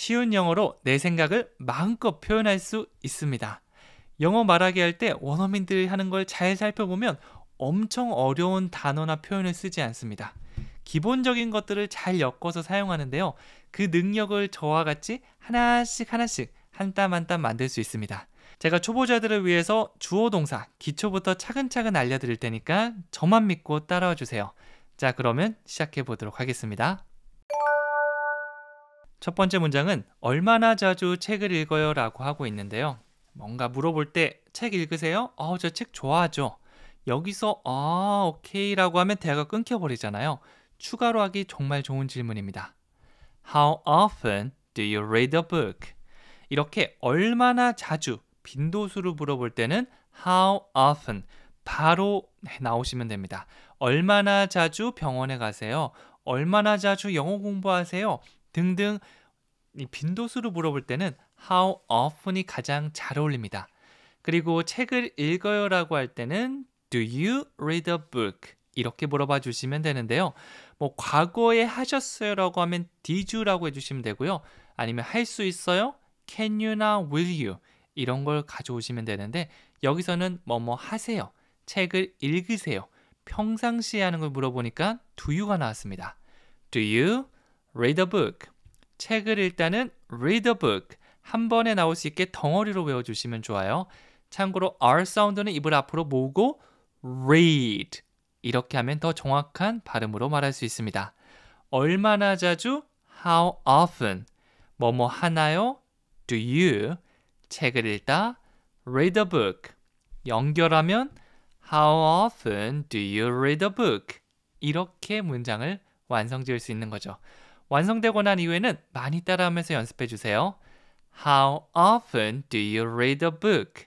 쉬운 영어로 내 생각을 마음껏 표현할 수 있습니다. 영어 말하기 할 때 원어민들이 하는 걸 잘 살펴보면 엄청 어려운 단어나 표현을 쓰지 않습니다. 기본적인 것들을 잘 엮어서 사용하는데요. 그 능력을 저와 같이 하나씩 하나씩 한땀 한땀 만들 수 있습니다. 제가 초보자들을 위해서 주어 동사 기초부터 차근차근 알려드릴 테니까 저만 믿고 따라와 주세요. 자, 그러면 시작해 보도록 하겠습니다. 첫 번째 문장은 얼마나 자주 책을 읽어요? 라고 하고 있는데요. 뭔가 물어볼 때 책 읽으세요? 어, 저 책 좋아하죠. 여기서 아, 오케이 라고 하면 대화가 끊겨버리잖아요. 추가로 하기 정말 좋은 질문입니다. How often do you read a book? 이렇게 얼마나 자주 빈도수로 물어볼 때는 how often 바로 나오시면 됩니다. 얼마나 자주 병원에 가세요? 얼마나 자주 영어 공부하세요? 등등 이 빈도수로 물어볼 때는 how often이 가장 잘 어울립니다. 그리고 책을 읽어요라고 할 때는 do you read a book 이렇게 물어봐 주시면 되는데요. 뭐 과거에 하셨어요라고 하면 did you라고 해 주시면 되고요. 아니면 할 수 있어요? can you나 will you 이런 걸 가져오시면 되는데 여기서는 뭐뭐 뭐 하세요. 책을 읽으세요. 평상시에 하는 걸 물어보니까 do you가 나왔습니다. do you read a book. 책을 읽다는 read a book. 한 번에 나올 수 있게 덩어리로 외워주시면 좋아요. 참고로 R 사운드는 입을 앞으로 모으고 read 이렇게 하면 더 정확한 발음으로 말할 수 있습니다. 얼마나 자주 how often 뭐뭐 하나요? do you 책을 읽다 read a book 연결하면 how often do you read a book 이렇게 문장을 완성 지을 수 있는 거죠. 완성되고 난 이후에는 많이 따라하면서 연습해 주세요. How often do you read a book?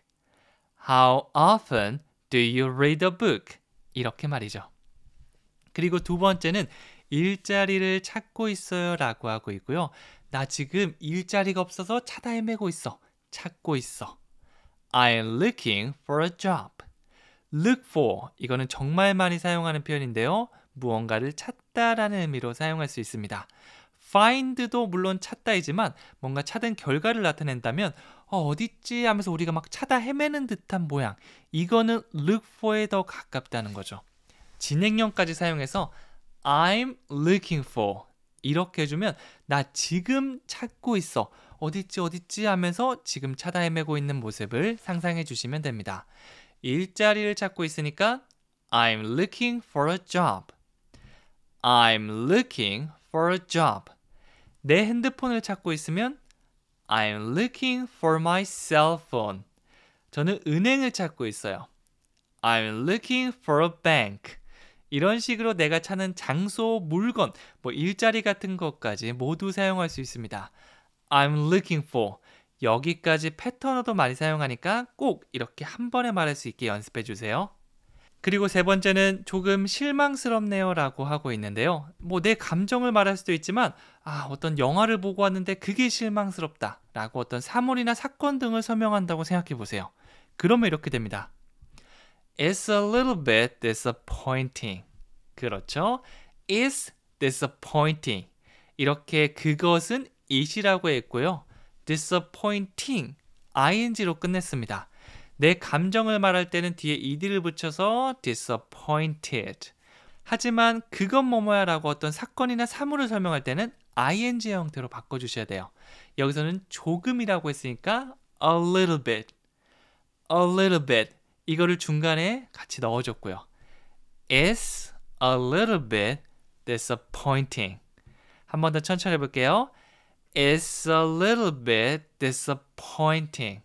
How often do you read a book? 이렇게 말이죠. 그리고 두 번째는 일자리를 찾고 있어요 라고 하고 있고요. 나 지금 일자리가 없어서 찾아 헤매고 있어. 찾고 있어. I'm looking for a job. look for 이거는 정말 많이 사용하는 표현인데요. 무언가를 찾 찾다라는 의미로 사용할 수 있습니다. find도 물론 찾다이지만 뭔가 찾은 결과를 나타낸다면 어, 딨지 하면서 우리가 막 찾아 헤매는 듯한 모양. 이거는 look for에 더 가깝다는 거죠. 진행형까지 사용해서 I'm looking for 이렇게 해주면 나 지금 찾고 있어. 어딨지 어딨지 하면서 지금 찾아 헤매고 있는 모습을 상상해 주시면 됩니다. 일자리를 찾고 있으니까 I'm looking for a job. I'm looking for a job. 내 핸드폰을 찾고 있으면 I'm looking for my cell phone. 저는 은행을 찾고 있어요. I'm looking for a bank. 이런 식으로 내가 찾는 장소, 물건, 뭐 일자리 같은 것까지 모두 사용할 수 있습니다. I'm looking for. 여기까지 패턴어도 많이 사용하니까 꼭 이렇게 한 번에 말할 수 있게 연습해 주세요. 그리고 세 번째는 조금 실망스럽네요 라고 하고 있는데요. 뭐 내 감정을 말할 수도 있지만, 아, 어떤 영화를 보고 왔는데 그게 실망스럽다 라고 어떤 사물이나 사건 등을 설명한다고 생각해 보세요. 그러면 이렇게 됩니다. It's a little bit disappointing. 그렇죠? It's disappointing. 이렇게 그것은 it이라고 했고요. disappointing, ing로 끝냈습니다. 내 감정을 말할 때는 뒤에 ed를 붙여서 disappointed. 하지만 그건 뭐뭐야라고 어떤 사건이나 사물을 설명할 때는 i n g 형태로 바꿔 주셔야 돼요. 여기서는 조금이라고 했으니까 a little bit. a little bit. 이거를 중간에 같이 넣어 줬고요. It's a little bit disappointing. 한 번 더 천천히 해 볼게요. It's a little bit disappointing.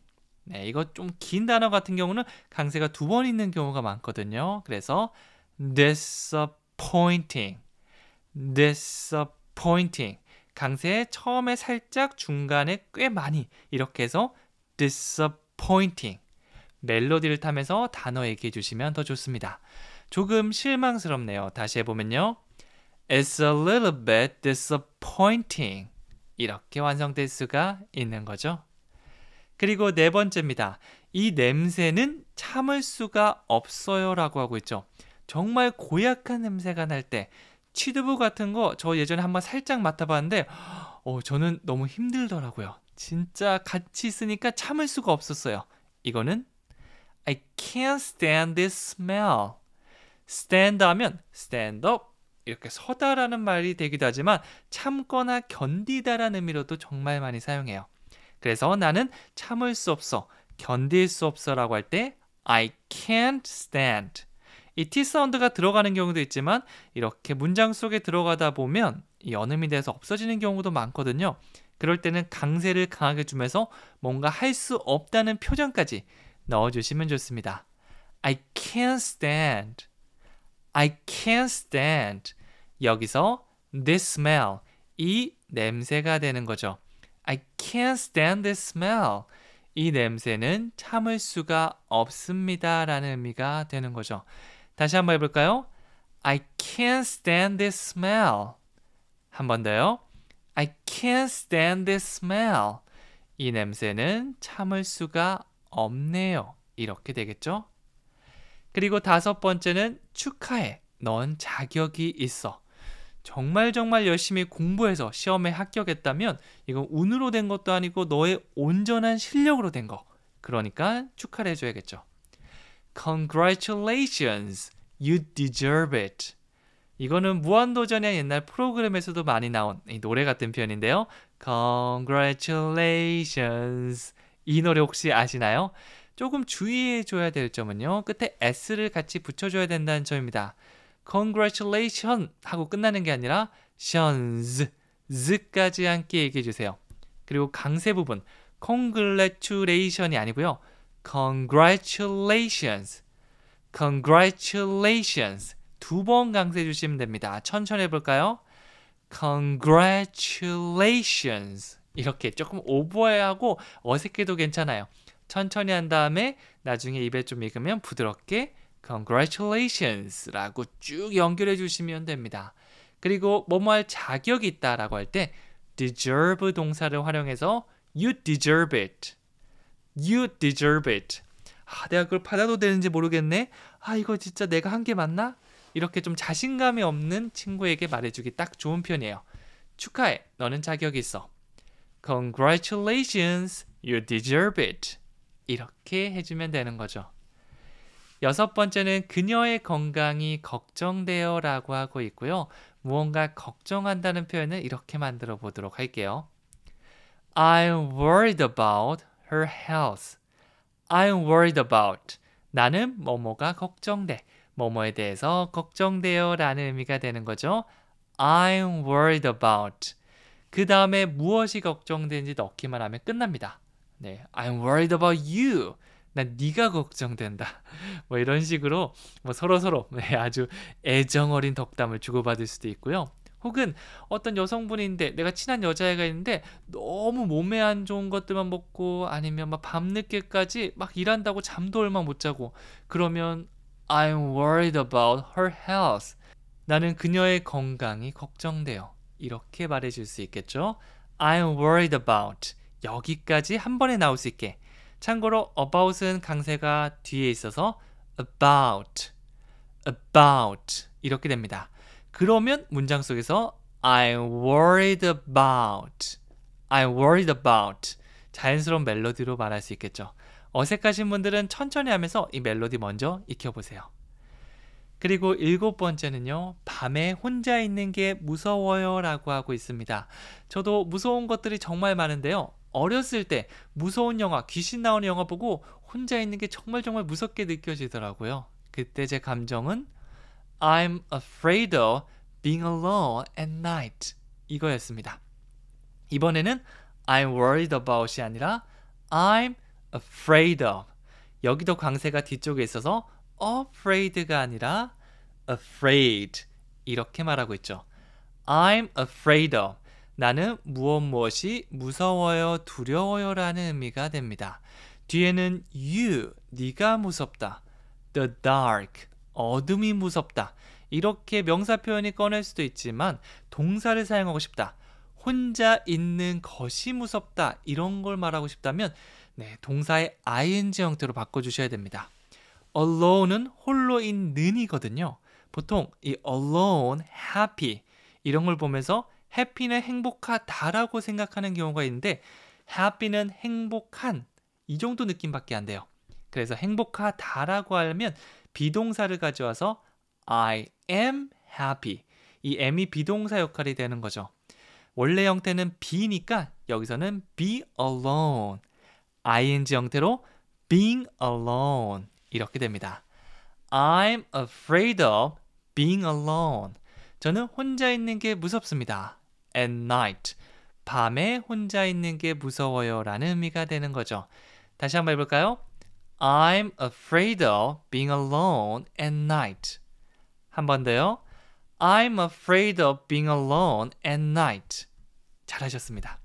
네, 이거 좀 긴 단어 같은 경우는 강세가 두 번 있는 경우가 많거든요. 그래서 disappointing, disappointing. 강세 처음에 살짝 중간에 꽤 많이 이렇게 해서 disappointing 멜로디를 타면서 단어 얘기해 주시면 더 좋습니다. 조금 실망스럽네요. 다시 해보면요. It's a little bit disappointing. 이렇게 완성될 수가 있는 거죠. 그리고 네 번째입니다. 이 냄새는 참을 수가 없어요 라고 하고 있죠. 정말 고약한 냄새가 날 때 취두부 같은 거 저 예전에 한번 살짝 맡아봤는데 어, 저는 너무 힘들더라고요. 진짜 같이 있으니까 참을 수가 없었어요. 이거는 I can't stand this smell. stand 하면 stand up 이렇게 서다라는 말이 되기도 하지만 참거나 견디다라는 의미로도 정말 많이 사용해요. 그래서 나는 참을 수 없어, 견딜 수 없어라고 할 때 I can't stand. 이 T 사운드가 들어가는 경우도 있지만 이렇게 문장 속에 들어가다 보면 이 연음이 돼서 없어지는 경우도 많거든요. 그럴 때는 강세를 강하게 주면서 뭔가 할 수 없다는 표정까지 넣어주시면 좋습니다. I can't stand. I can't stand. 여기서 this smell, 이 냄새가 되는 거죠. I can't stand this smell. 이 냄새는 참을 수가 없습니다. 라는 의미가 되는 거죠. 다시 한번 해볼까요? I can't stand this smell. 한 번 더요. I can't stand this smell. 이 냄새는 참을 수가 없네요. 이렇게 되겠죠? 그리고 다섯 번째는 축하해. 넌 자격이 있어. 정말 정말 열심히 공부해서 시험에 합격했다면 이건 운으로 된 것도 아니고 너의 온전한 실력으로 된 거. 그러니까 축하를 해줘야겠죠. Congratulations. You deserve it. 이거는 무한도전의 옛날 프로그램에서도 많이 나온 노래 같은 표현인데요. Congratulations. 이 노래 혹시 아시나요? 조금 주의해줘야 될 점은요. 끝에 S를 같이 붙여줘야 된다는 점입니다. congratulation 하고 끝나는 게 아니라 shuns, z까지 함께 얘기해 주세요. 그리고 강세 부분 congratulation이 아니고요. congratulations congratulations 두 번 강세 주시면 됩니다. 천천히 해볼까요? congratulations 이렇게 조금 오버해하고 어색해도 괜찮아요. 천천히 한 다음에 나중에 입에 좀 익으면 부드럽게 Congratulations라고 쭉 연결해 주시면 됩니다. 그리고 뭐뭐 할 자격이 있다라고 할 때 deserve 동사를 활용해서 you deserve it. you deserve it. 아, 내가 그걸 받아도 되는지 모르겠네. 아, 이거 진짜 내가 한 게 맞나? 이렇게 좀 자신감이 없는 친구에게 말해주기 딱 좋은 편이에요. 축하해. 너는 자격이 있어. Congratulations. You deserve it. 이렇게 해주면 되는 거죠. 여섯 번째는 그녀의 건강이 걱정되어 라고 하고 있고요. 무언가 걱정한다는 표현을 이렇게 만들어 보도록 할게요. I'm worried about her health. I'm worried about. 나는 뭐뭐가 걱정돼. 뭐뭐에 대해서 걱정돼요 라는 의미가 되는 거죠. I'm worried about. 그 다음에 무엇이 걱정되는지 넣기만 하면 끝납니다. 네, I'm worried about you. 난 네가 걱정된다. 뭐 이런 식으로 뭐 서로 서로 네, 아주 애정 어린 덕담을 주고받을 수도 있고요. 혹은 어떤 여성분인데 내가 친한 여자애가 있는데 너무 몸에 안 좋은 것들만 먹고 아니면 막 밤늦게까지 막 일한다고 잠도 얼마 못 자고 그러면 I'm worried about her health. 나는 그녀의 건강이 걱정돼요. 이렇게 말해줄 수 있겠죠? I'm worried about. 여기까지 한 번에 나올 수 있게 참고로 about은 강세가 뒤에 있어서 about, about 이렇게 됩니다. 그러면 문장 속에서 I worried about, I worried about 자연스러운 멜로디로 말할 수 있겠죠. 어색하신 분들은 천천히 하면서 이 멜로디 먼저 익혀보세요. 그리고 일곱 번째는요, 밤에 혼자 있는 게 무서워요 라고 하고 있습니다. 저도 무서운 것들이 정말 많은데요. 어렸을 때 무서운 영화, 귀신 나오는 영화 보고 혼자 있는 게 정말 정말 무섭게 느껴지더라고요. 그때 제 감정은 I'm afraid of being alone at night 이거였습니다. 이번에는 I'm worried about이 아니라 I'm afraid of 여기도 강세가 뒤쪽에 있어서 afraid가 아니라 afraid 이렇게 말하고 있죠. I'm afraid of 나는 무엇 무엇이 무서워요, 두려워요라는 의미가 됩니다. 뒤에는 you, 네가 무섭다. The dark, 어둠이 무섭다. 이렇게 명사 표현이 꺼낼 수도 있지만 동사를 사용하고 싶다. 혼자 있는 것이 무섭다. 이런 걸 말하고 싶다면 네, 동사의 ing 형태로 바꿔 주셔야 됩니다. alone은 홀로 있는이거든요. 보통 이 alone, happy 이런 걸 보면서 해피는 행복하다라고 생각하는 경우가 있는데 happy는 행복한 이 정도 느낌밖에 안 돼요. 그래서 행복하다라고 하려면 비동사를 가져와서 I am happy. 이 m이 비동사 역할이 되는 거죠. 원래 형태는 be니까 여기서는 be alone. ing 형태로 being alone 이렇게 됩니다. I'm afraid of being alone. 저는 혼자 있는 게 무섭습니다. at night. 밤에 혼자 있는 게 무서워요 라는 의미가 되는 거죠. 다시 한번 해볼까요? I'm afraid of being alone at night. 한 번 더요. I'm afraid of being alone at night. 잘하셨습니다.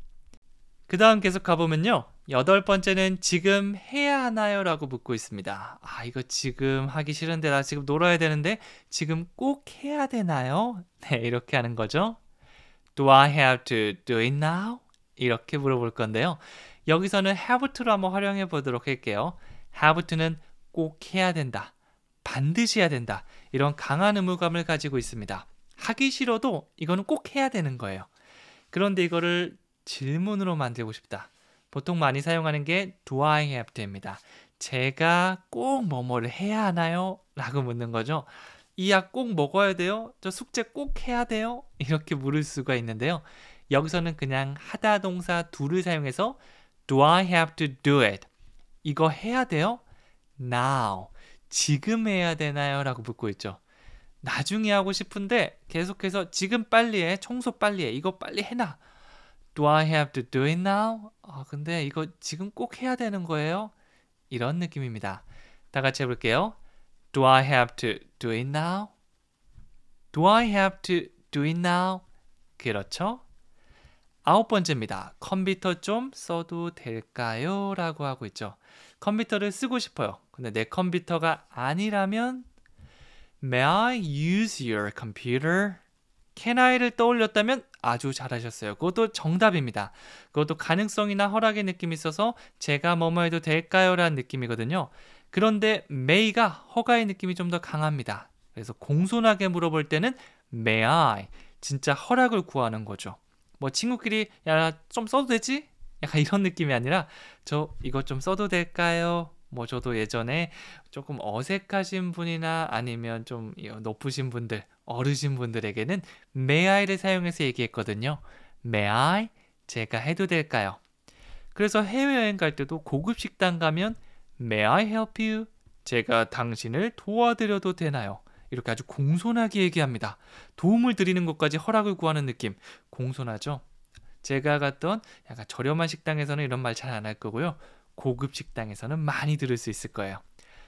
그 다음 계속 가보면요. 여덟 번째는 지금 해야 하나요? 라고 묻고 있습니다. 아, 이거 지금 하기 싫은데, 나 지금 놀아야 되는데, 지금 꼭 해야 되나요? 네, 이렇게 하는 거죠. Do I have to do it now? 이렇게 물어볼 건데요. 여기서는 have to로 한번 활용해 보도록 할게요. have to는 꼭 해야 된다. 반드시 해야 된다. 이런 강한 의무감을 가지고 있습니다. 하기 싫어도 이거는 꼭 해야 되는 거예요. 그런데 이거를 질문으로 만들고 싶다. 보통 많이 사용하는 게 do I have to입니다. 제가 꼭 뭐뭐를 해야 하나요? 라고 묻는 거죠. 이약꼭 먹어야 돼요? 저 숙제 꼭 해야 돼요? 이렇게 물을 수가 있는데요. 여기서는 그냥 하다 동사 do를 사용해서 do I have to do it? 이거 해야 돼요? now. 지금 해야 되나요? 라고 묻고 있죠. 나중에 하고 싶은데 계속해서 지금 빨리 해. 청소 빨리 해. 이거 빨리 해놔. Do I have to do it now? 아, 근데 이거 지금 꼭 해야 되는 거예요? 이런 느낌입니다. 다 같이 해볼게요. Do I have to do it now? Do I have to do it now? 그렇죠? 아홉 번째입니다. 컴퓨터 좀 써도 될까요? 라고 하고 있죠. 컴퓨터를 쓰고 싶어요. 근데 내 컴퓨터가 아니라면 May I use your computer? Can I를 떠올렸다면 아주 잘하셨어요. 그것도 정답입니다. 그것도 가능성이나 허락의 느낌이 있어서 제가 뭐뭐 해도 될까요? 라는 느낌이거든요. 그런데 may가 허가의 느낌이 좀 더 강합니다. 그래서 공손하게 물어볼 때는 may I 진짜 허락을 구하는 거죠. 뭐 친구끼리 야 좀 써도 되지? 약간 이런 느낌이 아니라 저 이거 좀 써도 될까요? 뭐 저도 예전에 조금 어색하신 분이나 아니면 좀 높으신 분들, 어르신 분들에게는 may I를 사용해서 얘기했거든요. may I 제가 해도 될까요? 그래서 해외여행 갈 때도 고급 식당 가면 May I help you? 제가 당신을 도와드려도 되나요? 이렇게 아주 공손하게 얘기합니다. 도움을 드리는 것까지 허락을 구하는 느낌. 공손하죠? 제가 갔던 약간 저렴한 식당에서는 이런 말 잘 안 할 거고요. 고급 식당에서는 많이 들을 수 있을 거예요.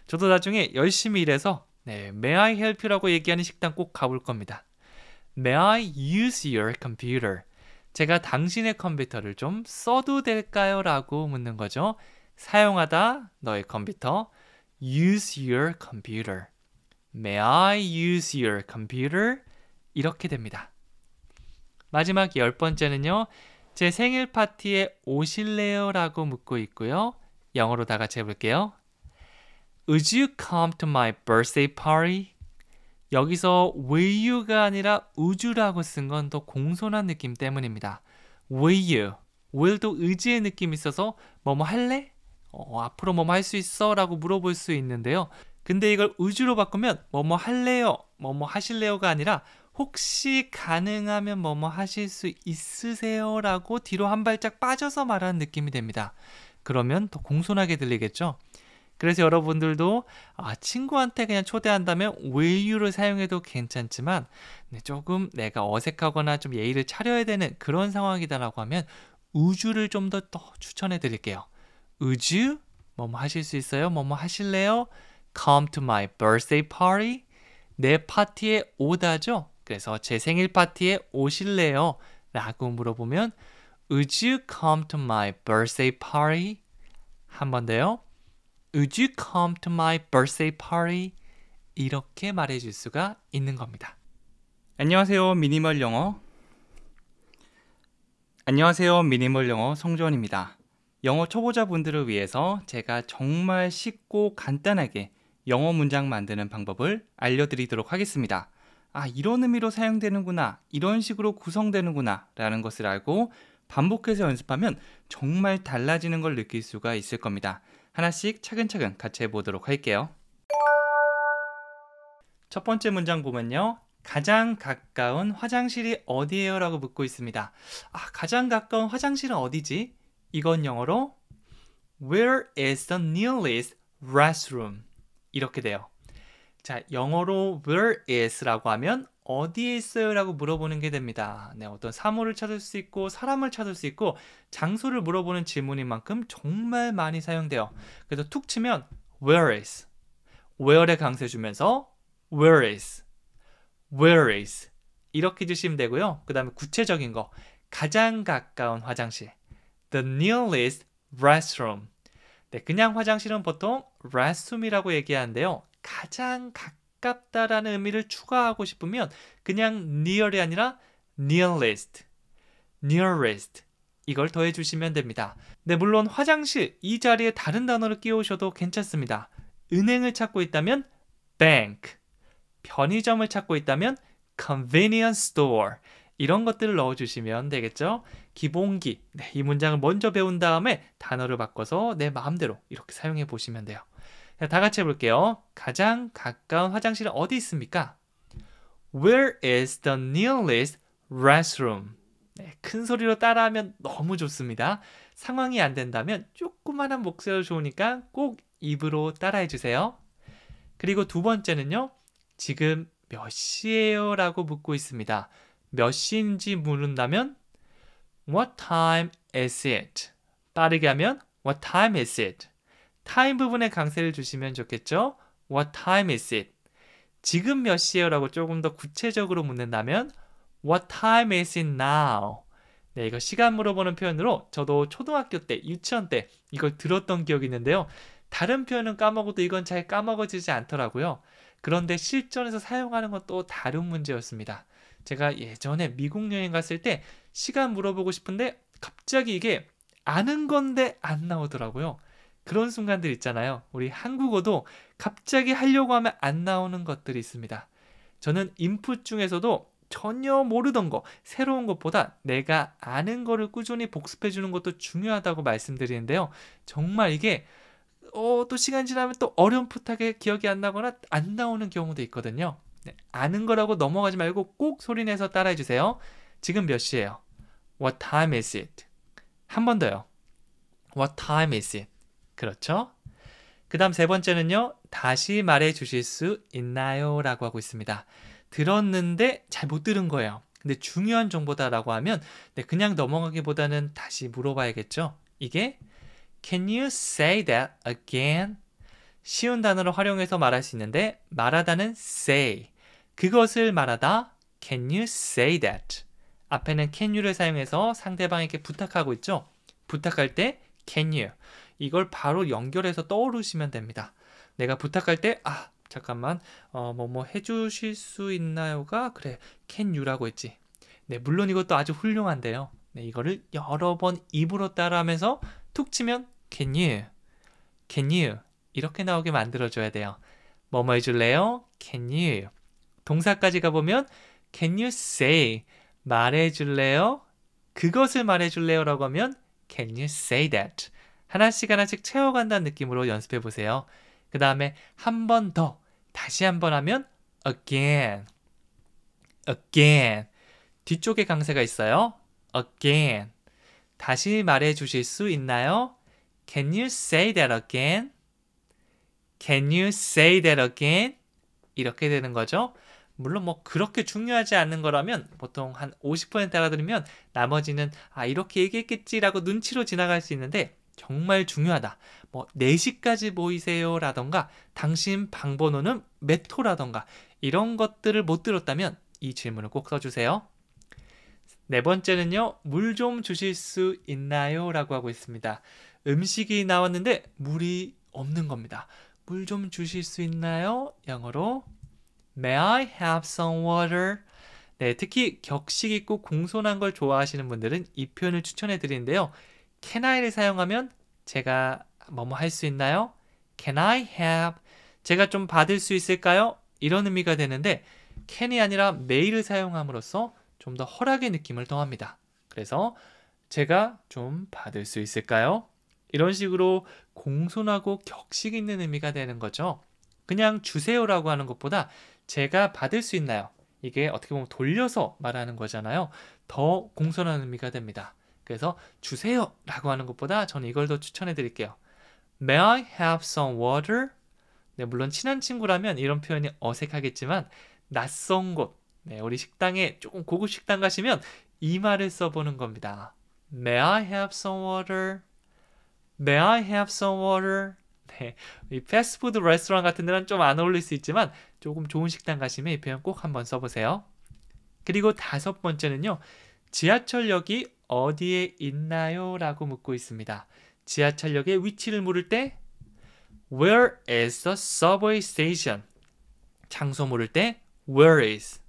저도 나중에 열심히 일해서 네, May I help you라고 얘기하는 식당 꼭 가볼 겁니다. May I use your computer? 제가 당신의 컴퓨터를 좀 써도 될까요? 라고 묻는 거죠. 사용하다 너의 컴퓨터 use your computer may I use your computer 이렇게 됩니다 마지막 열 번째는요 제 생일 파티에 오실래요? 라고 묻고 있고요 영어로 다 같이 해볼게요 Would you come to my birthday party? 여기서 will you가 아니라 우주라고 쓴 건 더 공손한 느낌 때문입니다. will you, will도 의지의 느낌이 있어서 뭐뭐 할래? 어, 어, 앞으로 뭐뭐 할 수 있어? 라고 물어볼 수 있는데요. 근데 이걸 의주로 바꾸면 뭐 뭐 할래요? 뭐 뭐 하실래요가 아니라 혹시 가능하면 뭐 뭐 하실 수 있으세요? 라고 뒤로 한 발짝 빠져서 말하는 느낌이 됩니다. 그러면 더 공손하게 들리겠죠? 그래서 여러분들도 아, 친구한테 그냥 초대한다면 will you를 사용해도 괜찮지만 네, 조금 내가 어색하거나 좀 예의를 차려야 되는 그런 상황이다라고 하면 우주를 좀 더 추천해 드릴게요. Would you? 뭐뭐 하실 수 있어요? 뭐뭐 하실래요? Come to my birthday party? 내 파티에 오다죠? 그래서 제 생일 파티에 오실래요? 라고 물어보면 Would you come to my birthday party? 한 번 더요. Would you come to my birthday party? 이렇게 말해 줄 수가 있는 겁니다. 안녕하세요. 미니멀 영어. 안녕하세요. 미니멀 영어 성조원입니다. 영어 초보자분들을 위해서 제가 정말 쉽고 간단하게 영어 문장 만드는 방법을 알려드리도록 하겠습니다. 아, 이런 의미로 사용되는구나, 이런 식으로 구성되는구나 라는 것을 알고 반복해서 연습하면 정말 달라지는 걸 느낄 수가 있을 겁니다. 하나씩 차근차근 같이 해보도록 할게요. 첫 번째 문장 보면요. 가장 가까운 화장실이 어디예요? 라고 묻고 있습니다. 아, 가장 가까운 화장실은 어디지? 이건 영어로 Where is the nearest restroom? 이렇게 돼요. 자, 영어로 where is라고 하면 어디에 있어요? 라고 물어보는 게 됩니다. 네, 어떤 사물을 찾을 수 있고 사람을 찾을 수 있고 장소를 물어보는 질문인 만큼 정말 많이 사용돼요. 그래서 툭 치면 where is, where에 강세 주면서 where is, where is 이렇게 주시면 되고요. 그 다음에 구체적인 거 가장 가까운 화장실 the nearest restroom. 네, 그냥 화장실은 보통 restroom이라고 얘기하는데요. 가장 가깝다라는 의미를 추가하고 싶으면 그냥 near이 아니라 nearest, nearest 이걸 더해 주시면 됩니다. 네, 물론 화장실 이 자리에 다른 단어를 끼우셔도 괜찮습니다. 은행을 찾고 있다면 bank, 편의점을 찾고 있다면 convenience store 이런 것들을 넣어주시면 되겠죠. 기본기 네, 이 문장을 먼저 배운 다음에 단어를 바꿔서 내 마음대로 이렇게 사용해 보시면 돼요. 자, 다 같이 해볼게요. 가장 가까운 화장실은 어디 있습니까? Where is the nearest restroom? 네, 큰 소리로 따라하면 너무 좋습니다. 상황이 안 된다면 조그만한 목소리로 좋으니까 꼭 입으로 따라해 주세요. 그리고 두 번째는요. 지금 몇 시예요? 라고 묻고 있습니다. 몇 시인지 물은다면 What time is it? 빠르게 하면 What time is it? 타 i 부분에 강세를 주시면 좋겠죠? What time is it? 지금 몇 시에요? 라고 조금 더 구체적으로 묻는다면 What time is it now? 네, 이거 시간 물어보는 표현으로 저도 초등학교 때, 유치원 때 이걸 들었던 기억이 있는데요. 다른 표현은 까먹어도 이건 잘 까먹어지지 않더라고요. 그런데 실전에서 사용하는 것도 다른 문제였습니다. 제가 예전에 미국 여행 갔을 때 시간 물어보고 싶은데 갑자기 이게 아는 건데 안 나오더라고요. 그런 순간들 있잖아요. 우리 한국어도 갑자기 하려고 하면 안 나오는 것들이 있습니다. 저는 인풋 중에서도 전혀 모르던 거, 새로운 것보다 내가 아는 거를 꾸준히 복습해 주는 것도 중요하다고 말씀드리는데요. 정말 이게 어, 또 시간 지나면 또 어렴풋하게 기억이 안 나거나 안 나오는 경우도 있거든요. 네, 아는 거라고 넘어가지 말고 꼭 소리내서 따라해 주세요. 지금 몇 시예요? What time is it? 한 번 더요. What time is it? 그렇죠? 그 다음 세 번째는요. 다시 말해 주실 수 있나요? 라고 하고 있습니다. 들었는데 잘 못 들은 거예요. 근데 중요한 정보다라고 하면 네, 그냥 넘어가기보다는 다시 물어봐야겠죠. 이게 Can you say that again? 쉬운 단어를 활용해서 말할 수 있는데 말하다는 say 그것을 말하다 Can you say that? 앞에는 can you를 사용해서 상대방에게 부탁하고 있죠. 부탁할 때 can you 이걸 바로 연결해서 떠오르시면 됩니다. 내가 부탁할 때 아, 잠깐만 어, 뭐뭐 뭐 해주실 수 있나요가 그래 can you라고 했지. 네 물론 이것도 아주 훌륭한데요. 네, 이거를 여러 번 입으로 따라하면서 툭 치면 can you, can you 이렇게 나오게 만들어줘야 돼요. 뭐 뭐 해줄래요? can you 동사까지 가보면 can you say 말해줄래요? 그것을 말해줄래요? 라고 하면 Can you say that? 하나씩 하나씩 채워간다는 느낌으로 연습해 보세요. 그 다음에 한 번 더, 다시 한 번 하면 again, again. 뒤쪽에 강세가 있어요. again. 다시 말해 주실 수 있나요? Can you say that again? Can you say that again? 이렇게 되는 거죠. 물론 뭐 그렇게 중요하지 않은 거라면 보통 한 50% 알아들으면 나머지는 아 이렇게 얘기했겠지라고 눈치로 지나갈 수 있는데 정말 중요하다. 뭐 4시까지 모이세요 라던가 당신 방 번호는 몇 호라던가 이런 것들을 못 들었다면 이 질문을 꼭 써주세요. 네 번째는요. 물 좀 주실 수 있나요? 라고 하고 있습니다. 음식이 나왔는데 물이 없는 겁니다. 물 좀 주실 수 있나요? 영어로 May I have some water? 네, 특히 격식 있고 공손한 걸 좋아하시는 분들은 이 표현을 추천해 드리는데요. Can I를 사용하면 제가 뭐뭐 할 수 있나요? Can I have? 제가 좀 받을 수 있을까요? 이런 의미가 되는데 can이 아니라 may를 사용함으로써 좀 더 허락의 느낌을 더합니다. 그래서 제가 좀 받을 수 있을까요? 이런 식으로 공손하고 격식 있는 의미가 되는 거죠. 그냥 주세요라고 하는 것보다 제가 받을 수 있나요? 이게 어떻게 보면 돌려서 말하는 거잖아요. 더 공손한 의미가 됩니다. 그래서 주세요 라고 하는 것보다 저는 이걸 더 추천해 드릴게요. May I have some water? 네, 물론 친한 친구라면 이런 표현이 어색하겠지만 낯선 곳, 네, 우리 식당에 조금 고급 식당 가시면 이 말을 써보는 겁니다. May I have some water? May I have some water? 네. 이 패스트푸드 레스토랑 같은 데는 좀 안 어울릴 수 있지만 조금 좋은 식당 가시면 이 표현 꼭 한번 써보세요. 그리고 다섯 번째는요. 지하철역이 어디에 있나요? 라고 묻고 있습니다. 지하철역의 위치를 물을 때 Where is the subway station? 장소 물을 때 Where is?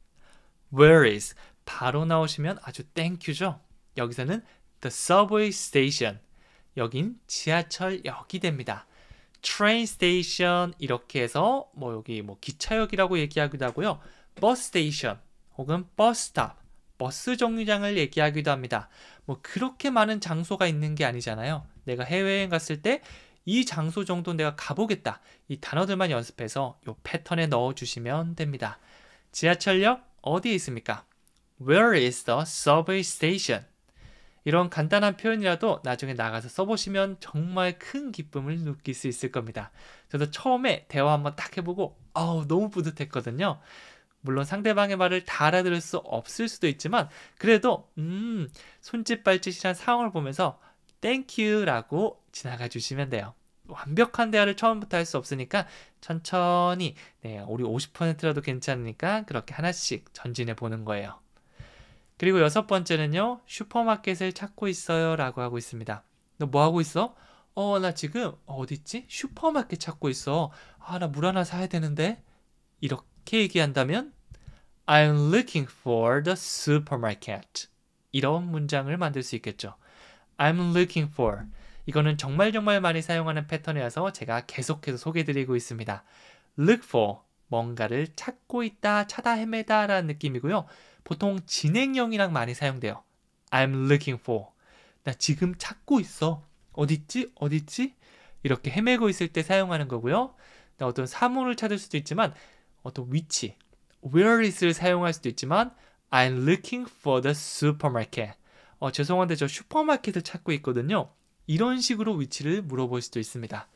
Where is? 바로 나오시면 아주 땡큐죠. 여기서는 the subway station. 여긴 지하철역이 됩니다. train station 이렇게 해서 뭐 여기 뭐 기차역이라고 얘기하기도 하고요. 버스 스테이션 혹은 버스 스탑, 버스 정류장을 얘기하기도 합니다. 뭐 그렇게 많은 장소가 있는 게 아니잖아요. 내가 해외여행 갔을 때 이 장소 정도 내가 가보겠다. 이 단어들만 연습해서 이 패턴에 넣어주시면 됩니다. 지하철역 어디에 있습니까? Where is the subway station? 이런 간단한 표현이라도 나중에 나가서 써보시면 정말 큰 기쁨을 느낄 수 있을 겁니다. 저도 처음에 대화 한번 딱 해보고 아우 너무 뿌듯했거든요. 물론 상대방의 말을 다 알아들을 수 없을 수도 있지만 그래도 음 손짓 발짓이란 상황을 보면서 땡큐라고 지나가 주시면 돼요. 완벽한 대화를 처음부터 할 수 없으니까 천천히 네, 우리 50%라도 괜찮으니까 그렇게 하나씩 전진해 보는 거예요. 그리고 여섯 번째는요, 슈퍼마켓을 찾고 있어요 라고 하고 있습니다. 너 뭐 하고 있어? 어, 나 지금, 어딨지? 슈퍼마켓 찾고 있어. 아, 나 물 하나 사야 되는데. 이렇게 얘기한다면, I'm looking for the supermarket. 이런 문장을 만들 수 있겠죠. I'm looking for. 이거는 정말 정말 많이 사용하는 패턴이어서 제가 계속해서 소개드리고 해 있습니다. look for. 뭔가를 찾고 있다, 찾아 헤매다 라는 느낌이고요. 보통 진행형이랑 많이 사용돼요. I'm looking for. 나 지금 찾고 있어. 어딨지? 어딨지? 이렇게 헤매고 있을 때 사용하는 거고요. 어떤 사물을 찾을 수도 있지만 어떤 위치, where is를 사용할 수도 있지만 I'm looking for the supermarket. 어, 죄송한데 저 슈퍼마켓을 찾고 있거든요. 이런 식으로 위치를 물어볼 수도 있습니다.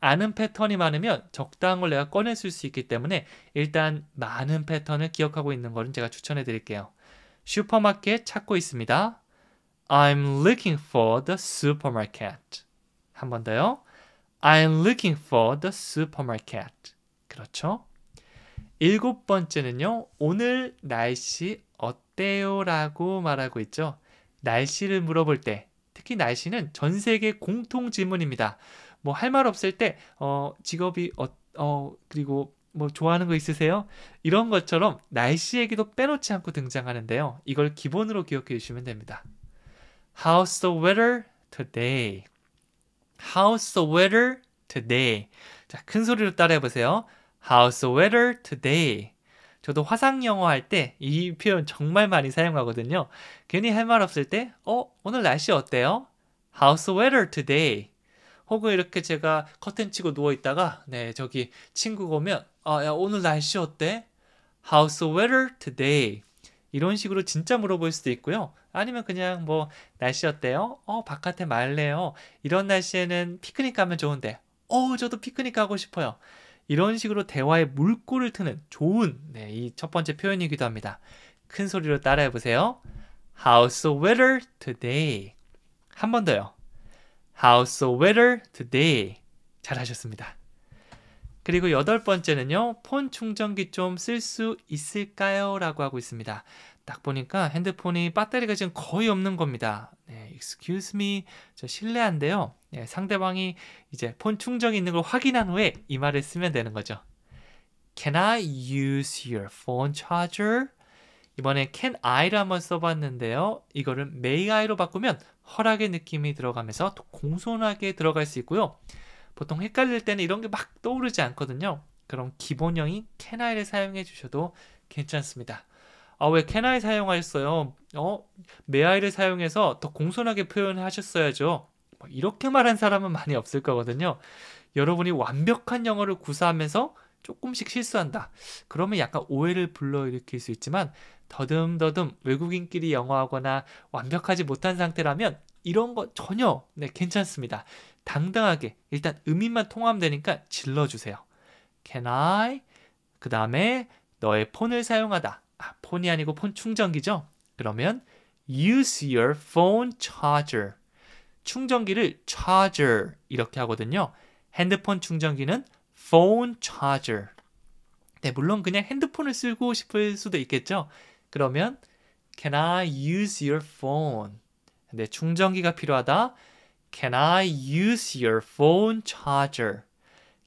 아는 패턴이 많으면 적당한 걸 내가 꺼낼 수 있기 때문에 일단 많은 패턴을 기억하고 있는 거는 제가 추천해 드릴게요. 슈퍼마켓 찾고 있습니다. I'm looking for the supermarket. 한 번 더요. I'm looking for the supermarket. 그렇죠? 일곱 번째는요. 오늘 날씨 어때요? 라고 말하고 있죠. 날씨를 물어볼 때 특히 날씨는 전 세계 공통 질문입니다. 뭐할말 없을 때 어, 직업이 어, 어 그리고 뭐 좋아하는 거 있으세요? 이런 것처럼 날씨 얘기도 빼놓지 않고 등장하는데요. 이걸 기본으로 기억해 주시면 됩니다. How's the weather today? How's the weather today? 자, 큰 소리로 따라해 보세요. How's the weather today? 저도 화상 영어 할 때 이 표현 정말 많이 사용하거든요. 괜히 할 말 없을 때, 어, 오늘 날씨 어때요? How's the weather today? 혹은 이렇게 제가 커튼 치고 누워 있다가 네 저기 친구가 오면 아야 오늘 날씨 어때? How's the weather today? 이런 식으로 진짜 물어볼 수도 있고요. 아니면 그냥 뭐 날씨 어때요? 어 바깥에 말래요. 이런 날씨에는 피크닉 가면 좋은데. 어 저도 피크닉 가고 싶어요. 이런 식으로 대화에 물꼬를 트는 좋은 네, 이 첫 번째 표현이기도 합니다. 큰 소리로 따라해 보세요. How's the weather today? 한 번 더요. How's the weather today? 잘하셨습니다. 그리고 여덟 번째는요. 폰 충전기 좀 쓸 수 있을까요? 라고 하고 있습니다. 딱 보니까 핸드폰이 배터리가 지금 거의 없는 겁니다. 네, excuse me. 저 실례한데요. 네, 상대방이 이제 폰 충전이 있는 걸 확인한 후에 이 말을 쓰면 되는 거죠. Can I use your phone charger? 이번에 can I를 한번 써봤는데요. 이거를 may I로 바꾸면 허락의 느낌이 들어가면서 공손하게 들어갈 수 있고요. 보통 헷갈릴 때는 이런 게 막 떠오르지 않거든요. 그럼 기본형인 can I를 사용해 주셔도 괜찮습니다. 아, 왜 can I 사용하셨어요? 어, may I를 사용해서 더 공손하게 표현하셨어야죠. 뭐 이렇게 말한 사람은 많이 없을 거거든요. 여러분이 완벽한 영어를 구사하면서 조금씩 실수한다. 그러면 약간 오해를 불러일으킬 수 있지만 더듬더듬 외국인끼리 영어하거나 완벽하지 못한 상태라면 이런 거 전혀 네, 괜찮습니다. 당당하게 일단 의미만 통함되니까 질러주세요. Can I? 그 다음에 너의 폰을 사용하다. 아, 폰이 아니고 폰 충전기죠? 그러면 use your phone charger. 충전기를 charger 이렇게 하거든요. 핸드폰 충전기는 phone charger. 네, 물론 그냥 핸드폰을 쓰고 싶을 수도 있겠죠. 그러면 Can I use your phone? 내 네, 충전기가 필요하다. Can I use your phone charger?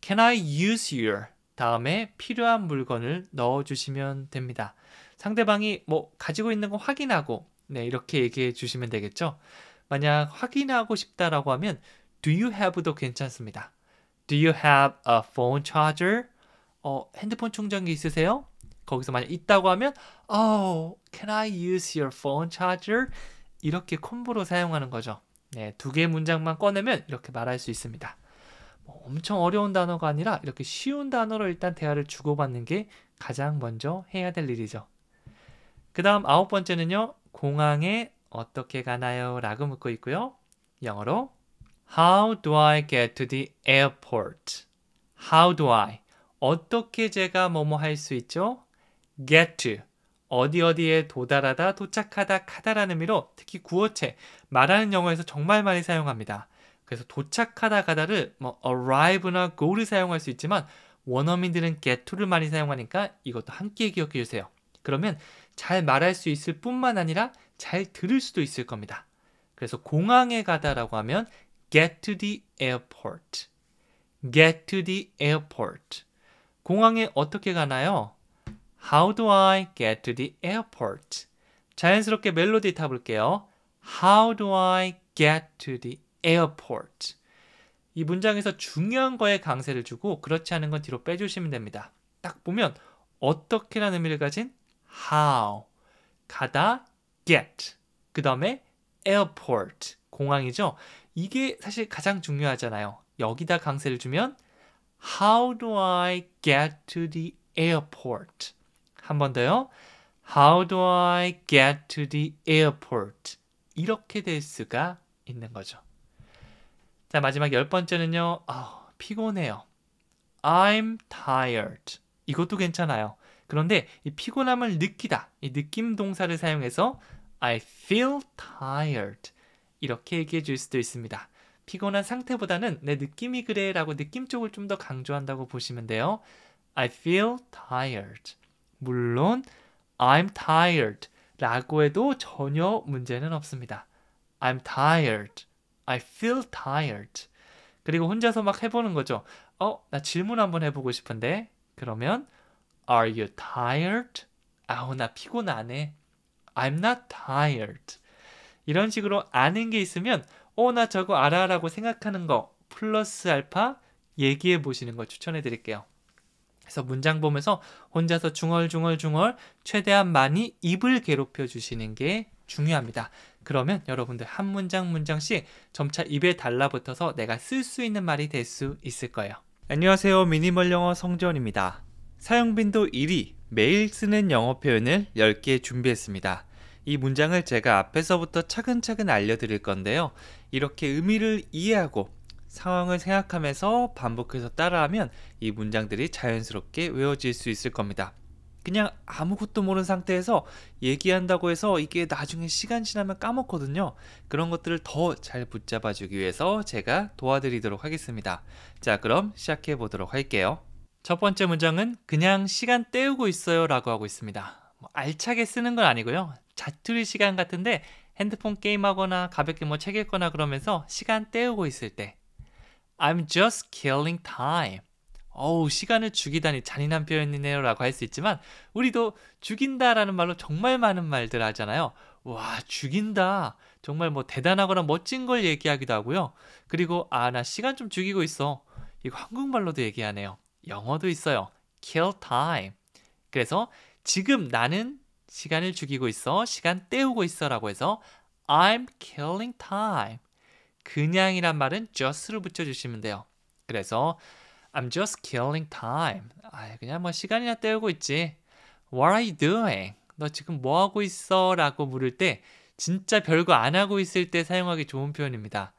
Can I use your 다음에 필요한 물건을 넣어주시면 됩니다. 상대방이 뭐 가지고 있는 거 확인하고 네 이렇게 얘기해 주시면 되겠죠. 만약 확인하고 싶다라고 하면 Do you have도 괜찮습니다. Do you have a phone charger? 어, 핸드폰 충전기 있으세요? 거기서 만약 있다고 하면 Oh, can I use your phone charger? 이렇게 콤보로 사용하는 거죠. 네, 두 개의 문장만 꺼내면 이렇게 말할 수 있습니다. 뭐 엄청 어려운 단어가 아니라 이렇게 쉬운 단어로 일단 대화를 주고받는 게 가장 먼저 해야 될 일이죠. 그 다음 아홉 번째는요. 공항에 어떻게 가나요? 라고 묻고 있고요. 영어로 How do I get to the airport? How do I? 어떻게 제가 뭐뭐 할 수 있죠? get to 어디 어디에 도달하다, 도착하다, 카다라는 의미로 특히 구어체 말하는 영어에서 정말 많이 사용합니다. 그래서 도착하다 가다를 뭐 arrive나 go를 사용할 수 있지만 원어민들은 get to를 많이 사용하니까 이것도 함께 기억해 주세요. 그러면 잘 말할 수 있을 뿐만 아니라 잘 들을 수도 있을 겁니다. 그래서 공항에 가다라고 하면 get to the airport. get to the airport. 공항에 어떻게 가나요? How do I get to the airport? 자연스럽게 멜로디 타볼게요. How do I get to the airport? 이 문장에서 중요한 거에 강세를 주고 그렇지 않은 건 뒤로 빼주시면 됩니다. 딱 보면 어떻게라는 의미를 가진 how 가다 get 그 다음에 airport 공항이죠. 이게 사실 가장 중요하잖아요. 여기다 강세를 주면 How do I get to the airport? 한번 더요. How do I get to the airport? 이렇게 될 수가 있는 거죠. 자, 마지막 열 번째는요. 아, 피곤해요. I'm tired. 이것도 괜찮아요. 그런데 이 피곤함을 느끼다. 이 느낌 동사를 사용해서 I feel tired. 이렇게 얘기해 줄 수도 있습니다. 피곤한 상태보다는 내 느낌이 그래 라고 느낌 쪽을 좀 더 강조한다고 보시면 돼요. I feel tired. 물론 I'm tired 라고 해도 전혀 문제는 없습니다. I'm tired. I feel tired. 그리고 혼자서 막 해보는 거죠. 어, 나 질문 한번 해보고 싶은데. 그러면 Are you tired? 아우, 나 피곤하네. I'm not tired. 이런 식으로 아는 게 있으면 어, 나 저거 알아라고 생각하는 거 플러스 알파 얘기해 보시는 걸 추천해 드릴게요. 그래서 문장 보면서 혼자서 중얼중얼중얼 최대한 많이 입을 괴롭혀 주시는 게 중요합니다. 그러면 여러분들 한 문장 문장씩 점차 입에 달라붙어서 내가 쓸 수 있는 말이 될 수 있을 거예요. 안녕하세요. 미니멀 영어 성재원입니다. 사용빈도 1위 매일 쓰는 영어 표현을 10개 준비했습니다. 이 문장을 제가 앞에서부터 차근차근 알려드릴 건데요. 이렇게 의미를 이해하고 상황을 생각하면서 반복해서 따라하면 이 문장들이 자연스럽게 외워질 수 있을 겁니다. 그냥 아무것도 모르는 상태에서 얘기한다고 해서 이게 나중에 시간 지나면 까먹거든요. 그런 것들을 더 잘 붙잡아 주기 위해서 제가 도와드리도록 하겠습니다. 자, 그럼 시작해 보도록 할게요. 첫 번째 문장은 그냥 시간 때우고 있어요 라고 하고 있습니다. 뭐 알차게 쓰는 건 아니고요. 자투리 시간 같은데 핸드폰 게임하거나 가볍게 뭐 책 읽거나 그러면서 시간 때우고 있을 때 I'm just killing time. 어우, 시간을 죽이다니 잔인한 표현이네요 라고 할 수 있지만, 우리도 죽인다 라는 말로 정말 많은 말들 하잖아요. 와, 죽인다. 정말 뭐 대단하거나 멋진 걸 얘기하기도 하고요. 그리고, 아, 나 시간 좀 죽이고 있어. 이거 한국말로도 얘기하네요. 영어도 있어요. kill time. 그래서 지금 나는 시간을 죽이고 있어. 시간 때우고 있어 라고 해서 I'm killing time. 그냥이란 말은 just를 붙여주시면 돼요. 그래서 I'm just killing time. 아, 그냥 뭐 시간이나 때우고 있지. What are you doing? 너 지금 뭐 하고 있어? 라고 물을 때 진짜 별거 안 하고 있을 때 사용하기 좋은 표현입니다.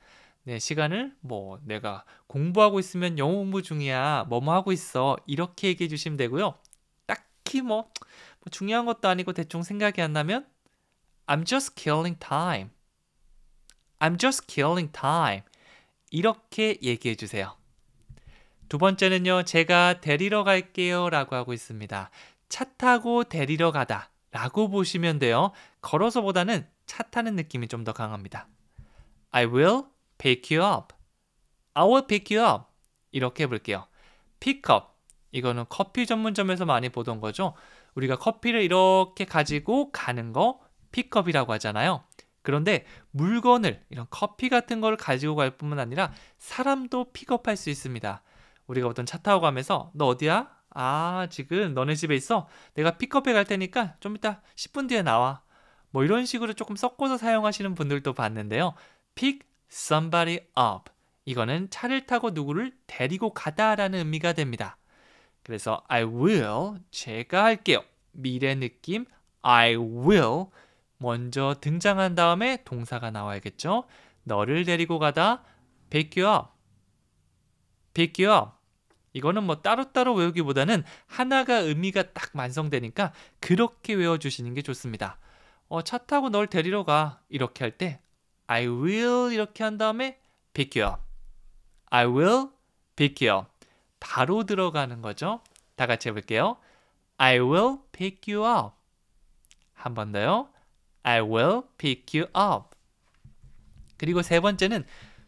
네, 시간을 뭐 내가 공부하고 있으면 영어 공부 중이야. 뭐 뭐 하고 있어. 이렇게 얘기해 주시면 되고요. 딱히 뭐, 뭐 중요한 것도 아니고 대충 생각이 안 나면 I'm just killing time. I'm just killing time. 이렇게 얘기해 주세요. 두 번째는요, 제가 데리러 갈게요 라고 하고 있습니다. 차 타고 데리러 가다 라고 보시면 돼요. 걸어서 보다는 차 타는 느낌이 좀 더 강합니다. I will pick you up. I will pick you up. 이렇게 해볼게요. pick up. 이거는 커피 전문점에서 많이 보던 거죠. 우리가 커피를 이렇게 가지고 가는 거 pick u p 이라고 하잖아요. 그런데 물건을 이런 커피 같은 걸 가지고 갈 뿐만 아니라 사람도 픽업할 수 있습니다. 우리가 어떤 차 타고 가면서 너 어디야? 아 지금 너네 집에 있어? 내가 픽업해 갈 테니까 좀 이따 10분 뒤에 나와. 뭐 이런 식으로 조금 섞어서 사용하시는 분들도 봤는데요. pick somebody up 이거는 차를 타고 누구를 데리고 가다라는 의미가 됩니다. 그래서 I will 제가 할게요. 미래 느낌 I will 먼저 등장한 다음에 동사가 나와야겠죠. 너를 데리고 가다 pick you up. pick you up. 이거는 뭐 따로따로 외우기보다는 하나가 의미가 딱 완성되니까 그렇게 외워주시는 게 좋습니다. 어, 차 타고 널 데리러 가 이렇게 할 때 I will 이렇게 한 다음에 pick you up. I will pick you up. 바로 들어가는 거죠. 다 같이 해볼게요. I will pick you up. 한 번 더요. I will pick you up. 그리고 세 번째는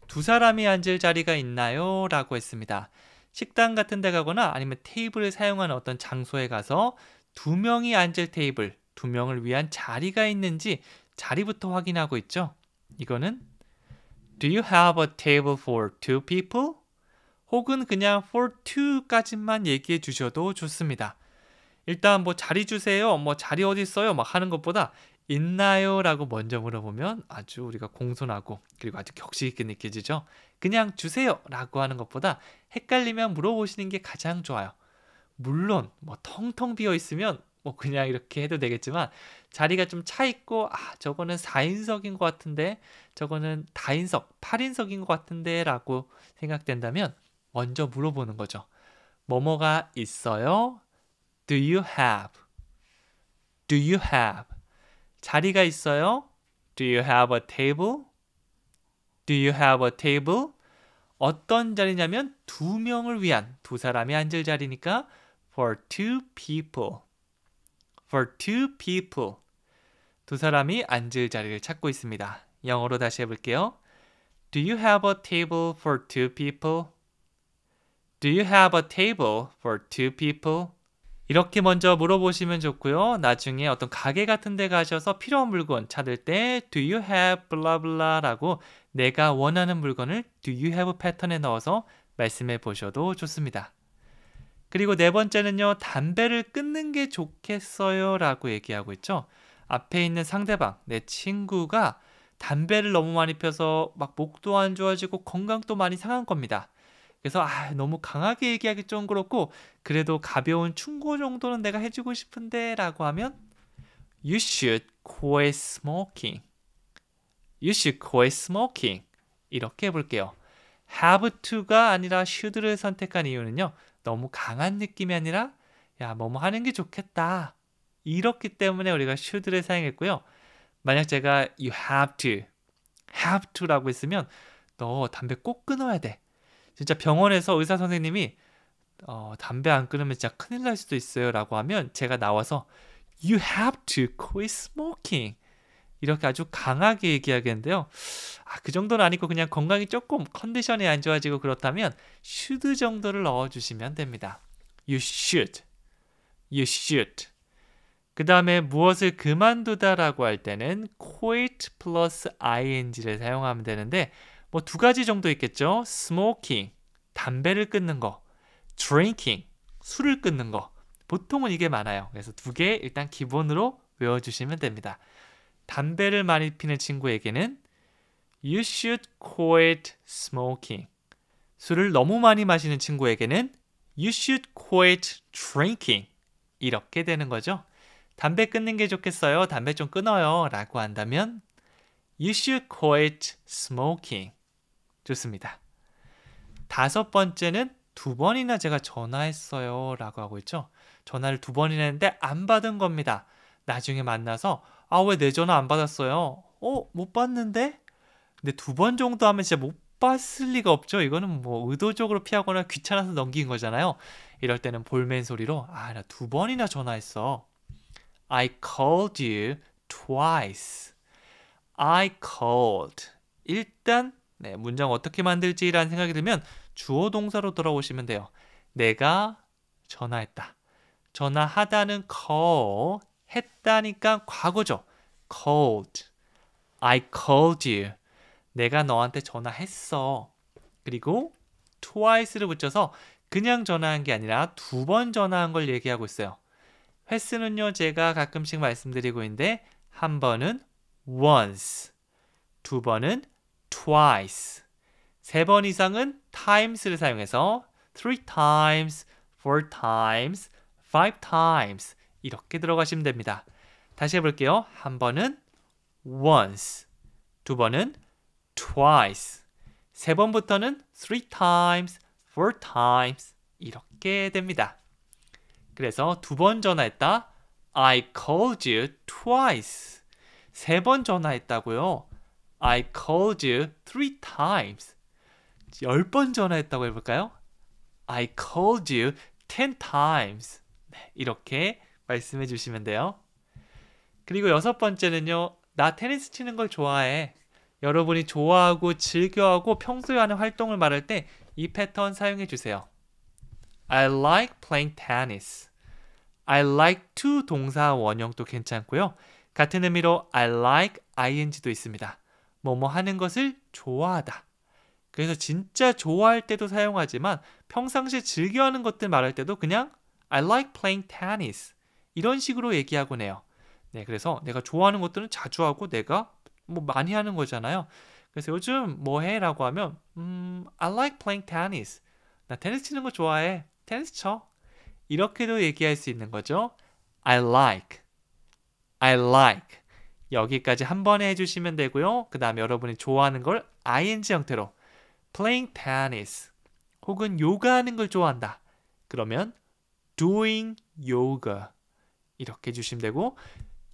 두 사람이 앉을 자리가 있나요? 라고 했습니다. 식당 같은 데 가거나 아니면 테이블을 사용하는 어떤 장소에 가서 두 명이 앉을 테이블, 두 명을 위한 자리가 있는지 자리부터 확인하고 있죠. 이거는 Do you have a table for two people? 혹은 그냥 for two까지만 얘기해 주셔도 좋습니다. 일단 뭐 자리 주세요, 뭐 자리 어디 있어요 막 하는 것보다 있나요? 라고 먼저 물어보면 아주 우리가 공손하고 그리고 아주 격식 있게 느껴지죠. 그냥 주세요 라고 하는 것보다 헷갈리면 물어보시는 게 가장 좋아요. 물론 뭐 텅텅 비어 있으면 뭐 그냥 이렇게 해도 되겠지만 자리가 좀 차 있고 아 저거는 4인석인 것 같은데 저거는 다인석, 8인석인 것 같은데 라고 생각된다면 먼저 물어보는 거죠. 뭐뭐가 있어요? Do you have? Do you have? 자리가 있어요? Do you have a table? Do you have a table? 어떤 자리냐면 두 명을 위한 두 사람이 앉을 자리니까 for two people. for two people. 두 사람이 앉을 자리를 찾고 있습니다. 영어로 다시 해 볼게요. Do you have a table for two people? Do you have a table for two people? 이렇게 먼저 물어보시면 좋고요. 나중에 어떤 가게 같은 데 가셔서 필요한 물건 찾을 때 Do you have 블라블라라고 내가 원하는 물건을 Do you have 패턴에 넣어서 말씀해 보셔도 좋습니다. 그리고 네 번째는요. 담배를 끊는 게 좋겠어요 라고 얘기하고 있죠. 앞에 있는 상대방, 내 친구가 담배를 너무 많이 펴서 막 목도 안 좋아지고 건강도 많이 상한 겁니다. 그래서 아, 너무 강하게 얘기하기 좀 그렇고 그래도 가벼운 충고 정도는 내가 해주고 싶은데라고 하면 you should quit smoking. you should quit smoking. 이렇게 해볼게요. have to가 아니라 should를 선택한 이유는요. 너무 강한 느낌이 아니라 야, 뭐 뭐 하는 게 좋겠다. 이렇기 때문에 우리가 should를 사용했고요. 만약 제가 you have to, have to라고 했으면 너 담배 꼭 끊어야 돼. 진짜 병원에서 의사 선생님이 어, 담배 안 끊으면 진짜 큰일 날 수도 있어요라고 하면 제가 나와서 you have to quit smoking 이렇게 아주 강하게 얘기하겠는데요. 아, 그 정도는 아니고 그냥 건강이 조금 컨디션이 안 좋아지고 그렇다면 should 정도를 넣어 주시면 됩니다. you should you should 그 다음에 무엇을 그만두다라고 할 때는 quit plus ing를 사용하면 되는데 뭐두 가지 정도 있겠죠. 스모킹, 담배를 끊는 거, drinking, 술을 끊는 거. 보통은 이게 많아요. 그래서 두 개 일단 기본으로 외워주시면 됩니다. 담배를 많이 피는 친구에게는 you should quit smoking. 술을 너무 많이 마시는 친구에게는 you should quit drinking. 이렇게 되는 거죠. 담배 끊는 게 좋겠어요. 담배 좀 끊어요. 라고 한다면 You should quit smoking. 좋습니다. 다섯 번째는 두 번이나 제가 전화했어요. 라고 하고 있죠. 전화를 두 번이나 했는데 안 받은 겁니다. 나중에 만나서, 아, 왜 내 전화 안 받았어요? 어, 못 받는데? 근데 두 번 정도 하면 진짜 못 봤을 리가 없죠. 이거는 뭐 의도적으로 피하거나 귀찮아서 넘긴 거잖아요. 이럴 때는 볼멘 소리로 아, 나 두 번이나 전화했어. I called you twice. I called. 일단 네, 문장 어떻게 만들지라는 생각이 들면 주어 동사로 돌아오시면 돼요. 내가 전화했다. 전화하다는 call 했다니까 과거죠. called. I called you. 내가 너한테 전화했어. 그리고 twice를 붙여서 그냥 전화한 게 아니라 두 번 전화한 걸 얘기하고 있어요. 횟수는요, 제가 가끔씩 말씀드리고 있는데 한 번은 once, 두 번은 twice. 세 번 이상은 times를 사용해서 three times, four times, five times 이렇게 들어가시면 됩니다. 다시 해볼게요. 한 번은 once, 두 번은 twice, 세 번부터는 three times, four times 이렇게 됩니다. 그래서 두 번 전화했다. I called you twice. 세 번 전화했다고요. I called you three times. 1 0번 전화했다고 해볼까요? I called you ten times. 네, 이렇게 말씀해 주시면 돼요. 그리고 여섯 번째는요. 나 테니스 치는 걸 좋아해. 여러분이 좋아하고 즐겨하고 평소에 하는 활동을 말할 때 이 패턴 사용해 주세요. I like playing tennis. I like to 동사 원형도 괜찮고요. 같은 의미로 I like ing도 있습니다. 뭐뭐 뭐 하는 것을 좋아하다. 그래서 진짜 좋아할 때도 사용하지만 평상시 즐겨하는 것들 말할 때도 그냥 I like playing tennis 이런 식으로 얘기하곤 해요. 네, 그래서 내가 좋아하는 것들은 자주 하고 내가 뭐 많이 하는 거잖아요. 그래서 요즘 뭐 해라고 하면 음, I like playing tennis. 나 테니스 치는 거 좋아해. 테니스 쳐. 이렇게도 얘기할 수 있는 거죠. I like. I like. 여기까지 한 번에 해주시면 되고요. 그 다음에 여러분이 좋아하는 걸 ing 형태로 playing tennis 혹은 요가하는 걸 좋아한다. 그러면 doing yoga 이렇게 해주시면 되고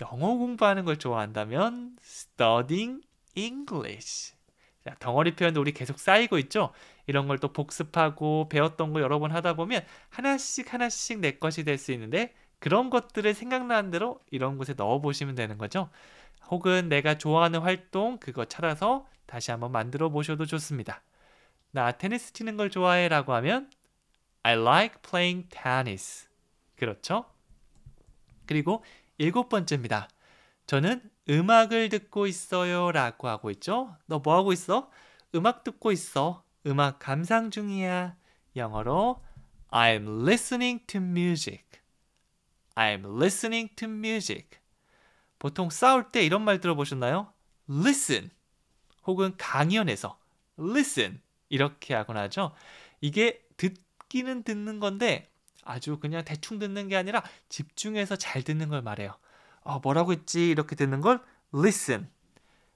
영어 공부하는 걸 좋아한다면 studying English 자, 덩어리 표현도 우리 계속 쌓이고 있죠. 이런 걸 또 복습하고 배웠던 거 여러 번 하다 보면 하나씩 하나씩 내 것이 될 수 있는데 그런 것들을 생각나는 대로 이런 곳에 넣어 보시면 되는 거죠. 혹은 내가 좋아하는 활동 그거 찾아서 다시 한번 만들어 보셔도 좋습니다. 나 테니스 치는 걸 좋아해 라고 하면 I like playing tennis. 그렇죠? 그리고 일곱 번째입니다. 저는 음악을 듣고 있어요 라고 하고 있죠. 너 뭐 하고 있어? 음악 듣고 있어. 음악 감상 중이야. 영어로 I'm listening to music. I'm listening to music. 보통 싸울 때 이런 말 들어보셨나요? listen 혹은 강연에서 listen 이렇게 하곤 하죠. 이게 듣기는 듣는 건데 아주 그냥 대충 듣는 게 아니라 집중해서 잘 듣는 걸 말해요. 어, 뭐라고 했지? 이렇게 듣는 걸 listen.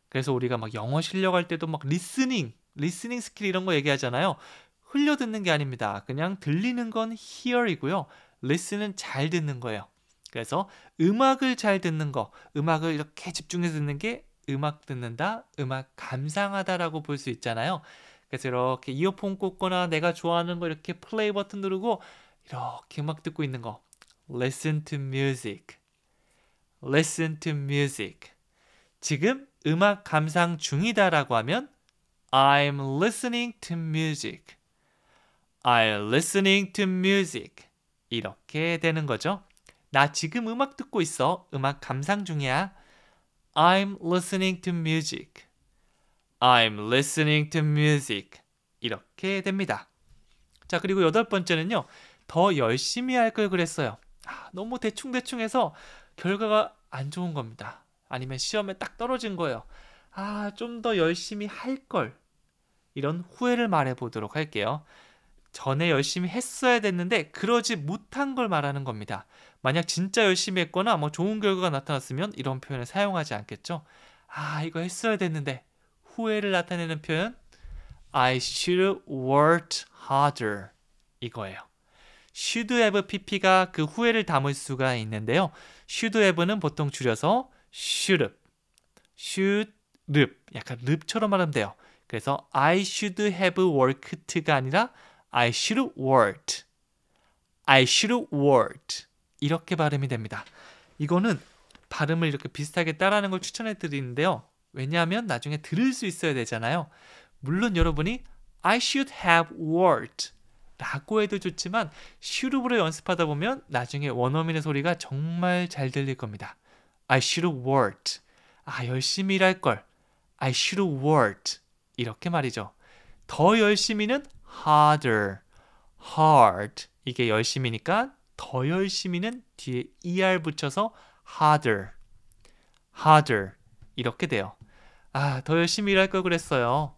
그래서 우리가 막 영어 실력 할 때도 막 listening, listening 스킬 이런 거 얘기하잖아요. 흘려 듣는 게 아닙니다. 그냥 들리는 건 hear이고요. listen은 잘 듣는 거예요. 그래서 음악을 잘 듣는 거, 음악을 이렇게 집중해서 듣는 게 음악 듣는다, 음악 감상하다라고 볼 수 있잖아요. 그래서 이렇게 이어폰 꽂거나 내가 좋아하는 거 이렇게 플레이 버튼 누르고 이렇게 음악 듣고 있는 거. Listen to music. Listen to music. 지금 음악 감상 중이다라고 하면 I'm listening to music. I'm listening to music. 이렇게 되는 거죠. 나 지금 음악 듣고 있어. 음악 감상 중이야. I'm listening to music. I'm listening to music. 이렇게 됩니다. 자, 그리고 여덟 번째는요. 더 열심히 할 걸 그랬어요. 아, 너무 대충대충 해서 결과가 안 좋은 겁니다. 아니면 시험에 딱 떨어진 거예요. 아, 좀 더 열심히 할 걸. 이런 후회를 말해 보도록 할게요. 전에 열심히 했어야 됐는데 그러지 못한 걸 말하는 겁니다. 만약 진짜 열심히 했거나 뭐 좋은 결과가 나타났으면 이런 표현을 사용하지 않겠죠. 아, 이거 했어야 됐는데. 후회를 나타내는 표현 I should worked harder 이거예요. should have pp가 그 후회를 담을 수가 있는데요. should have는 보통 줄여서 should have, should have 약간 릅처럼 말하면 돼요. 그래서 I should have worked가 아니라 I should worked I should worked 이렇게 발음이 됩니다. 이거는 발음을 이렇게 비슷하게 따라하는 걸 추천해 드리는데요. 왜냐하면 나중에 들을 수 있어야 되잖아요. 물론 여러분이 I should have word k e 라고 해도 좋지만 should로 연습하다 보면 나중에 원어민의 소리가 정말 잘 들릴 겁니다. I should have work. e d 아, 열심히 일할 걸. I should have work. e d 이렇게 말이죠. 더 열심히는 harder. hard. 이게 열심히니까 더 열심히는 뒤에 er 붙여서 harder, harder 이렇게 돼요. 아, 더 열심히 일할 걸 그랬어요.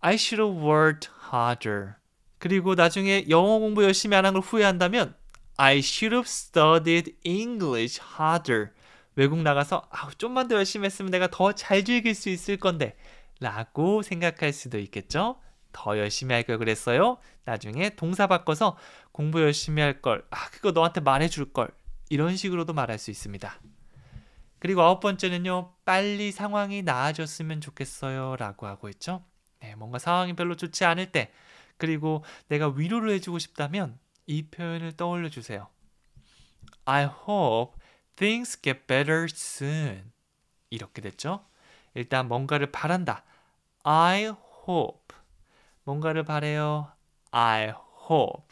I should have worked harder. 그리고 나중에 영어 공부 열심히 안 한 걸 후회한다면 I should have studied English harder. 외국 나가서 아, 좀만 더 열심히 했으면 내가 더 잘 즐길 수 있을 건데 라고 생각할 수도 있겠죠? 더 열심히 할 걸 그랬어요. 나중에 동사 바꿔서 공부 열심히 할 걸. 아, 그거 너한테 말해 줄 걸. 이런 식으로도 말할 수 있습니다. 그리고 아홉 번째는요. 빨리 상황이 나아졌으면 좋겠어요라고 하고 있죠. 네, 뭔가 상황이 별로 좋지 않을 때 그리고 내가 위로를 해 주고 싶다면 이 표현을 떠올려 주세요. I hope things get better soon. 이렇게 됐죠? 일단 뭔가를 바란다. I hope 뭔가를 바래요. I hope.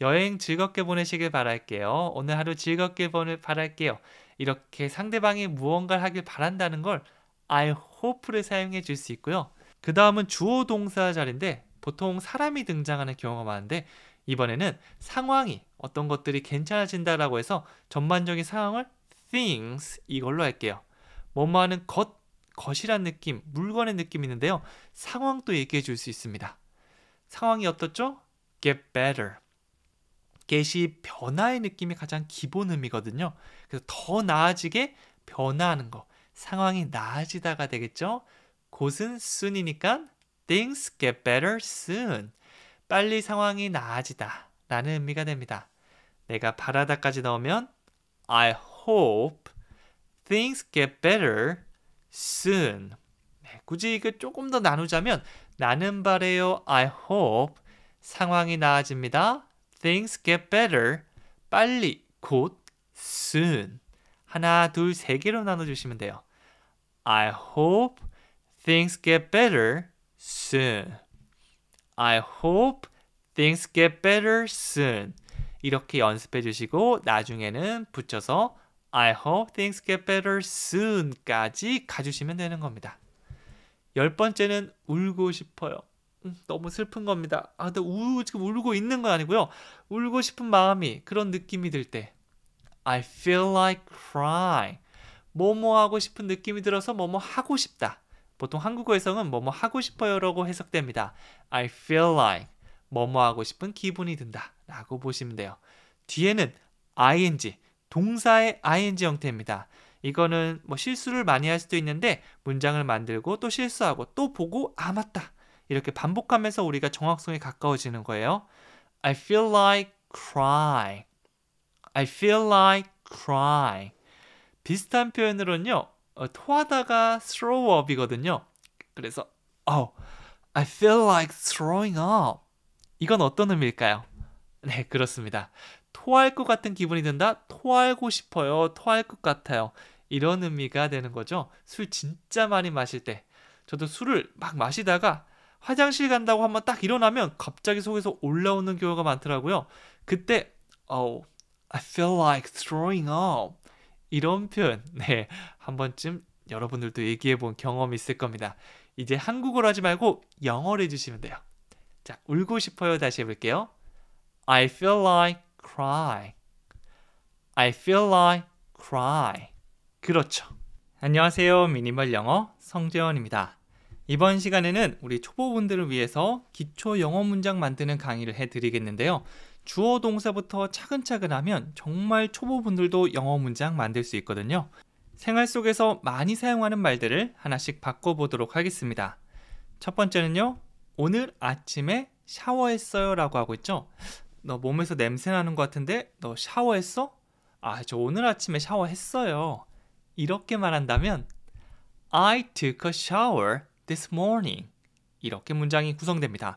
여행 즐겁게 보내시길 바랄게요. 오늘 하루 즐겁게 보내 바랄게요. 이렇게 상대방이 무언가를 하길 바란다는 걸 I hope를 사용해 줄 수 있고요. 그 다음은 주어 동사 자리인데 보통 사람이 등장하는 경우가 많은데 이번에는 상황이 어떤 것들이 괜찮아진다라고 해서 전반적인 상황을 things 이걸로 할게요. 뭐뭐 하는 것 것이란 느낌, 물건의 느낌이 있는데요. 상황도 얘기해 줄 수 있습니다. 상황이 어떻죠? get better. get이 변화의 느낌이 가장 기본 의미거든요. 그래서 더 나아지게 변화하는 거. 상황이 나아지다가 되겠죠? 곧은 soon이니까 things get better soon. 빨리 상황이 나아지다 라는 의미가 됩니다. 내가 바라다까지 넣으면 I hope things get better soon. 굳이 이그 조금 더 나누자면 나는 바래요. I hope 상황이 나아집니다. Things get better. 빨리 곧 soon. 하나, 둘, 세 개로 나눠 주시면 돼요. I hope things get better soon. I hope things get better soon. 이렇게 연습해 주시고 나중에는 붙여서 I hope things get better soon까지 가주시면 되는 겁니다. 열 번째는 울고 싶어요. 음, 너무 슬픈 겁니다. 아, 근데 우, 지금 울고 있는 건 아니고요. 울고 싶은 마음이 그런 느낌이 들 때, I feel like crying. 뭐뭐 하고 싶은 느낌이 들어서 뭐뭐 하고 싶다. 보통 한국어에서는 뭐 뭐 하고 싶어요라고 해석됩니다. I feel like 뭐뭐 하고 싶은 기분이 든다라고 보시면 돼요. 뒤에는 ing 동사의 ing 형태입니다. 이거는 뭐 실수를 많이 할 수도 있는데 문장을 만들고 또 실수하고 또 보고 아 맞다 이렇게 반복하면서 우리가 정확성에 가까워지는 거예요. I feel like cry. I feel like cry. 비슷한 표현으로는요. 어, 토하다가 throw up이거든요. 그래서 oh, I feel like throwing up. 이건 어떤 의미일까요? 네, 그렇습니다. 토할 것 같은 기분이 든다. 토하고 싶어요. 토할 것 같아요. 이런 의미가 되는 거죠. 술 진짜 많이 마실 때. 저도 술을 막 마시다가 화장실 간다고 한번 딱 일어나면 갑자기 속에서 올라오는 경우가 많더라고요. 그때 oh, I feel like throwing up. 이런 표현. 네. 한 번쯤 여러분들도 얘기해 본 경험이 있을 겁니다. 이제 한국어로 하지 말고 영어로 해 주시면 돼요. 자, 울고 싶어요 다시 해 볼게요. I feel like cry. I feel like cry. 그렇죠. 안녕하세요. 미니멀 영어 성재원입니다. 이번 시간에는 우리 초보분들을 위해서 기초 영어 문장 만드는 강의를 해드리겠는데요. 주어 동사부터 차근차근 하면 정말 초보분들도 영어 문장 만들 수 있거든요. 생활 속에서 많이 사용하는 말들을 하나씩 바꿔보도록 하겠습니다. 첫 번째는요. 오늘 아침에 샤워했어요 라고 하고 있죠. 너 몸에서 냄새 나는 것 같은데 너 샤워했어? 아, 저 오늘 아침에 샤워했어요. 이렇게 말한다면 I took a shower this morning. 이렇게 문장이 구성됩니다.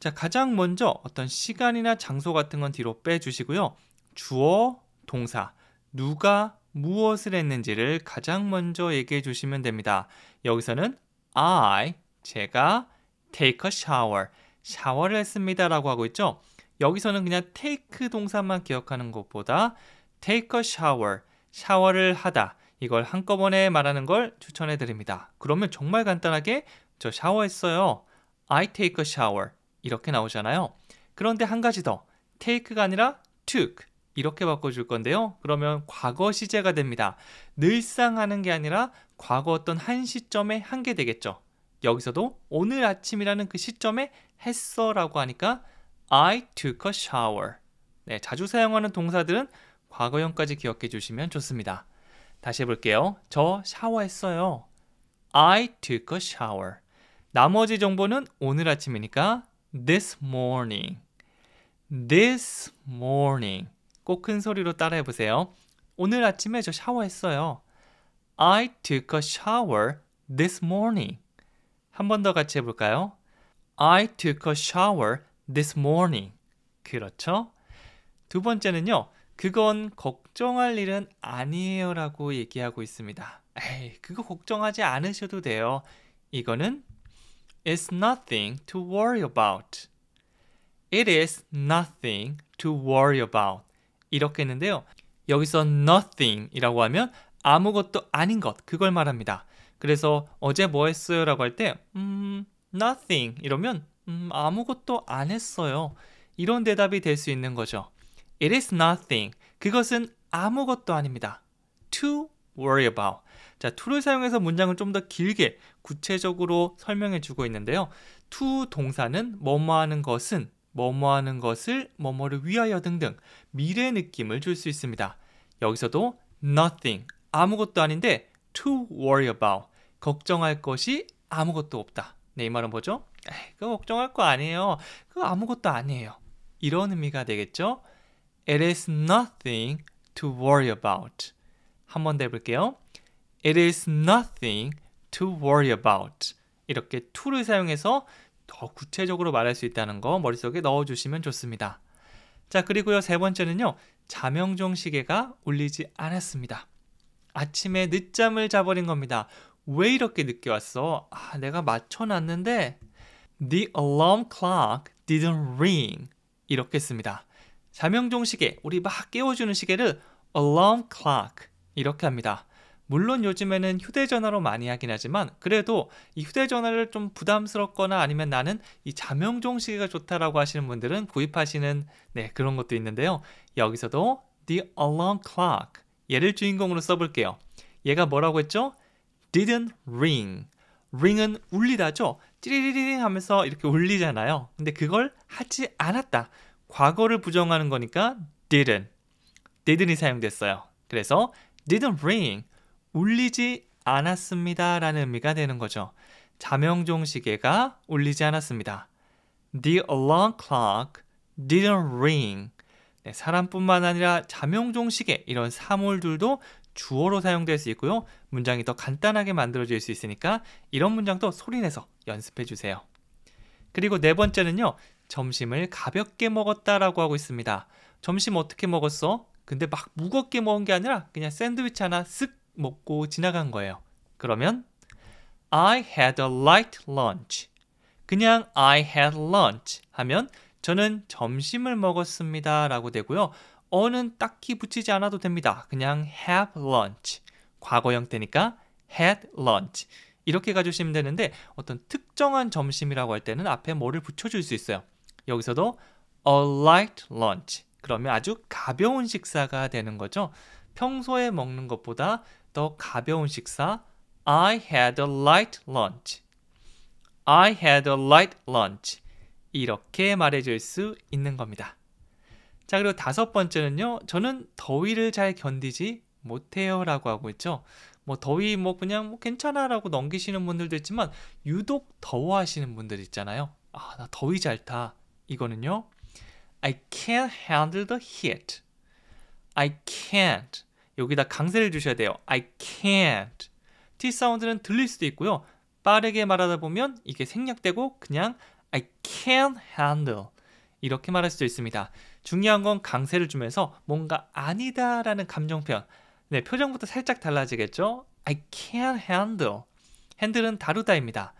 자, 가장 먼저 어떤 시간이나 장소 같은 건 뒤로 빼주시고요. 주어, 동사, 누가 무엇을 했는지를 가장 먼저 얘기해 주시면 됩니다. 여기서는 I, 제가 take a shower, 샤워를 했습니다라고 하고 있죠. 여기서는 그냥 take 동사만 기억하는 것보다 take a shower, 샤워를 하다 이걸 한꺼번에 말하는 걸 추천해 드립니다. 그러면 정말 간단하게 저 샤워했어요. I take a shower 이렇게 나오잖아요. 그런데 한 가지 더 take가 아니라 took 이렇게 바꿔줄 건데요. 그러면 과거 시제가 됩니다. 늘상 하는 게 아니라 과거 어떤 한 시점에 한 게 되겠죠. 여기서도 오늘 아침이라는 그 시점에 했어라고 하니까 I took a shower. 네, 자주 사용하는 동사들은 과거형까지 기억해 주시면 좋습니다. 다시 해볼게요. 저 샤워했어요. I took a shower. 나머지 정보는 오늘 아침이니까 this morning. this morning. 꼭 큰 소리로 따라해 보세요. 오늘 아침에 저 샤워했어요. I took a shower this morning. 한 번 더 같이 해볼까요? I took a shower this morning. 그렇죠? 두 번째는요. 그건 걱정할 일은 아니에요 라고 얘기하고 있습니다. 에이, 그거 걱정하지 않으셔도 돼요. 이거는 It's nothing to worry about. It is nothing to worry about. 이렇게 했는데요. 여기서 nothing 이라고 하면 아무것도 아닌 것, 그걸 말합니다. 그래서 어제 뭐 했어요? 라고 할 때, 음, nothing 이러면 음, 아무것도 안 했어요. 이런 대답이 될 수 있는 거죠. It is nothing. 그것은 아무것도 아닙니다. To worry about. 자, to를 사용해서 문장을 좀 더 길게 구체적으로 설명해 주고 있는데요. to 동사는 뭐뭐 하는 것은 뭐뭐 하는 것을 뭐뭐를 위하여 등등 미래 느낌을 줄 수 있습니다. 여기서도 nothing 아무것도 아닌데 to worry about 걱정할 것이 아무것도 없다. 네, 이 말은 뭐죠? 그 걱정할 거 아니에요. 그 아무것도 아니에요. 이런 의미가 되겠죠? It is nothing to worry about. 한 번 더 해볼게요. It is nothing to worry about. 이렇게 to를 사용해서 더 구체적으로 말할 수 있다는 거 머릿속에 넣어주시면 좋습니다. 자, 그리고요. 세 번째는요. 자명종 시계가 울리지 않았습니다. 아침에 늦잠을 자버린 겁니다. 왜 이렇게 늦게 왔어? 아, 내가 맞춰놨는데 The alarm clock didn't ring. 이렇게 씁니다. 자명종 시계, 우리 막 깨워주는 시계를 alarm clock 이렇게 합니다. 물론 요즘에는 휴대전화로 많이 하긴 하지만 그래도 이 휴대전화를 좀 부담스럽거나 아니면 나는 이 자명종 시계가 좋다라고 하시는 분들은 구입하시는 네 그런 것도 있는데요. 여기서도 the alarm clock 얘를 주인공으로 써볼게요. 얘가 뭐라고 했죠? didn't ring ring은 울리다죠? 찌리리링 하면서 이렇게 올리잖아요. 근데 그걸 하지 않았다. 과거를 부정하는 거니까 didn't. didn't이 사용됐어요. 그래서 didn't ring, 울리지 않았습니다 라는 의미가 되는 거죠. 자명종 시계가 울리지 않았습니다. The alarm clock didn't ring. 네, 사람뿐만 아니라 자명종 시계 이런 사물들도 주어로 사용될 수 있고요. 문장이 더 간단하게 만들어질 수 있으니까 이런 문장도 소리내서 연습해 주세요. 그리고 네 번째는요. 점심을 가볍게 먹었다라고 하고 있습니다. 점심 어떻게 먹었어? 근데 막 무겁게 먹은 게 아니라 그냥 샌드위치 하나 쓱 먹고 지나간 거예요. 그러면 I had a light lunch. 그냥 I had lunch 하면 저는 점심을 먹었습니다 라고 되고요. 어는 딱히 붙이지 않아도 됩니다. 그냥 have lunch. 과거 형때니까 had lunch. 이렇게 가주시면 되는데 어떤 특정한 점심이라고 할 때는 앞에 뭐를 붙여줄 수 있어요. 여기서도 a light lunch 그러면 아주 가벼운 식사가 되는 거죠. 평소에 먹는 것보다 더 가벼운 식사 I had a light lunch I had a light lunch 이렇게 말해줄 수 있는 겁니다. 자 그리고 다섯 번째는요. 저는 더위를 잘 견디지 못해요 라고 하고 있죠. 뭐 더위 뭐 그냥 뭐 괜찮아라고 넘기시는 분들도 있지만 유독 더워하시는 분들 있잖아요. 아, 나 더위 잘 타. 이거는요. I can't handle the heat. I can't. 여기다 강세를 주셔야 돼요. I can't. T 사운드는 들릴 수도 있고요. 빠르게 말하다 보면 이게 생략되고 그냥 I can't handle. 이렇게 말할 수도 있습니다. 중요한 건 강세를 주면서 뭔가 아니다라는 감정표현 네, 표정부터 살짝 달라지겠죠? I can't handle. 핸들은 다루다입니다.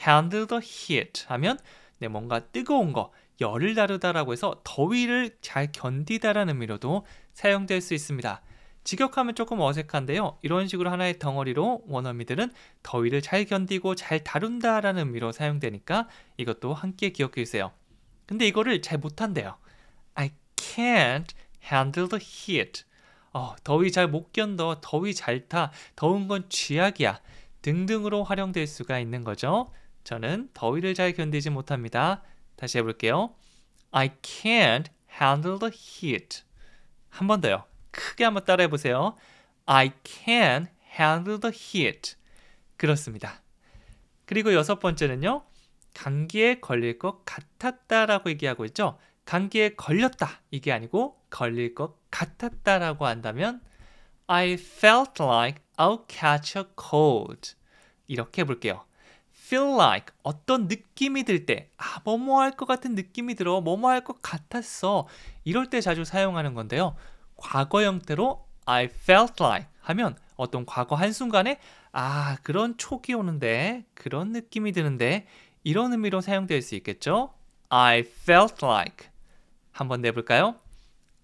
handle the heat 하면 네, 뭔가 뜨거운 거, 열을 다루다라고 해서 더위를 잘 견디다라는 의미로도 사용될 수 있습니다. 직역하면 조금 어색한데요. 이런 식으로 하나의 덩어리로 원어민들은 더위를 잘 견디고 잘 다룬다라는 의미로 사용되니까 이것도 함께 기억해 주세요. 근데 이거를 잘 못한대요. I can't handle the heat. 어, 더위 잘 못 견뎌, 더위 잘 타, 더운 건 쥐약이야 등등으로 활용될 수가 있는 거죠. 저는 더위를 잘 견디지 못합니다. 다시 해볼게요. I can't handle the heat. 한 번 더요. 크게 한번 따라해보세요. I can't handle the heat. 그렇습니다. 그리고 여섯 번째는요. 감기에 걸릴 것 같았다라고 얘기하고 있죠. 감기에 걸렸다 이게 아니고 걸릴 것 같았다라고 한다면 I felt like I'll catch a cold 이렇게 해볼게요. feel like 어떤 느낌이 들 때 아 뭐 뭐 할 것 같은 느낌이 들어 뭐 뭐 할 것 같았어 이럴 때 자주 사용하는 건데요. 과거 형태로 I felt like 하면 어떤 과거 한순간에 아 그런 촉이 오는데 그런 느낌이 드는데 이런 의미로 사용될 수 있겠죠. I felt like 한번 내볼까요?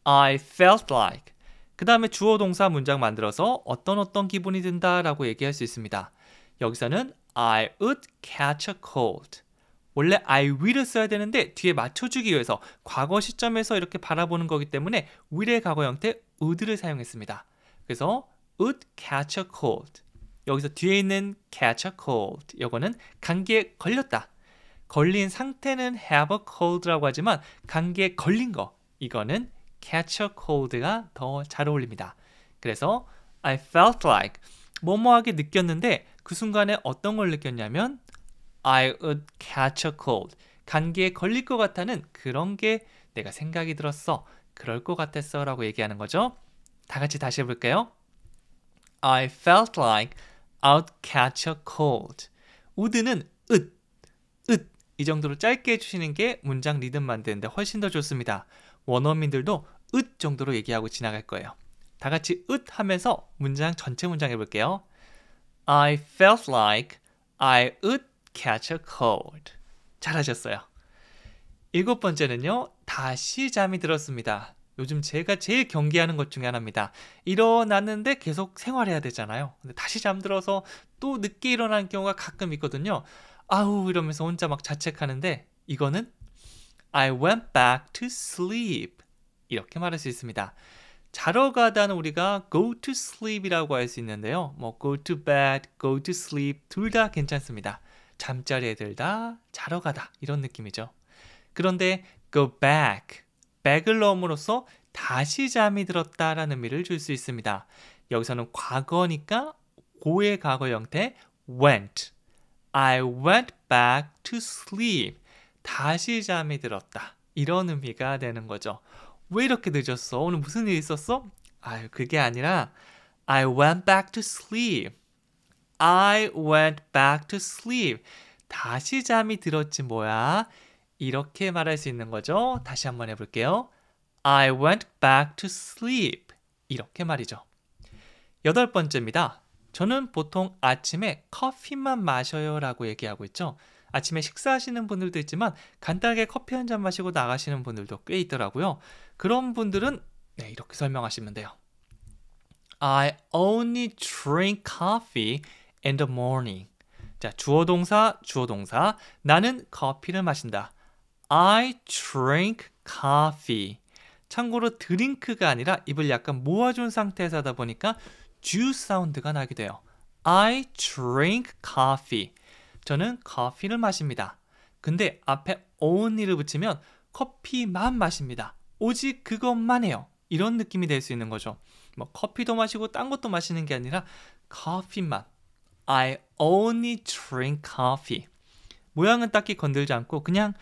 I felt like. 그 다음에 주어 동사 문장 만들어서 어떤 어떤 기분이 든다 라고 얘기할 수 있습니다. 여기서는 I would catch a cold. 원래 I will을 써야 되는데 뒤에 맞춰주기 위해서 과거 시점에서 이렇게 바라보는 거기 때문에 will의 과거 형태 would를 사용했습니다. 그래서 would catch a cold. 여기서 뒤에 있는 catch a cold. 이거는 감기에 걸렸다. 걸린 상태는 have a cold라고 하지만 감기에 걸린 거 이거는 catch a cold가 더 잘 어울립니다. 그래서 I felt like 뭐뭐하게 느꼈는데 그 순간에 어떤 걸 느꼈냐면 I would catch a cold 감기에 걸릴 것 같다는 그런 게 내가 생각이 들었어 그럴 것 같았어 라고 얘기하는 거죠. 다 같이 다시 해볼까요? I felt like I'd w o u l catch a cold. 우드는 이 정도로 짧게 해주시는 게 문장 리듬 만드는데 훨씬 더 좋습니다. 원어민들도 읒 정도로 얘기하고 지나갈 거예요. 다 같이 읒 하면서 문장 전체 문장 해볼게요. I felt like I would catch a cold. 잘하셨어요. 일곱 번째는요. 다시 잠이 들었습니다. 요즘 제가 제일 경계하는 것 중에 하나입니다. 일어났는데 계속 생활해야 되잖아요. 근데 다시 잠들어서 또 늦게 일어난 경우가 가끔 있거든요. 아우 이러면서 혼자 막 자책하는데 이거는 I went back to sleep 이렇게 말할 수 있습니다. 자러 가다는 우리가 go to sleep이라고 할 수 있는데요. 뭐 go to bed, go to sleep 둘 다 괜찮습니다. 잠자리에 들다, 자러 가다 이런 느낌이죠. 그런데 go back, back을 넣음으로써 다시 잠이 들었다라는 의미를 줄 수 있습니다. 여기서는 과거니까 고의 과거 형태 went I went back to sleep. 다시 잠이 들었다. 이런 의미가 되는 거죠. 왜 이렇게 늦었어? 오늘 무슨 일 있었어? 아유, 그게 아니라 I went back to sleep. I went back to sleep. 다시 잠이 들었지 뭐야? 이렇게 말할 수 있는 거죠. 다시 한번 해볼게요. I went back to sleep. 이렇게 말이죠. 여덟 번째입니다. 저는 보통 아침에 커피만 마셔요 라고 얘기하고 있죠. 아침에 식사하시는 분들도 있지만 간단하게 커피 한 잔 마시고 나가시는 분들도 꽤 있더라고요. 그런 분들은 네, 이렇게 설명하시면 돼요. I only drink coffee in the morning. 자, 주어 동사, 주어 동사. 나는 커피를 마신다. I drink coffee. 참고로 드링크가 아니라 입을 약간 모아준 상태에서 하다 보니까 주 사운드가 나게 돼요. I drink coffee. 저는 커피를 마십니다. 근데 앞에 only를 붙이면 커피만 마십니다. 오직 그것만 해요. 이런 느낌이 될 수 있는 거죠. 뭐 커피도 마시고 딴 것도 마시는 게 아니라 커피만. I only drink coffee. 모양은 딱히 건들지 않고 그냥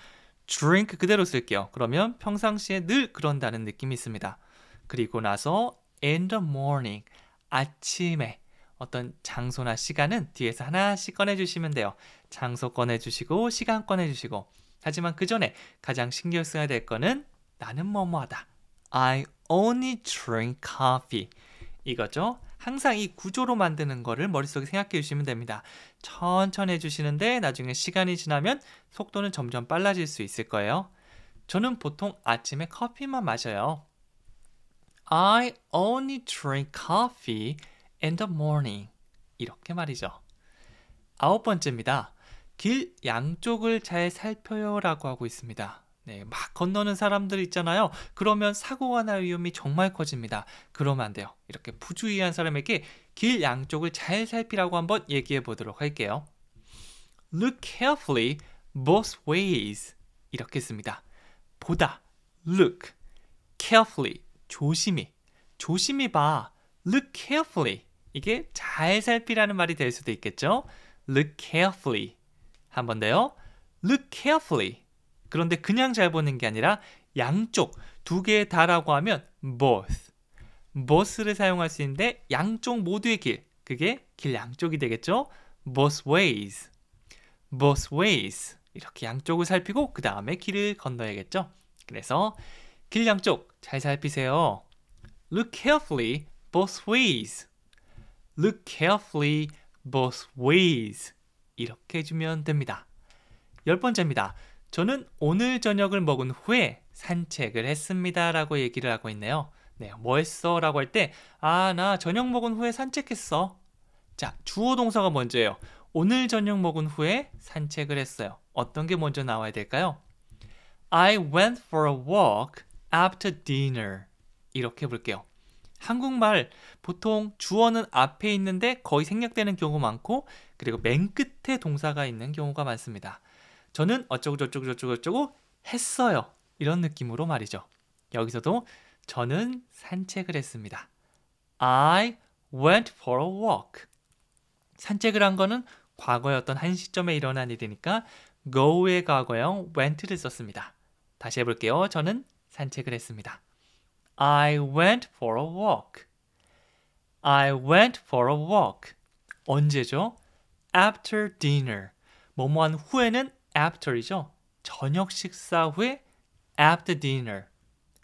drink 그대로 쓸게요. 그러면 평상시에 늘 그런다는 느낌이 있습니다. 그리고 나서 in the morning. 아침에 어떤 장소나 시간은 뒤에서 하나씩 꺼내주시면 돼요. 장소 꺼내주시고 시간 꺼내주시고 하지만 그 전에 가장 신경 써야 될 거는 나는 뭐뭐하다. I only drink coffee. 이거죠. 항상 이 구조로 만드는 거를 머릿속에 생각해 주시면 됩니다. 천천히 해주시는데 나중에 시간이 지나면 속도는 점점 빨라질 수 있을 거예요. 저는 보통 아침에 커피만 마셔요. I only drink coffee in the morning. 이렇게 말이죠. 아홉 번째입니다. 길 양쪽을 잘 살펴요라고 하고 있습니다. 네, 막 건너는 사람들 있잖아요. 그러면 사고가 날 위험이 정말 커집니다. 그러면 안 돼요. 이렇게 부주의한 사람에게 길 양쪽을 잘 살피라고 한번 얘기해 보도록 할게요. Look carefully both ways. 이렇게 씁니다. 보다, look, carefully, 조심히, 조심히 봐. Look carefully. 이게 잘 살피라는 말이 될 수도 있겠죠? Look carefully. 한 번 더요. Look carefully. 그런데 그냥 잘 보는 게 아니라 양쪽 두 개 다라고 하면 both. both를 사용할 수 있는데 양쪽 모두의 길. 그게 길 양쪽이 되겠죠? both ways. both ways. 이렇게 양쪽을 살피고 그 다음에 길을 건너야겠죠? 그래서 길 양쪽 잘 살피세요. Look carefully both ways. Look carefully both ways. 이렇게 해주면 됩니다. 열 번째입니다. 저는 오늘 저녁을 먹은 후에 산책을 했습니다. 라고 얘기를 하고 있네요. 네, 뭐 했어? 라고 할 때, 아, 나 저녁 먹은 후에 산책했어. 자, 주어 동사가 먼저예요. 오늘 저녁 먹은 후에 산책을 했어요. 어떤 게 먼저 나와야 될까요? I went for a walk after dinner 이렇게 볼게요. 한국말 보통 주어는 앞에 있는데 거의 생략되는 경우 많고 그리고 맨 끝에 동사가 있는 경우가 많습니다. 저는 어쩌고 저쩌고 저쩌고 저쩌고 했어요. 이런 느낌으로 말이죠. 여기서도 저는 산책을 했습니다. I went for a walk. 산책을 한 거는 과거의 어떤 한 시점에 일어난 일이니까 go의 과거형 went를 썼습니다. 다시 해볼게요. 저는 산책을 했습니다. I went for a walk. I went for a walk. 언제죠? After dinner. 뭐뭐한 후에는 after이죠. 저녁 식사 후에 after dinner.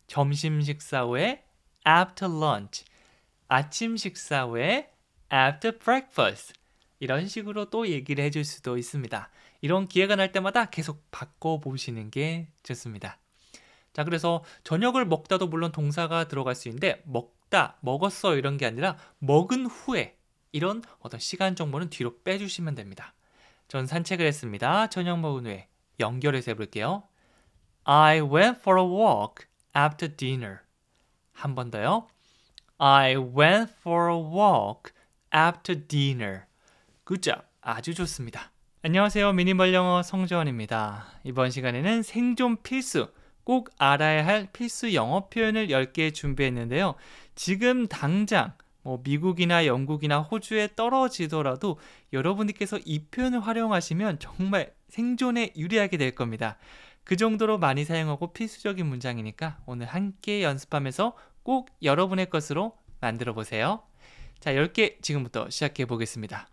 점심 식사 후에 after lunch. 아침 식사 후에 after breakfast. 이런 식으로 또 얘기를 해줄 수도 있습니다. 이런 기회가 날 때마다 계속 바꿔보시는 게 좋습니다. 자, 그래서 저녁을 먹다도 물론 동사가 들어갈 수 있는데 먹다, 먹었어 이런 게 아니라 먹은 후에 이런 어떤 시간 정보는 뒤로 빼주시면 됩니다. 전 산책을 했습니다. 저녁 먹은 후에 연결해서 해볼게요. I went for a walk after dinner. 한 번 더요. I went for a walk after dinner. Good job. 아주 좋습니다. 안녕하세요. 미니멀 영어 성재원입니다. 이번 시간에는 생존 필수 꼭 알아야 할 필수 영어 표현을 10개 준비했는데요. 지금 당장 뭐 미국이나 영국이나 호주에 떨어지더라도 여러분들께서 이 표현을 활용하시면 정말 생존에 유리하게 될 겁니다. 그 정도로 많이 사용하고 필수적인 문장이니까 오늘 함께 연습하면서 꼭 여러분의 것으로 만들어 보세요. 자, 10개 지금부터 시작해 보겠습니다.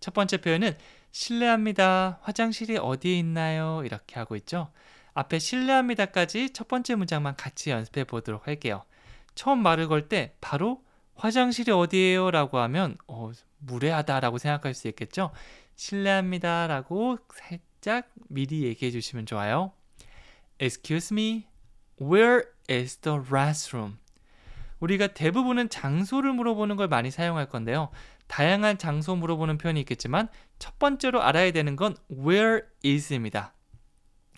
첫 번째 표현은 실례합니다. 화장실이 어디에 있나요? 이렇게 하고 있죠. 앞에 신뢰합니다까지 첫 번째 문장만 같이 연습해 보도록 할게요. 처음 말을 걸 때 바로 화장실이 어디예요? 라고 하면 어, 무례하다라고 생각할 수 있겠죠. 실례합니다 라고 살짝 미리 얘기해 주시면 좋아요. Excuse me, where is the restroom? 우리가 대부분은 장소를 물어보는 걸 많이 사용할 건데요. 다양한 장소 물어보는 표현이 있겠지만 첫 번째로 알아야 되는 건 where is입니다.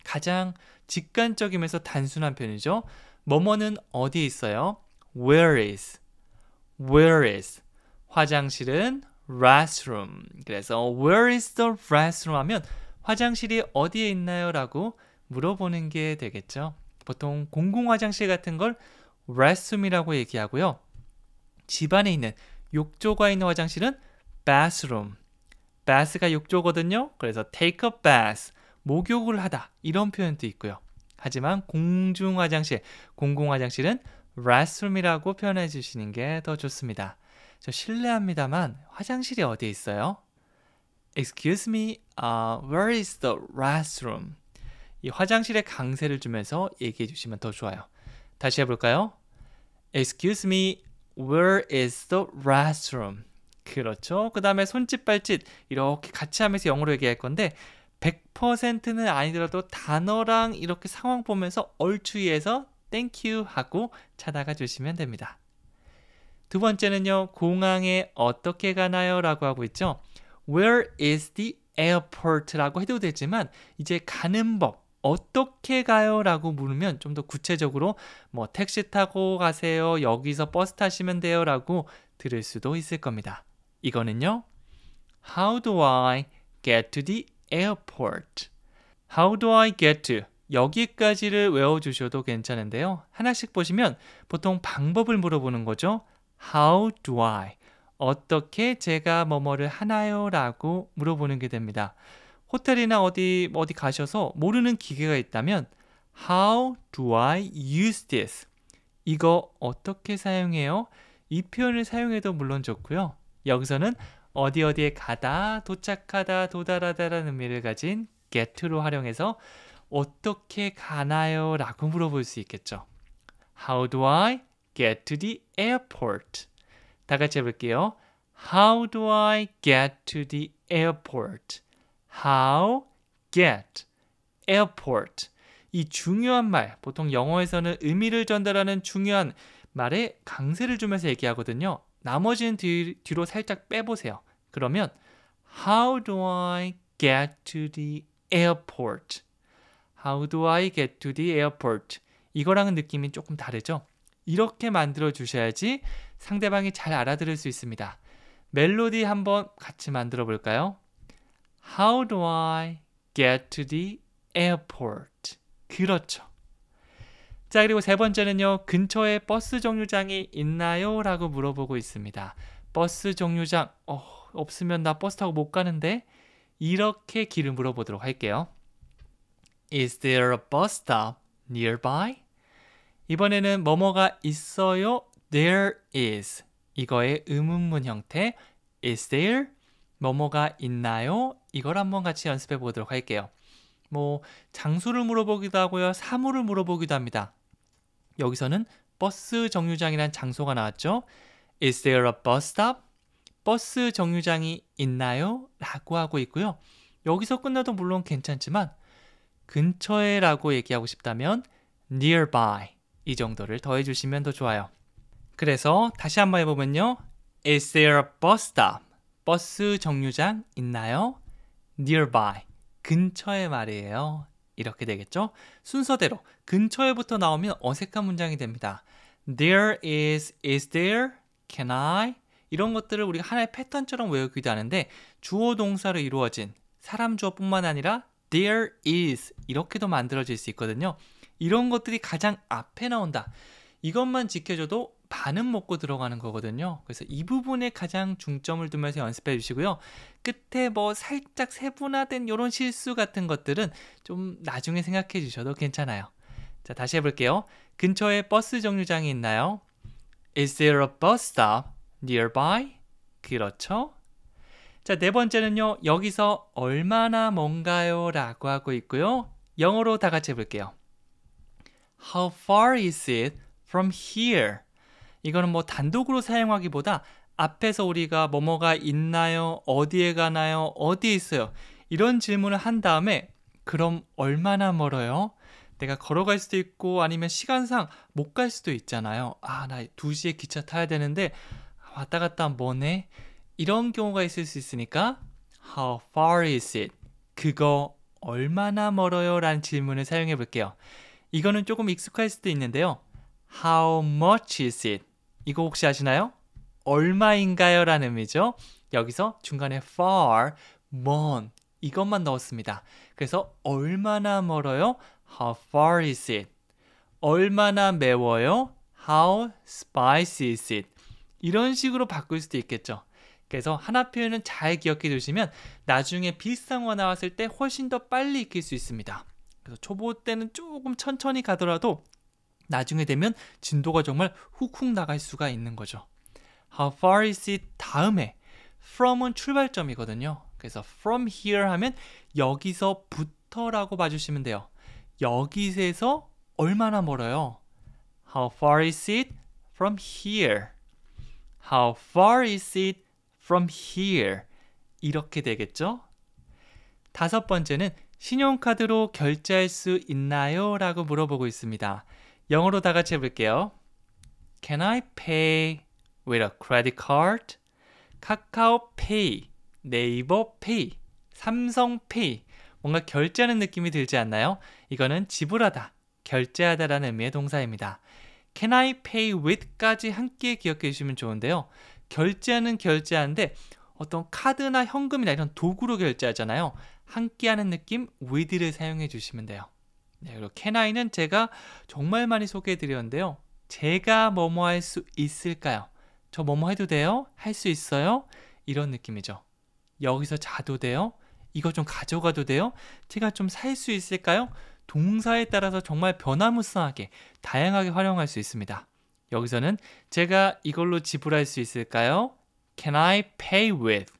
가장 직관적이면서 단순한 편이죠. 뭐뭐는 어디에 있어요? Where is? Where is? 화장실은 restroom. 그래서 where is the restroom 하면 화장실이 어디에 있나요? 라고 물어보는 게 되겠죠. 보통 공공 화장실 같은 걸 restroom이라고 얘기하고요. 집안에 있는 욕조가 있는 화장실은 bathroom. bath가 욕조거든요. 그래서 take a bath. 목욕을 하다 이런 표현도 있고요. 하지만 공중 화장실, 공공 화장실은 restroom이라고 표현해 주시는 게 더 좋습니다. 저 실례합니다만 화장실이 어디에 있어요? Excuse me, uh, where is the restroom? 이화장실의 강세를 주면서 얘기해 주시면 더 좋아요. 다시 해볼까요? Excuse me, where is the restroom? 그렇죠. 그 다음에 손짓 발짓 이렇게 같이 하면서 영어로 얘기할 건데 100%는 아니더라도 단어랑 이렇게 상황 보면서 얼추이해서 땡큐 하고 찾아가 주시면 됩니다. 두 번째는요. 공항에 어떻게 가나요? 라고 하고 있죠. Where is the airport? 라고 해도 되지만 이제 가는 법 어떻게 가요? 라고 물으면 좀 더 구체적으로 뭐 택시 타고 가세요. 여기서 버스 타시면 돼요. 라고 들을 수도 있을 겁니다. 이거는요. How do I get to the airport. How do I get to? 여기까지를 외워주셔도 괜찮은데요. 하나씩 보시면 보통 방법을 물어보는 거죠. How do I? 어떻게 제가 뭐뭐를 하나요? 라고 물어보는 게 됩니다. 호텔이나 어디, 어디 가셔서 모르는 기계가 있다면 How do I use this? 이거 어떻게 사용해요? 이 표현을 사용해도 물론 좋고요. 여기서는 어디 어디에 가다, 도착하다, 도달하다라는 의미를 가진 get로 활용해서 어떻게 가나요? 라고 물어볼 수 있겠죠. How do I get to the airport? 다 같이 해볼게요. How do I get to the airport? How get airport? 이 중요한 말, 보통 영어에서는 의미를 전달하는 중요한 말에 강세를 주면서 얘기하거든요. 나머지는 뒤, 뒤로 살짝 빼보세요. 그러면 How do I get to the airport? How do I get to the airport? 이거랑은 느낌이 조금 다르죠? 이렇게 만들어 주셔야지 상대방이 잘 알아들을 수 있습니다. 멜로디 한번 같이 만들어 볼까요? How do I get to the airport? 그렇죠. 자, 그리고 세 번째는요. 근처에 버스 정류장이 있나요? 라고 물어보고 있습니다. 버스 정류장. 어, 없으면 나 버스 타고 못 가는데 이렇게 길을 물어보도록 할게요. Is there a bus stop nearby? 이번에는 뭐뭐가 있어요? There is 이거의 의문문 형태 Is there? 뭐뭐가 있나요? 이걸 한번 같이 연습해 보도록 할게요. 뭐 장소를 물어보기도 하고요. 사물을 물어보기도 합니다. 여기서는 버스 정류장이란 장소가 나왔죠. Is there a bus stop? 버스 정류장이 있나요? 라고 하고 있고요. 여기서 끝나도 물론 괜찮지만 근처에 라고 얘기하고 싶다면 nearby 이 정도를 더해주시면 더 좋아요. 그래서 다시 한번 해보면요. Is there a bus stop? 버스 정류장 있나요? nearby 근처에 말이에요. 이렇게 되겠죠? 순서대로 근처에부터 나오면 어색한 문장이 됩니다. There is, is there, can I, 이런 것들을 우리가 하나의 패턴처럼 외우기도 하는데 주어 동사로 이루어진 사람 주어뿐만 아니라 there is 이렇게도 만들어질 수 있거든요. 이런 것들이 가장 앞에 나온다. 이것만 지켜줘도 반은 먹고 들어가는 거거든요. 그래서 이 부분에 가장 중점을 두면서 연습해 주시고요. 끝에 뭐 살짝 세분화된 이런 실수 같은 것들은 좀 나중에 생각해 주셔도 괜찮아요. 자, 다시 해볼게요. 근처에 버스 정류장이 있나요? Is there a bus stop nearby 그렇죠? 자, 네 번째는요. 여기서 얼마나 먼가요? 라고 하고 있고요. 영어로 다 같이 해볼게요. How far is it from here? 이거는 뭐 단독으로 사용하기보다 앞에서 우리가 뭐뭐가 있나요? 어디에 가나요? 어디에 있어요? 이런 질문을 한 다음에 그럼 얼마나 멀어요? 내가 걸어갈 수도 있고 아니면 시간상 못 갈 수도 있잖아요. 아, 나 2시에 기차 타야 되는데 왔다 갔다 뭐네? 이런 경우가 있을 수 있으니까 How far is it? 그거 얼마나 멀어요? 라는 질문을 사용해 볼게요. 이거는 조금 익숙할 수도 있는데요. How much is it? 이거 혹시 아시나요? 얼마인가요? 라는 의미죠. 여기서 중간에 far, 먼 이것만 넣었습니다. 그래서 얼마나 멀어요? How far is it? 얼마나 매워요? How spicy is it? 이런 식으로 바꿀 수도 있겠죠. 그래서 하나 표현은 잘 기억해 두시면 나중에 비슷한 거 나왔을 때 훨씬 더 빨리 익힐 수 있습니다. 그래서 초보 때는 조금 천천히 가더라도 나중에 되면 진도가 정말 훅훅 나갈 수가 있는 거죠. How far is it 다음에 from은 출발점이거든요. 그래서 from here 하면 여기서부터라고 봐주시면 돼요. 여기에서 얼마나 멀어요? How far is it from here? How far is it from here? 이렇게 되겠죠? 다섯 번째는 신용카드로 결제할 수 있나요? 라고 물어보고 있습니다. 영어로 다 같이 해볼게요. Can I pay with a credit card? 카카오페이, 네이버페이, 삼성페이 뭔가 결제하는 느낌이 들지 않나요? 이거는 지불하다, 결제하다라는 의미의 동사입니다. can I pay with까지 함께 기억해 주시면 좋은데요. 결제는 결제하는데 어떤 카드나 현금이나 이런 도구로 결제하잖아요. 함께하는 느낌 with를 사용해 주시면 돼요. 네, 그리고 can I는 제가 정말 많이 소개해 드렸는데요. 제가 뭐뭐 할 수 있을까요? 저 뭐뭐 해도 돼요? 할 수 있어요? 이런 느낌이죠. 여기서 자도 돼요? 이거 좀 가져가도 돼요? 제가 좀 살 수 있을까요? 동사에 따라서 정말 변화무쌍하게 다양하게 활용할 수 있습니다. 여기서는 제가 이걸로 지불할 수 있을까요? Can I pay with?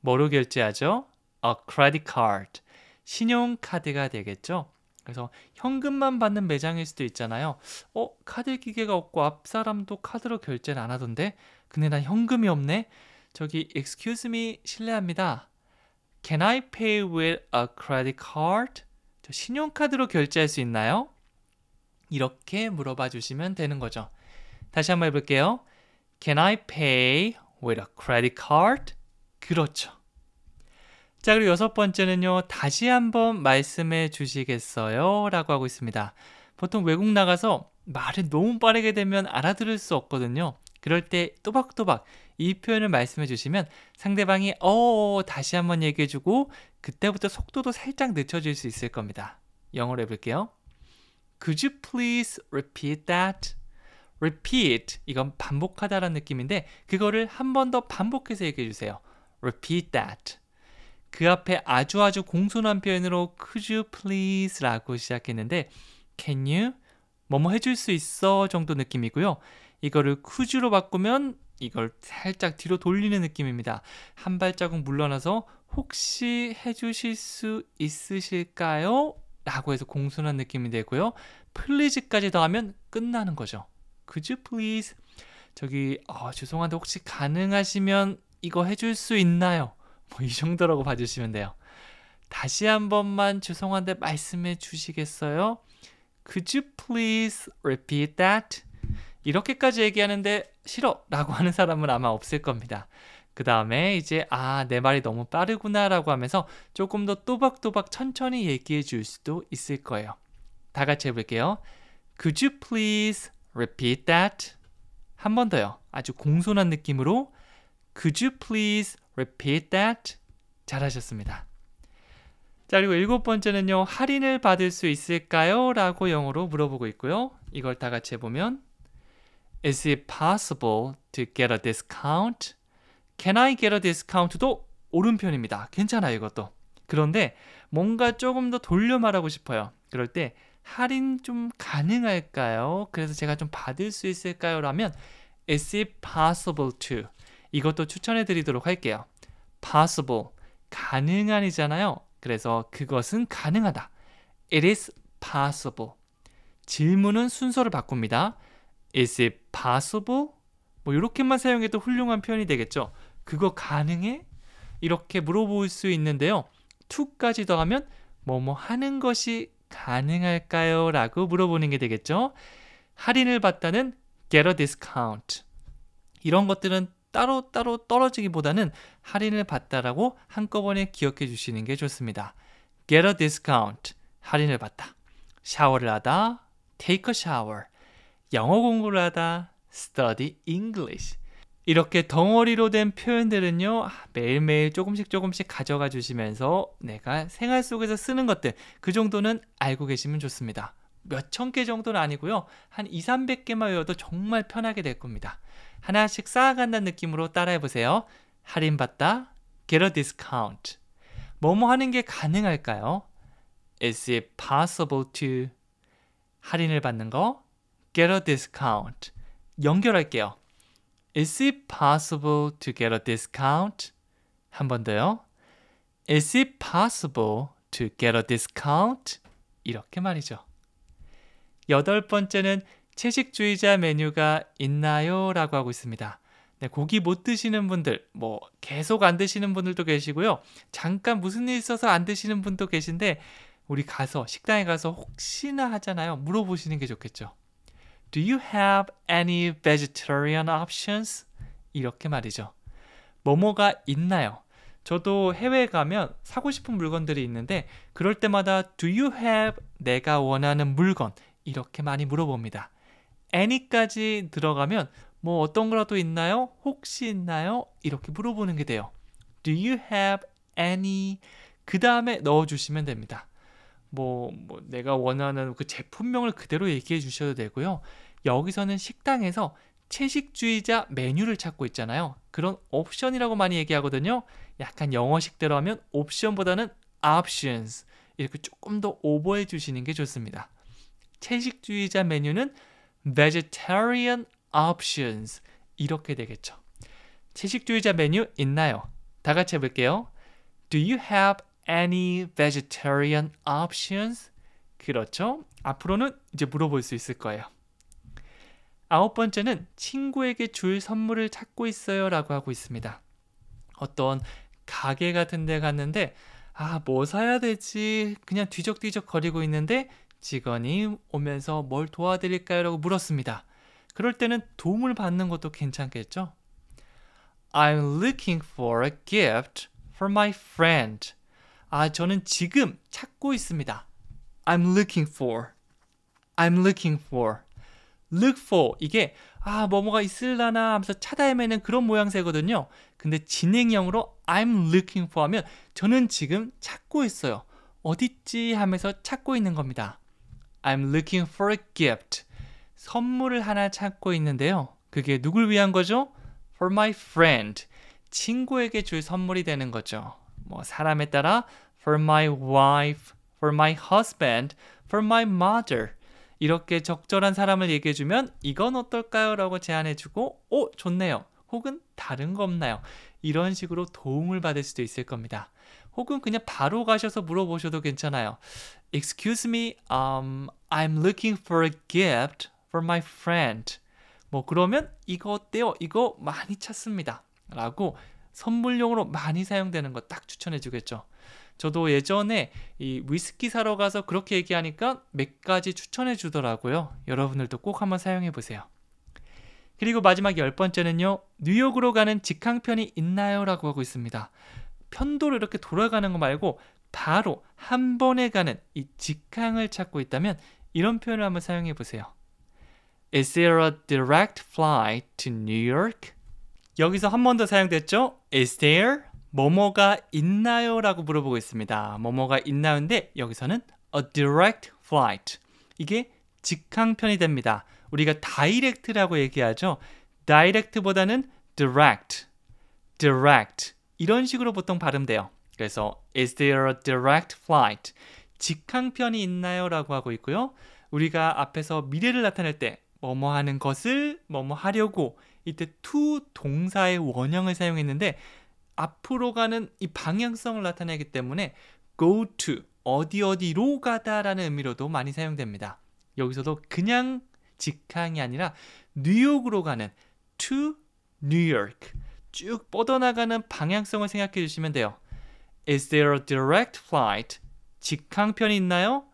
뭐로 결제하죠? A credit card. 신용카드가 되겠죠? 그래서 현금만 받는 매장일 수도 있잖아요. 어, 카드 기계가 없고 앞 사람도 카드로 결제를 안 하던데? 근데 난 현금이 없네? 저기, excuse me, 실례합니다. Can I pay with a credit card? 신용카드로 결제할 수 있나요? 이렇게 물어봐 주시면 되는 거죠. 다시 한번 해볼게요. Can I pay with a credit card? 그렇죠. 자, 그리고 여섯 번째는요. 다시 한번 말씀해 주시겠어요? 라고 하고 있습니다. 보통 외국 나가서 말을 너무 빠르게 되면 알아들을 수 없거든요. 그럴 때 또박또박 이 표현을 말씀해 주시면 상대방이 어, 어, 어 다시 한번 얘기해 주고 그때부터 속도도 살짝 늦춰질 수 있을 겁니다. 영어로 해볼게요. Could you please repeat that? Repeat 이건 반복하다라는 느낌인데 그거를 한 번 더 반복해서 얘기해 주세요. Repeat that. 그 앞에 아주 아주 공손한 표현으로 Could you please라고 시작했는데 Can you 뭐뭐 해줄 수 있어 정도 느낌이고요. 이거를 could로 바꾸면 이걸 살짝 뒤로 돌리는 느낌입니다. 한 발자국 물러나서 혹시 해주실 수 있으실까요? 라고 해서 공손한 느낌이 되고요. 플리즈까지 더하면 끝나는 거죠. Could you please? 저기 어, 죄송한데 혹시 가능하시면 이거 해줄 수 있나요? 뭐 이 정도라고 봐주시면 돼요. 다시 한 번만 죄송한데 말씀해 주시겠어요? Could you please repeat that? 이렇게까지 얘기하는데 싫어 라고 하는 사람은 아마 없을 겁니다. 그 다음에 이제 아, 내 말이 너무 빠르구나 라고 하면서 조금 더 또박또박 천천히 얘기해 줄 수도 있을 거예요. 다 같이 해볼게요. Could you please repeat that? 한 번 더요. 아주 공손한 느낌으로 Could you please repeat that? 잘하셨습니다. 자, 그리고 일곱 번째는요. 할인을 받을 수 있을까요? 라고 영어로 물어보고 있고요. 이걸 다 같이 해보면 Is it possible to get a discount? Can I get a discount도 오른편입니다. 괜찮아요, 이것도. 그런데 뭔가 조금 더 돌려 말하고 싶어요. 그럴 때 할인 좀 가능할까요? 그래서 제가 좀 받을 수 있을까요? 라면 Is it possible to? 이것도 추천해 드리도록 할게요. possible 가능한이잖아요. 그래서 그것은 가능하다. It is possible. 질문은 순서를 바꿉니다. Is it possible? 뭐 이렇게만 사용해도 훌륭한 표현이 되겠죠. 그거 가능해? 이렇게 물어볼 수 있는데요. to까지 더하면 뭐 뭐 하는 것이 가능할까요? 라고 물어보는 게 되겠죠. 할인을 받다는 get a discount. 이런 것들은 따로따로 따로 떨어지기보다는 할인을 받다라고 한꺼번에 기억해 주시는 게 좋습니다. get a discount. 할인을 받다. 샤워를 하다. take a shower. 영어 공부를 하다 study English 이렇게 덩어리로 된 표현들은요 매일매일 조금씩 조금씩 가져가 주시면서 내가 생활 속에서 쓰는 것들 그 정도는 알고 계시면 좋습니다 몇 천 개 정도는 아니고요 한 2, 300개만 외워도 정말 편하게 될 겁니다 하나씩 쌓아간다는 느낌으로 따라해 보세요 할인받다 get a discount 뭐뭐 하는 게 가능할까요? Is it possible to 할인을 받는 거 get a discount. 연결할게요. Is it possible to get a discount? 한 번 더요. Is it possible to get a discount? 이렇게 말이죠. 여덟 번째는 채식주의자 메뉴가 있나요? 라고 하고 있습니다. 네, 고기 못 드시는 분들, 뭐 계속 안 드시는 분들도 계시고요. 잠깐 무슨 일 있어서 안 드시는 분도 계신데 우리 가서 식당에 가서 혹시나 하잖아요. 물어보시는 게 좋겠죠. Do you have any vegetarian options? 이렇게 말이죠. 뭐뭐가 있나요? 저도 해외에 가면 사고 싶은 물건들이 있는데 그럴 때마다 Do you have 내가 원하는 물건 이렇게 많이 물어봅니다. any까지 들어가면 뭐 어떤 거라도 있나요? 혹시 있나요? 이렇게 물어보는 게 돼요. Do you have any 그 다음에 넣어주시면 됩니다. 뭐, 뭐 내가 원하는 그 제품명을 그대로 얘기해 주셔도 되고요. 여기서는 식당에서 채식주의자 메뉴를 찾고 있잖아요. 그런 옵션이라고 많이 얘기하거든요. 약간 영어식대로 하면 옵션보다는 options 이렇게 조금 더 오버해 주시는 게 좋습니다. 채식주의자 메뉴는 vegetarian options 이렇게 되겠죠. 채식주의자 메뉴 있나요? 다 같이 해볼게요. Do you have any vegetarian options? 그렇죠. 앞으로는 이제 물어볼 수 있을 거예요. 아홉 번째는 친구에게 줄 선물을 찾고 있어요 라고 하고 있습니다. 어떤 가게 같은 데 갔는데 아, 뭐 사야 되지? 그냥 뒤적뒤적 거리고 있는데 직원이 오면서 뭘 도와드릴까요? 라고 물었습니다. 그럴 때는 도움을 받는 것도 괜찮겠죠? I'm looking for a gift for my friend. 아, 저는 지금 찾고 있습니다. I'm looking for. I'm looking for. look for. 이게 아, 뭐뭐가 있을라나 하면서 찾아 헤매는 그런 모양새거든요. 근데 진행형으로 I'm looking for 하면 저는 지금 찾고 있어요. 어디있지 하면서 찾고 있는 겁니다. I'm looking for a gift. 선물을 하나 찾고 있는데요. 그게 누굴 위한 거죠? For my friend. 친구에게 줄 선물이 되는 거죠. 뭐 사람에 따라 for my wife, for my husband, for my mother 이렇게 적절한 사람을 얘기해 주면 이건 어떨까요? 라고 제안해 주고 오 어, 좋네요. 혹은 다른 거 없나요? 이런 식으로 도움을 받을 수도 있을 겁니다. 혹은 그냥 바로 가셔서 물어보셔도 괜찮아요. Excuse me, um, I'm looking for a gift for my friend. 뭐 그러면 이거 어때요? 이거 많이 찾습니다. 라고 선물용으로 많이 사용되는 거 딱 추천해 주겠죠. 저도 예전에 이 위스키 사러 가서 그렇게 얘기하니까 몇 가지 추천해 주더라고요. 여러분들도 꼭 한번 사용해 보세요. 그리고 마지막 열 번째는요. 뉴욕으로 가는 직항편이 있나요? 라고 하고 있습니다. 편도로 이렇게 돌아가는 거 말고 바로 한 번에 가는 이 직항을 찾고 있다면 이런 표현을 한번 사용해 보세요. Is there a direct flight to New York? 여기서 한 번 더 사용됐죠? Is there? 뭐뭐가 있나요? 라고 물어보고 있습니다. 뭐뭐가 있나요인데 여기서는 a direct flight. 이게 직항편이 됩니다. 우리가 direct라고 얘기하죠. direct보다는 direct, direct 이런 식으로 보통 발음돼요. 그래서 is there a direct flight? 직항편이 있나요? 라고 하고 있고요. 우리가 앞에서 미래를 나타낼 때 뭐뭐 하는 것을 뭐뭐 하려고 이때 to 동사의 원형을 사용했는데 앞으로 가는 이 방향성을 나타내기 때문에 go to 어디 어디로 가다라는 의미로도 많이 사용됩니다. 여기서도 그냥 직항이 아니라 뉴욕으로 가는 to New York 쭉 뻗어나가는 방향성을 생각해 주시면 돼요. Is there a direct flight? 직항편이 있나요?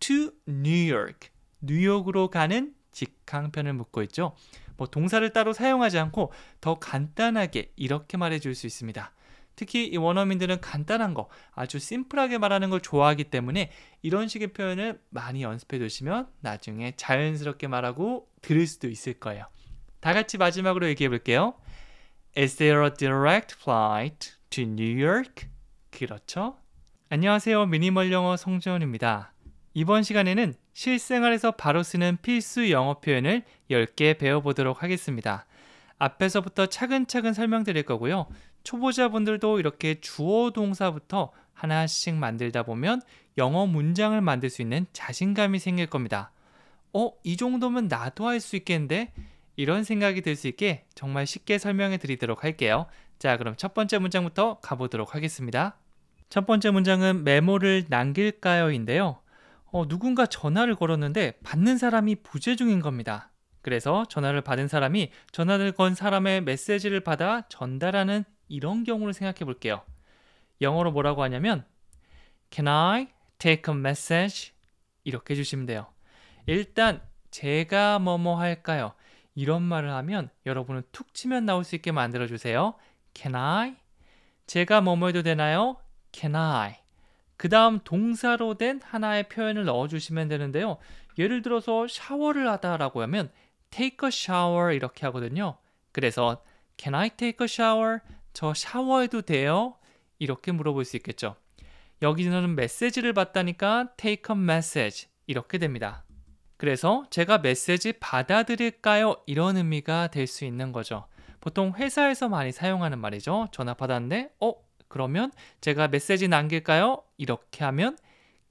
To New York. 뉴욕으로 가는 직항편을 묻고 있죠. 뭐 동사를 따로 사용하지 않고 더 간단하게 이렇게 말해줄 수 있습니다. 특히 이 원어민들은 간단한 거 아주 심플하게 말하는 걸 좋아하기 때문에 이런 식의 표현을 많이 연습해 두시면 나중에 자연스럽게 말하고 들을 수도 있을 거예요. 다 같이 마지막으로 얘기해 볼게요. Is there a direct flight to New York? 그렇죠. 안녕하세요. 미니멀 영어 송재원입니다 이번 시간에는 실생활에서 바로 쓰는 필수 영어 표현을 10개 배워보도록 하겠습니다. 앞에서부터 차근차근 설명드릴 거고요. 초보자분들도 이렇게 주어 동사부터 하나씩 만들다 보면 영어 문장을 만들 수 있는 자신감이 생길 겁니다. 어, 이 정도면 나도 할 수 있겠는데? 이런 생각이 들 수 있게 정말 쉽게 설명해 드리도록 할게요. 자, 그럼 첫 번째 문장부터 가보도록 하겠습니다. 첫 번째 문장은 메모를 남길까요? 인데요. 어, 누군가 전화를 걸었는데 받는 사람이 부재중인 겁니다. 그래서 전화를 받은 사람이 전화를 건 사람의 메시지를 받아 전달하는 이런 경우를 생각해 볼게요. 영어로 뭐라고 하냐면 Can I take a message? 이렇게 해주시면 돼요. 일단 제가 뭐뭐 할까요? 이런 말을 하면 여러분은 툭 치면 나올 수 있게 만들어 주세요. Can I? 제가 뭐뭐 해도 되나요? Can I? 그 다음 동사로 된 하나의 표현을 넣어주시면 되는데요. 예를 들어서 샤워를 하다라고 하면 take a shower 이렇게 하거든요. 그래서 can I take a shower? 저 샤워해도 돼요? 이렇게 물어볼 수 있겠죠. 여기서는 메시지를 받다니까 take a message 이렇게 됩니다. 그래서 제가 메시지 받아들일까요? 이런 의미가 될 수 있는 거죠. 보통 회사에서 많이 사용하는 말이죠. 전화 받았는데 어? 그러면 제가 메시지 남길까요? 이렇게 하면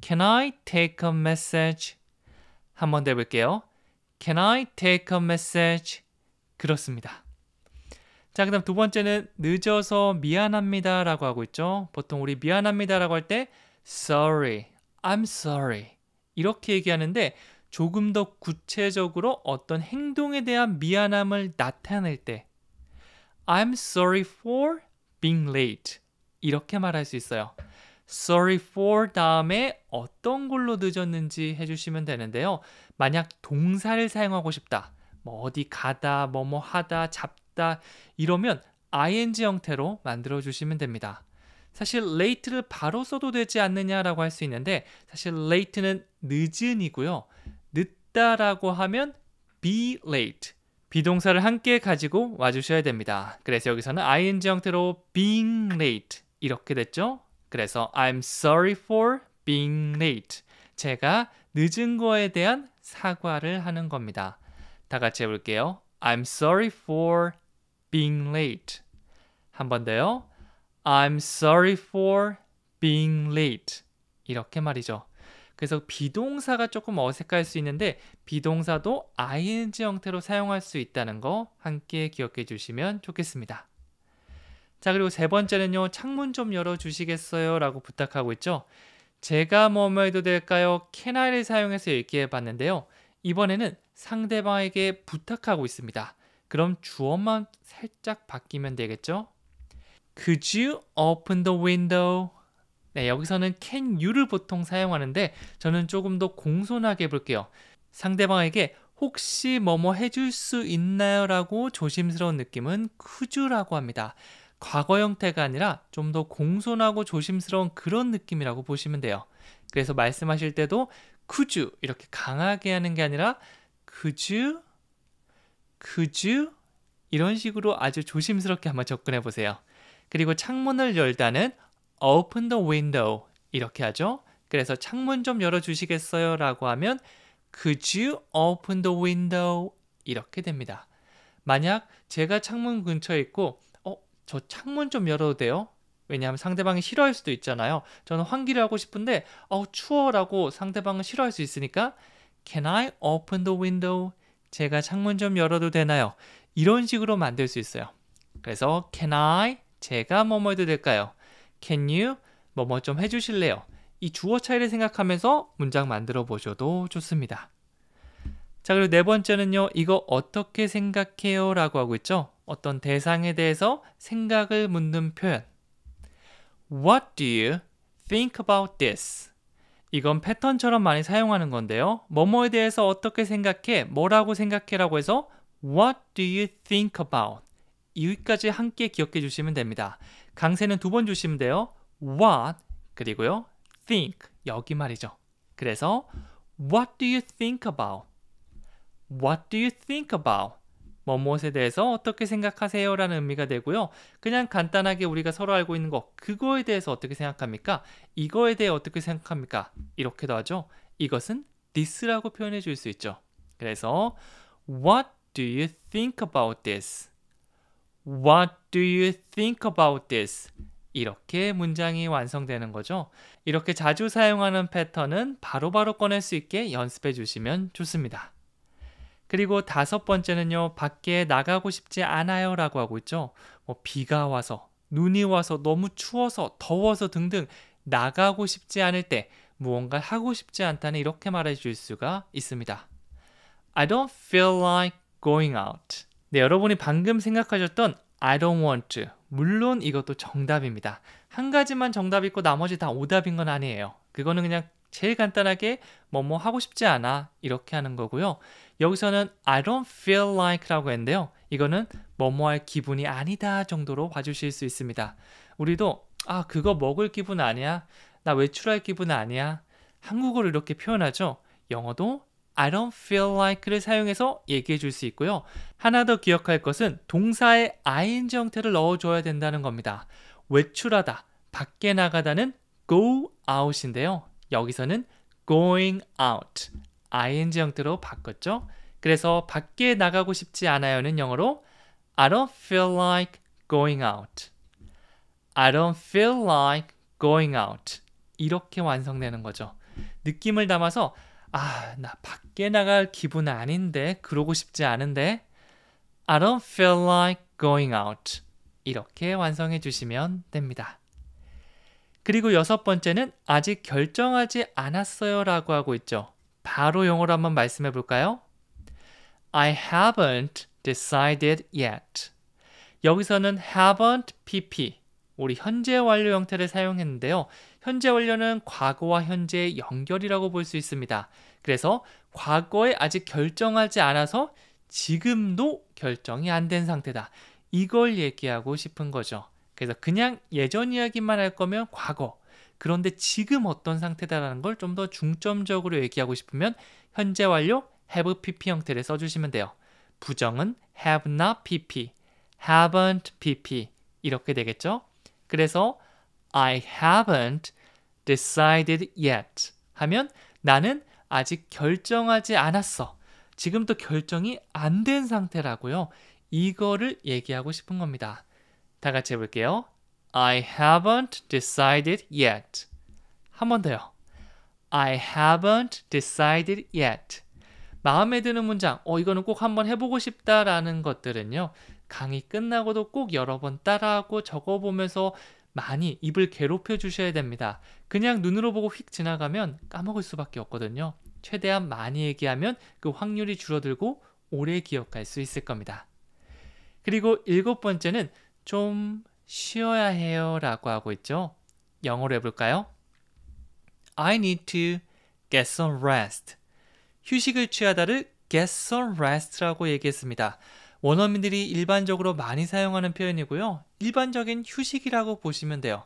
Can I take a message? 한번 더 해볼게요. Can I take a message? 그렇습니다. 자, 그 다음 두 번째는 늦어서 미안합니다 라고 하고 있죠. 보통 우리 미안합니다 라고 할 때 sorry, I'm sorry 이렇게 얘기하는데 조금 더 구체적으로 어떤 행동에 대한 미안함을 나타낼 때 I'm sorry for being late 이렇게 말할 수 있어요. sorry for 다음에 어떤 걸로 늦었는지 해주시면 되는데요. 만약 동사를 사용하고 싶다. 뭐 어디 가다, 뭐뭐 뭐 하다, 잡다 이러면 ing 형태로 만들어 주시면 됩니다. 사실 late를 바로 써도 되지 않느냐라고 할 수 있는데 사실 late는 늦은이고요. 늦다라고 하면 be late 비동사를 함께 가지고 와주셔야 됩니다. 그래서 여기서는 ing 형태로 being late 이렇게 됐죠. 그래서 I'm sorry for being late 제가 늦은 거에 대한 사과를 하는 겁니다. 다 같이 해볼게요. I'm sorry for being late. 한 번 더요. I'm sorry for being late. 이렇게 말이죠. 그래서 비동사가 조금 어색할 수 있는데 비동사도 ing 형태로 사용할 수 있다는 거 함께 기억해 주시면 좋겠습니다. 자 그리고 세 번째는요. 창문 좀 열어 주시겠어요? 라고 부탁하고 있죠. 제가 뭐뭐해도 될까요? 캐나를 사용해서 얘기해 봤는데요. 이번에는 상대방에게 부탁하고 있습니다. 그럼 주어만 살짝 바뀌면 되겠죠? Could you open the window? 네, 여기서는 can you를 보통 사용하는데 저는 조금 더 공손하게 볼게요. 상대방에게 혹시 뭐뭐 해줄 수 있나요? 라고 조심스러운 느낌은 could라고 합니다. 과거 형태가 아니라 좀 더 공손하고 조심스러운 그런 느낌이라고 보시면 돼요. 그래서 말씀하실 때도 could you 이렇게 강하게 하는 게 아니라 could you, could you 이런 식으로 아주 조심스럽게 한번 접근해 보세요. 그리고 창문을 열다는 open the window 이렇게 하죠. 그래서 창문 좀 열어 주시겠어요? 라고 하면 could you open the window 이렇게 됩니다. 만약 제가 창문 근처에 있고 저 창문 좀 열어도 돼요? 왜냐하면 상대방이 싫어할 수도 있잖아요. 저는 환기를 하고 싶은데 어우 추워라고 상대방은 싫어할 수 있으니까 Can I open the window? 제가 창문 좀 열어도 되나요? 이런 식으로 만들 수 있어요. 그래서 Can I? 제가 뭐뭐 해도 될까요? Can you? 뭐뭐 좀 해주실래요? 이 주어 차이를 생각하면서 문장 만들어 보셔도 좋습니다. 자 그리고 네 번째는요. 이거 어떻게 생각해요? 라고 하고 있죠. 어떤 대상에 대해서 생각을 묻는 표현. What do you think about this? 이건 패턴처럼 많이 사용하는 건데요. 뭐뭐에 대해서 어떻게 생각해? 뭐라고 생각해? 라고 해서 What do you think about? 여기까지 함께 기억해 주시면 됩니다. 강세는 두 번 주시면 돼요. What 그리고요. Think 여기 말이죠. 그래서 What do you think about? What do you think about? 뭐뭇에 대해서 어떻게 생각하세요? 라는 의미가 되고요. 그냥 간단하게 우리가 서로 알고 있는 거, 그거에 대해서 어떻게 생각합니까? 이거에 대해 어떻게 생각합니까? 이렇게도 하죠. 이것은 this라고 표현해 줄 수 있죠. 그래서 What do you think about this? What do you think about this? 이렇게 문장이 완성되는 거죠. 이렇게 자주 사용하는 패턴은 바로바로 바로 꺼낼 수 있게 연습해 주시면 좋습니다. 그리고 다섯 번째는요, 밖에 나가고 싶지 않아요 라고 하고 있죠. 뭐 비가 와서, 눈이 와서, 너무 추워서, 더워서 등등 나가고 싶지 않을 때 무언가 하고 싶지 않다는 이렇게 말해 줄 수가 있습니다. I don't feel like going out. 네, 여러분이 방금 생각하셨던 I don't want to. 물론 이것도 정답입니다. 한 가지만 정답 있고 나머지 다 오답인 건 아니에요. 그거는 그냥 제일 간단하게 뭐 뭐 하고 싶지 않아 이렇게 하는 거고요. 여기서는 I don't feel like라고 했는데요. 이거는 뭐뭐할 기분이 아니다 정도로 봐주실 수 있습니다. 우리도 아 그거 먹을 기분 아니야. 나 외출할 기분 아니야. 한국어로 이렇게 표현하죠. 영어도 I don't feel like를 사용해서 얘기해 줄 수 있고요. 하나 더 기억할 것은 동사에 ing 형태를 넣어줘야 된다는 겁니다. 외출하다, 밖에 나가다는 go out인데요. 여기서는 going out, ing 형태로 바꿨죠. 그래서 밖에 나가고 싶지 않아요는 영어로 I don't feel like going out. I don't feel like going out. 이렇게 완성되는 거죠. 느낌을 담아서 아, 나 밖에 나갈 기분 아닌데 그러고 싶지 않은데 I don't feel like going out. 이렇게 완성해 주시면 됩니다. 그리고 여섯 번째는 아직 결정하지 않았어요라고 하고 있죠. 바로 영어로 한번 말씀해 볼까요? I haven't decided yet. 여기서는 haven't pp 우리 현재 완료 형태를 사용했는데요. 현재 완료는 과거와 현재의 연결이라고 볼 수 있습니다. 그래서 과거에 아직 결정하지 않아서 지금도 결정이 안 된 상태다. 이걸 얘기하고 싶은 거죠. 그래서 그냥 예전 이야기만 할 거면 과거, 그런데 지금 어떤 상태다라는 걸 좀 더 중점적으로 얘기하고 싶으면 현재 완료 have pp 형태를 써주시면 돼요. 부정은 have not pp, haven't pp 이렇게 되겠죠? 그래서 I haven't decided yet 하면 나는 아직 결정하지 않았어. 지금도 결정이 안 된 상태라고요. 이거를 얘기하고 싶은 겁니다. 다 같이 해볼게요. I haven't decided yet. 한 번 더요. I haven't decided yet. 마음에 드는 문장, 어, 이거는 꼭 한번 해보고 싶다라는 것들은요, 강의 끝나고도 꼭 여러 번 따라하고 적어보면서 많이 입을 괴롭혀 주셔야 됩니다. 그냥 눈으로 보고 휙 지나가면 까먹을 수밖에 없거든요. 최대한 많이 얘기하면 그 확률이 줄어들고 오래 기억할 수 있을 겁니다. 그리고 일곱 번째는 좀 쉬어야 해요 라고 하고 있죠. 영어로 해볼까요? I need to get some rest. 휴식을 취하다를 get some rest라고 얘기했습니다. 원어민들이 일반적으로 많이 사용하는 표현이고요. 일반적인 휴식이라고 보시면 돼요.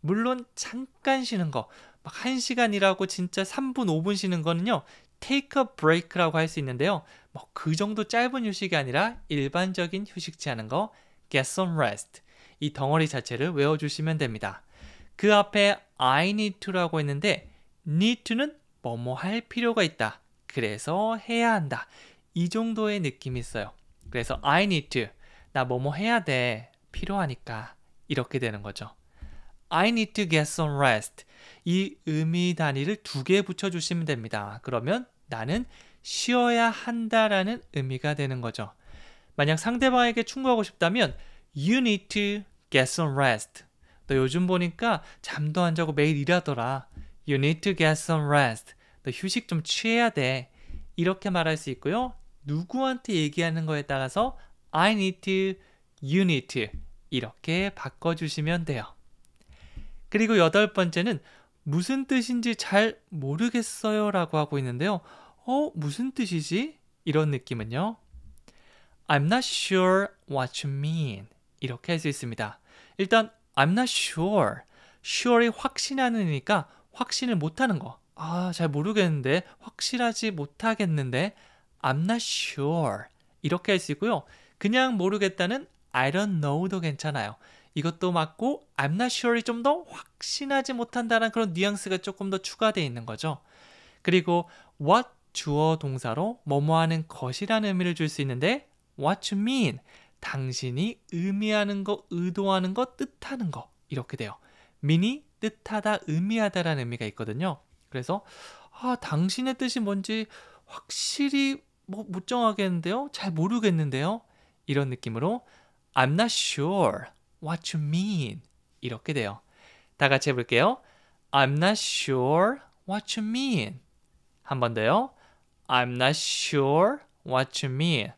물론 잠깐 쉬는 거, 막 1시간이라고 진짜 3분, 5분 쉬는 거는요. take a break라고 할 수 있는데요. 뭐그 정도 짧은 휴식이 아니라 일반적인 휴식 취하는 거 get some rest. 이 덩어리 자체를 외워주시면 됩니다. 그 앞에 I need to라고 했는데 need to는 뭐뭐 할 필요가 있다. 그래서 해야 한다. 이 정도의 느낌이 있어요. 그래서 I need to. 나 뭐뭐 해야 돼. 필요하니까. 이렇게 되는 거죠. I need to get some rest. 이 의미 단위를 두 개 붙여주시면 됩니다. 그러면 나는 쉬어야 한다라는 의미가 되는 거죠. 만약 상대방에게 충고하고 싶다면 You need to get some rest. 너 요즘 보니까 잠도 안 자고 매일 일하더라. You need to get some rest. 너 휴식 좀 취해야 돼. 이렇게 말할 수 있고요. 누구한테 얘기하는 거에 따라서 I need to, you need to 이렇게 바꿔주시면 돼요. 그리고 여덟 번째는 무슨 뜻인지 잘 모르겠어요 라고 하고 있는데요. 어? 무슨 뜻이지? 이런 느낌은요. I'm not sure what you mean. 이렇게 할 수 있습니다. 일단 I'm not sure. sure이 확신하는니까 확신을 못하는 거. 아, 잘 모르겠는데, 확실하지 못하겠는데, I'm not sure. 이렇게 할 수 있고요. 그냥 모르겠다는 I don't know도 괜찮아요. 이것도 맞고 I'm not sure이 좀 더 확신하지 못한다는 그런 뉘앙스가 조금 더 추가되어 있는 거죠. 그리고 what 주어 동사로 뭐뭐 하는 것이라는 의미를 줄 수 있는데 what you mean 당신이 의미하는 거, 의도하는 거, 뜻하는 거 이렇게 돼요. 미니 뜻하다, 의미하다라는 의미가 있거든요. 그래서 아, 당신의 뜻이 뭔지 확실히 뭐못 정하겠는데요. 잘 모르겠는데요. 이런 느낌으로 I'm not sure what you mean 이렇게 돼요. 다 같이 해볼게요. I'm not sure what you mean. 한 번 더요. I'm not sure what you mean.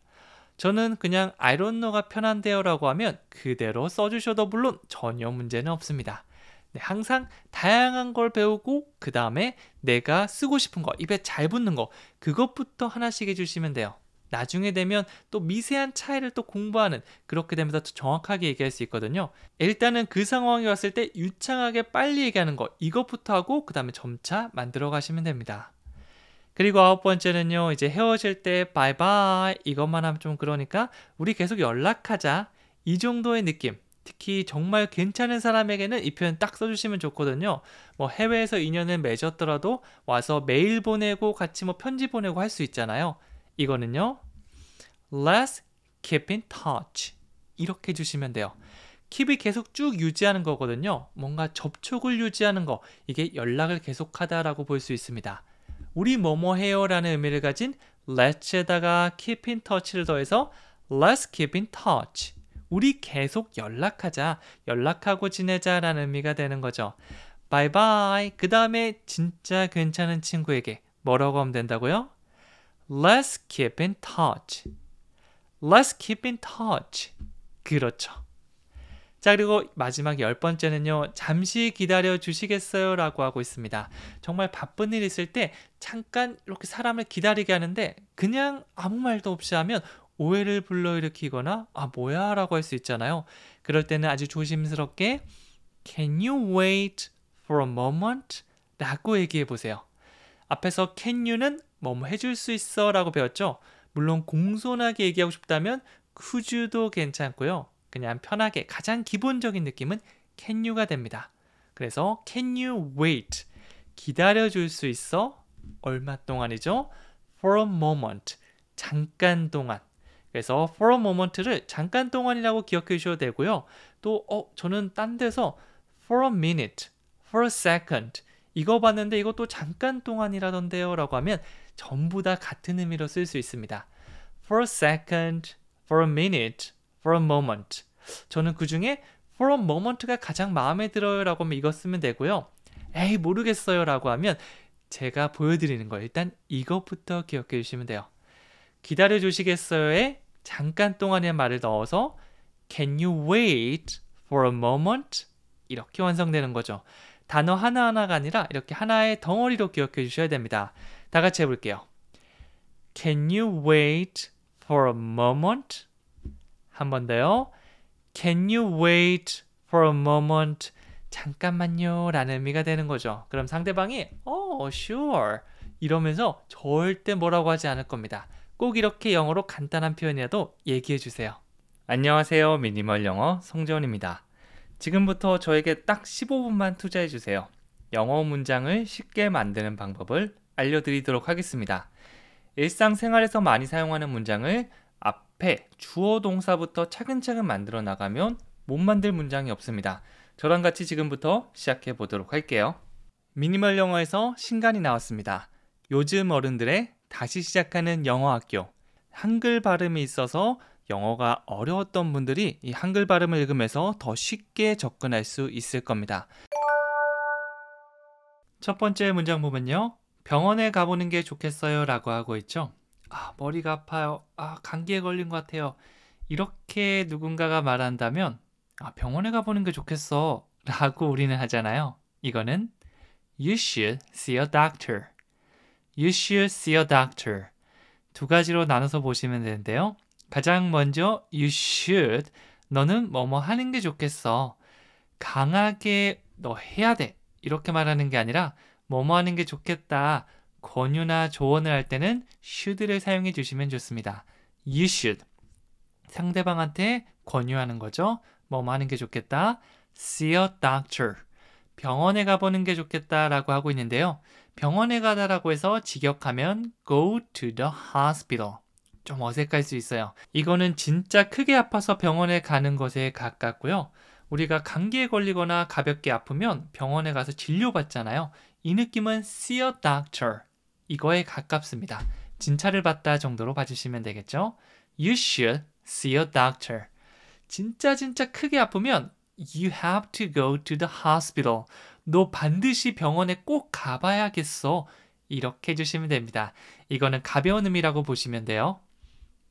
저는 그냥 I don't know가 편한데요 라고 하면 그대로 써주셔도 물론 전혀 문제는 없습니다. 네, 항상 다양한 걸 배우고 그 다음에 내가 쓰고 싶은 거, 입에 잘 붙는 거 그것부터 하나씩 해주시면 돼요. 나중에 되면 또 미세한 차이를 또 공부하는 그렇게 되면서 정확하게 얘기할 수 있거든요. 일단은 그 상황이 왔을 때 유창하게 빨리 얘기하는 거 이것부터 하고 그 다음에 점차 만들어 가시면 됩니다. 그리고 아홉 번째는요, 이제 헤어질 때 바이바이 이것만 하면 좀 그러니까 우리 계속 연락하자 이 정도의 느낌. 특히 정말 괜찮은 사람에게는 이 표현 딱 써주시면 좋거든요. 뭐 해외에서 인연을 맺었더라도 와서 메일 보내고 같이 뭐 편지 보내고 할 수 있잖아요. 이거는요, let's keep in touch 이렇게 주시면 돼요. 킵이 계속 쭉 유지하는 거거든요. 뭔가 접촉을 유지하는 거, 이게 연락을 계속하다라고 볼 수 있습니다. 우리 뭐뭐 해요라는 의미를 가진 let's에다가 keep in touch를 더해서 let's keep in touch. 우리 계속 연락하자, 연락하고 지내자라는 의미가 되는 거죠. 바이바이. 그 다음에 진짜 괜찮은 친구에게 뭐라고 하면 된다고요? Let's keep in touch. Let's keep in touch. 그렇죠. 자, 그리고 마지막 열 번째는요. 잠시 기다려 주시겠어요? 라고 하고 있습니다. 정말 바쁜 일 있을 때 잠깐 이렇게 사람을 기다리게 하는데 그냥 아무 말도 없이 하면 오해를 불러일으키거나 아 뭐야 라고 할 수 있잖아요. 그럴 때는 아주 조심스럽게 Can you wait for a moment? 라고 얘기해 보세요. 앞에서 can you는 뭐뭐 해줄 수 있어 라고 배웠죠. 물론 공손하게 얘기하고 싶다면 could you도 괜찮고요. 그냥 편하게 가장 기본적인 느낌은 can you가 됩니다. 그래서 can you wait? 기다려 줄수 있어? 얼마 동안이죠? for a moment. 잠깐 동안. 그래서 for a moment를 잠깐 동안이라고 기억해 주셔도 되고요. 또 어, 저는 딴 데서 for a minute, for a second 이거 봤는데 이것도 잠깐 동안이라던데요 라고 하면 전부 다 같은 의미로 쓸 수 있습니다. for a second, for a minute, for a moment. 저는 그 중에 for a moment가 가장 마음에 들어요 라고 하면 이거 쓰면 되고요. 에이 모르겠어요 라고 하면 제가 보여드리는 거 일단 이것부터 기억해 주시면 돼요. 기다려 주시겠어요에 잠깐 동안의 말을 넣어서 Can you wait for a moment? 이렇게 완성되는 거죠. 단어 하나하나가 아니라 이렇게 하나의 덩어리로 기억해 주셔야 됩니다. 다 같이 해볼게요. Can you wait for a moment? 한번 더요. Can you wait for a moment? 잠깐만요 라는 의미가 되는 거죠. 그럼 상대방이 oh, sure 이러면서 절대 뭐라고 하지 않을 겁니다. 꼭 이렇게 영어로 간단한 표현이라도 얘기해 주세요. 안녕하세요. 미니멀 영어 송재원입니다. 지금부터 저에게 딱 15분만 투자해 주세요. 영어 문장을 쉽게 만드는 방법을 알려드리도록 하겠습니다. 일상생활에서 많이 사용하는 문장을 앞에 주어 동사부터 차근차근 만들어 나가면 못 만들 문장이 없습니다. 저랑 같이 지금부터 시작해 보도록 할게요. 미니멀 영어에서 신간이 나왔습니다. 요즘 어른들의 다시 시작하는 영어 학교. 한글 발음이 있어서 영어가 어려웠던 분들이 이 한글 발음을 읽으면서 더 쉽게 접근할 수 있을 겁니다. 첫 번째 문장 보면요. 병원에 가보는 게 좋겠어요 라고 하고 있죠. 아, 머리가 아파요. 아, 감기에 걸린 것 같아요. 이렇게 누군가가 말한다면 아, 병원에 가보는 게 좋겠어. 라고 우리는 하잖아요. 이거는 You should see a doctor. You should see a doctor. 두 가지로 나눠서 보시면 되는데요. 가장 먼저 You should. 너는 뭐뭐 하는 게 좋겠어. 강하게 너 해야 돼. 이렇게 말하는 게 아니라 뭐뭐 하는 게 좋겠다. 권유나 조언을 할 때는 should를 사용해 주시면 좋습니다. You should. 상대방한테 권유하는 거죠. 뭐 많은 게 좋겠다. See a doctor. 병원에 가보는 게 좋겠다라고 하고 있는데요. 병원에 가다라고 해서 직역하면 go to the hospital. 좀 어색할 수 있어요. 이거는 진짜 크게 아파서 병원에 가는 것에 가깝고요. 우리가 감기에 걸리거나 가볍게 아프면 병원에 가서 진료받잖아요. 이 느낌은 see a doctor 이거에 가깝습니다. 진찰을 받다 정도로 봐주시면 되겠죠. You should see a doctor. 진짜 진짜 크게 아프면 You have to go to the hospital. 너 반드시 병원에 꼭 가봐야겠어. 이렇게 해주시면 됩니다. 이거는 가벼운 음이라고 보시면 돼요.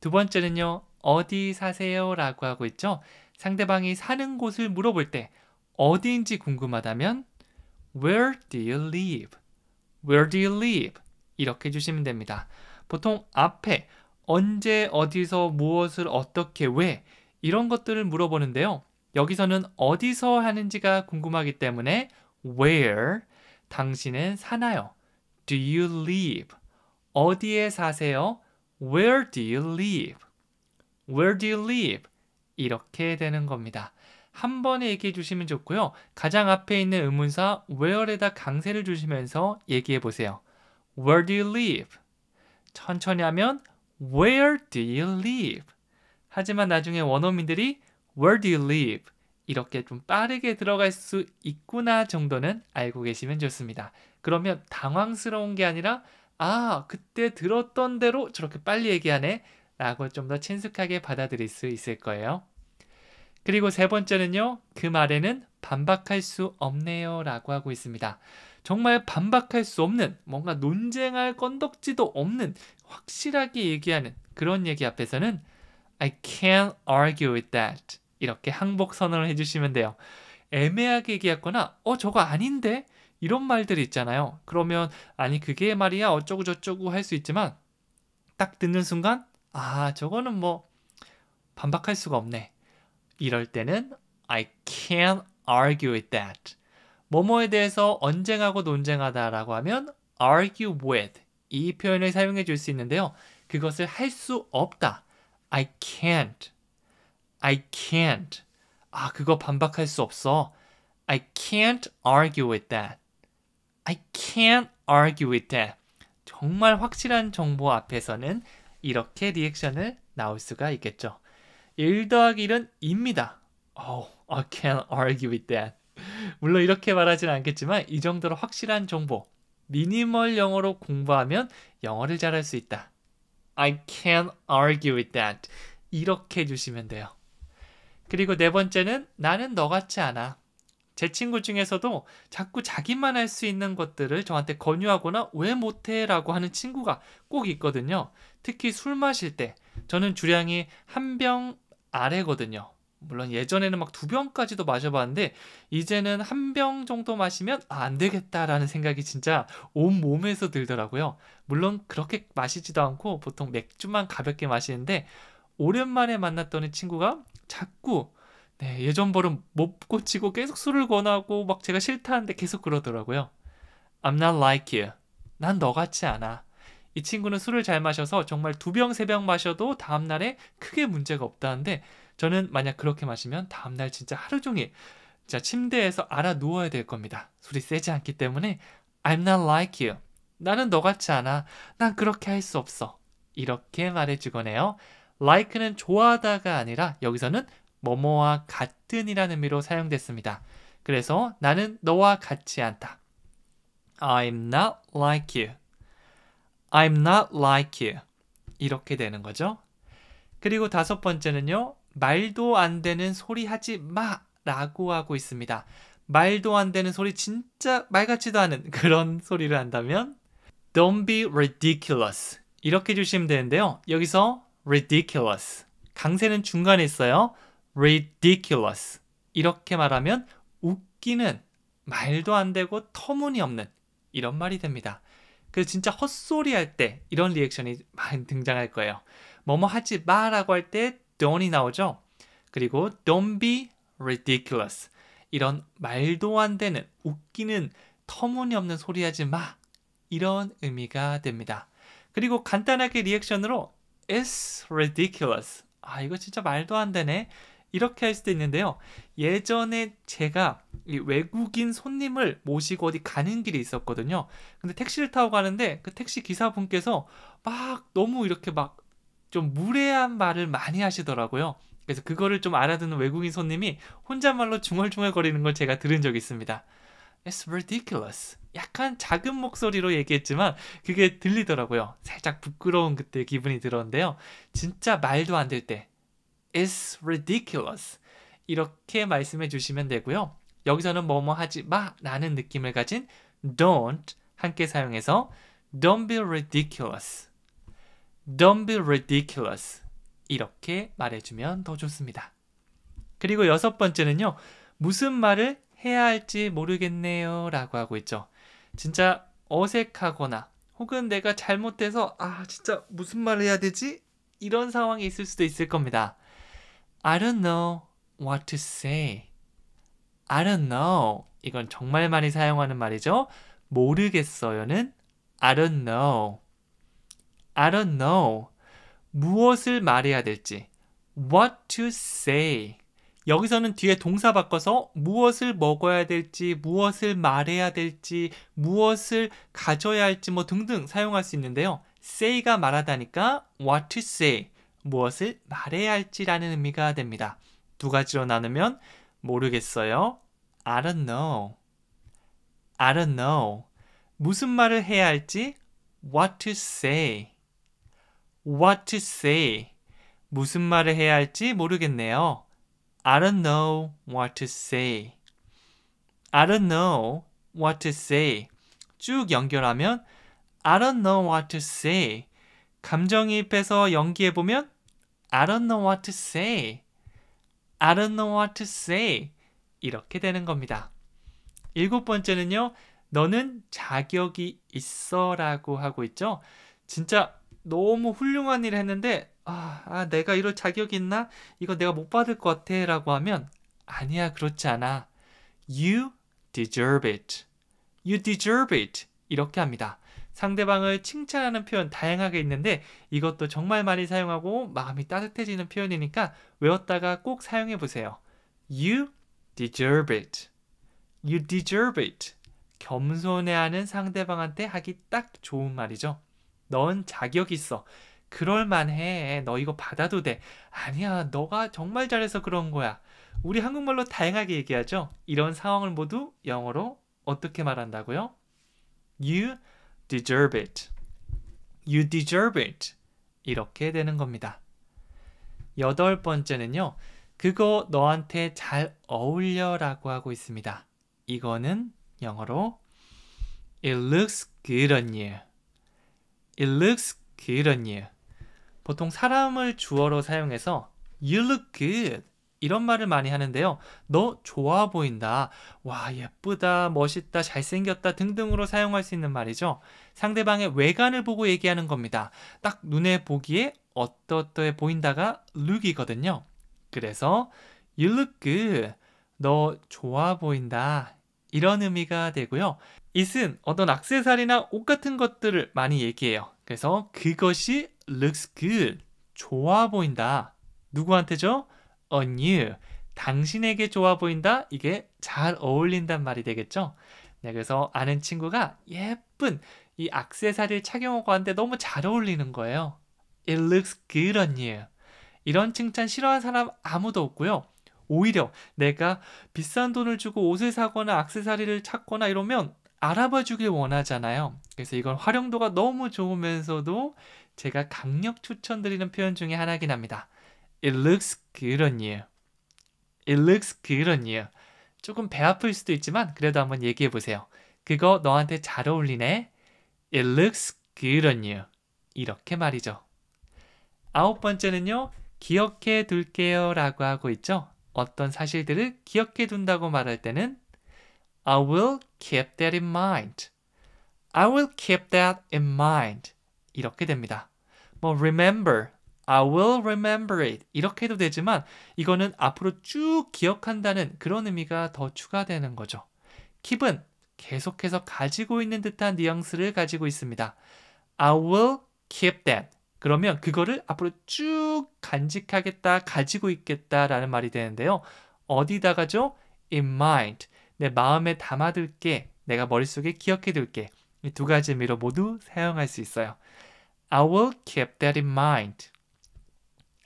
두 번째는요. 어디 사세요? 라고 하고 있죠. 상대방이 사는 곳을 물어볼 때 어디인지 궁금하다면 Where do you live? Where do you live? 이렇게 주시면 됩니다. 보통 앞에 언제, 어디서, 무엇을, 어떻게, 왜 이런 것들을 물어보는데요. 여기서는 어디서 하는지가 궁금하기 때문에 where 당신은 사나요? Do you live? 어디에 사세요? Where do you live? Where do you live? 이렇게 되는 겁니다. 한 번에 얘기해 주시면 좋고요. 가장 앞에 있는 의문사 where에다 강세를 주시면서 얘기해 보세요. Where do you live? 천천히 하면 Where do you live? 하지만 나중에 원어민들이 Where do you live? 이렇게 좀 빠르게 들어갈 수 있구나 정도는 알고 계시면 좋습니다. 그러면 당황스러운 게 아니라 아, 그때 들었던 대로 저렇게 빨리 얘기하네 라고 좀 더 친숙하게 받아들일 수 있을 거예요. 그리고 세 번째는요. 그 말에는 반박할 수 없네요 라고 하고 있습니다. 정말 반박할 수 없는 뭔가 논쟁할 건덕지도 없는 확실하게 얘기하는 그런 얘기 앞에서는 I can't argue with that 이렇게 항복 선언을 해주시면 돼요. 애매하게 얘기했거나 어 저거 아닌데 이런 말들이 있잖아요. 그러면 아니 그게 말이야 어쩌고 저쩌고 할 수 있지만 딱 듣는 순간 아 저거는 뭐 반박할 수가 없네. 이럴 때는 I can't argue with that. 뭐뭐에 대해서 언쟁하고 논쟁하다라고 하면 argue with 이 표현을 사용해 줄 수 있는데요. 그것을 할 수 없다. I can't. I can't. 아, 그거 반박할 수 없어. I can't argue with that. I can't argue with that. 정말 확실한 정보 앞에서는 이렇게 리액션을 나올 수가 있겠죠. 1 더하기 1은 입니다. Oh, I can't argue with that. 물론 이렇게 말하진 않겠지만 이 정도로 확실한 정보, 미니멀 영어로 공부하면 영어를 잘할 수 있다. I can't argue with that. 이렇게 해주시면 돼요. 그리고 네 번째는 나는 너 같지 않아. 제 친구 중에서도 자꾸 자기만 할 수 있는 것들을 저한테 권유하거나 왜 못해? 라고 하는 친구가 꼭 있거든요. 특히 술 마실 때 저는 주량이 한 병 아래거든요. 물론 예전에는 막 두 병까지도 마셔봤는데 이제는 한 병 정도 마시면 아, 안 되겠다라는 생각이 진짜 온 몸에서 들더라고요. 물론 그렇게 마시지도 않고 보통 맥주만 가볍게 마시는데 오랜만에 만났던 친구가 자꾸 네, 예전 버릇 못 고치고 계속 술을 권하고 막 제가 싫다는데 계속 그러더라고요. I'm not like you. 난 너같지 않아. 이 친구는 술을 잘 마셔서 정말 두 병, 세 병 마셔도 다음날에 크게 문제가 없다는데 저는 만약 그렇게 마시면 다음날 진짜 하루 종일 진짜 침대에서 알아 누워야 될 겁니다. 술이 세지 않기 때문에 I'm not like you. 나는 너같지 않아. 난 그렇게 할 수 없어. 이렇게 말해주거네요. like는 좋아하다가 아니라 여기서는 뭐뭐와 같은이라는 의미로 사용됐습니다. 그래서 나는 너와 같지 않다. I'm not like you. I'm not like you. 이렇게 되는 거죠. 그리고 다섯 번째는요. 말도 안 되는 소리 하지 마! 라고 하고 있습니다. 말도 안 되는 소리 진짜 말 같지도 않은 그런 소리를 한다면 Don't be ridiculous. 이렇게 주시면 되는데요. 여기서 ridiculous. 강세는 중간에 있어요. ridiculous. 이렇게 말하면 웃기는 말도 안 되고 터무니없는 이런 말이 됩니다. 그래서 진짜 헛소리 할 때 이런 리액션이 많이 등장할 거예요. 뭐뭐 하지 마라고 할때 don't이 나오죠. 그리고 don't be ridiculous. 이런 말도 안 되는 웃기는 터무니없는 소리 하지 마. 이런 의미가 됩니다. 그리고 간단하게 리액션으로 it's ridiculous. 아, 이거 진짜 말도 안 되네. 이렇게 할 수도 있는데요. 예전에 제가 외국인 손님을 모시고 어디 가는 길이 있었거든요. 근데 택시를 타고 가는데 그 택시 기사분께서 막 너무 이렇게 막좀 무례한 말을 많이 하시더라고요. 그래서 그거를 좀 알아듣는 외국인 손님이 혼잣말로 중얼중얼 거리는 걸 제가 들은 적이 있습니다. It's ridiculous. 약간 작은 목소리로 얘기했지만 그게 들리더라고요. 살짝 부끄러운 그때 기분이 들었는데요. 진짜 말도 안 될 때 It's ridiculous. 이렇게 말씀해 주시면 되고요. 여기서는 뭐뭐 하지 마 라는 느낌을 가진 don't 함께 사용해서 don't be ridiculous Don't be ridiculous. 이렇게 말해주면 더 좋습니다. 그리고 여섯 번째는요. 무슨 말을 해야 할지 모르겠네요. 라고 하고 있죠. 진짜 어색하거나 혹은 내가 잘못해서 아, 진짜 무슨 말을 해야 되지? 이런 상황이 있을 수도 있을 겁니다. I don't know what to say. I don't know. 이건 정말 많이 사용하는 말이죠. 모르겠어요는 I don't know. I don't know. 무엇을 말해야 될지. What to say. 여기서는 뒤에 동사 바꿔서 무엇을 먹어야 될지, 무엇을 말해야 될지, 무엇을 가져야 할지 뭐 등등 사용할 수 있는데요. say가 말하다니까 what to say, 무엇을 말해야 할지라는 의미가 됩니다. 두 가지로 나누면 모르겠어요. I don't know. I don't know. 무슨 말을 해야 할지 what to say. what to say. 무슨 말을 해야 할지 모르겠네요. I don't know what to say. I don't know what to say. 쭉 연결하면 I don't know what to say. 감정이입해서 연기해 보면 I don't know what to say. I don't know what to say. 이렇게 되는 겁니다. 일곱 번째는요. 너는 자격이 있어라고 하고 있죠. 진짜 너무 훌륭한 일을 했는데 아, 아, 내가 이럴 자격이 있나? 이거 내가 못 받을 것 같아 라고 하면 아니야 그렇지 않아 You deserve it You deserve it 이렇게 합니다 상대방을 칭찬하는 표현 다양하게 있는데 이것도 정말 많이 사용하고 마음이 따뜻해지는 표현이니까 외웠다가 꼭 사용해 보세요 You deserve it You deserve it 겸손해하는 상대방한테 하기 딱 좋은 말이죠 넌 자격 있어. 그럴만해. 너 이거 받아도 돼. 아니야. 너가 정말 잘해서 그런 거야. 우리 한국말로 다양하게 얘기하죠. 이런 상황을 모두 영어로 어떻게 말한다고요? You deserve it. You deserve it. 이렇게 되는 겁니다. 여덟 번째는요. 그거 너한테 잘 어울려라고 하고 있습니다. 이거는 영어로 It looks good on you. It looks good on you. 보통 사람을 주어로 사용해서 You look good. 이런 말을 많이 하는데요. 너 좋아 보인다. 와, 예쁘다. 멋있다. 잘생겼다. 등등으로 사용할 수 있는 말이죠. 상대방의 외관을 보고 얘기하는 겁니다. 딱 눈에 보기에 어떠어떠해 보인다가 look이거든요. 그래서 You look good. 너 좋아 보인다. 이런 의미가 되고요. 이슨 어떤 악세사리나 옷 같은 것들을 많이 얘기해요. 그래서 그것이 looks good, 좋아 보인다. 누구한테죠? on you, 당신에게 좋아 보인다. 이게 잘 어울린단 말이 되겠죠? 네, 그래서 아는 친구가 예쁜 이 악세사리를 착용하고 왔는데 너무 잘 어울리는 거예요. It looks good on you. 이런 칭찬 싫어하는 사람 아무도 없고요. 오히려 내가 비싼 돈을 주고 옷을 사거나 악세사리를 찾거나 이러면 알아봐 주길 원하잖아요. 그래서 이건 활용도가 너무 좋으면서도 제가 강력 추천드리는 표현 중에 하나긴 합니다. It looks good on you. It looks good on you. 조금 배 아플 수도 있지만 그래도 한번 얘기해 보세요. 그거 너한테 잘 어울리네. It looks good on you. 이렇게 말이죠. 아홉 번째는요. 기억해 둘게요 라고 하고 있죠. 어떤 사실들을 기억해 둔다고 말할 때는 I will keep that in mind. I will keep that in mind. 이렇게 됩니다. 뭐 remember, I will remember it. 이렇게 해도 되지만 이거는 앞으로 쭉 기억한다는 그런 의미가 더 추가되는 거죠. keep은 계속해서 가지고 있는 듯한 뉘앙스를 가지고 있습니다. I will keep that. 그러면 그거를 앞으로 쭉 간직하겠다, 가지고 있겠다라는 말이 되는데요. 어디다가죠? in mind. 내 마음에 담아둘게, 내가 머릿속에 기억해둘게 이 두 가지 의미로 모두 사용할 수 있어요. I will keep that in mind.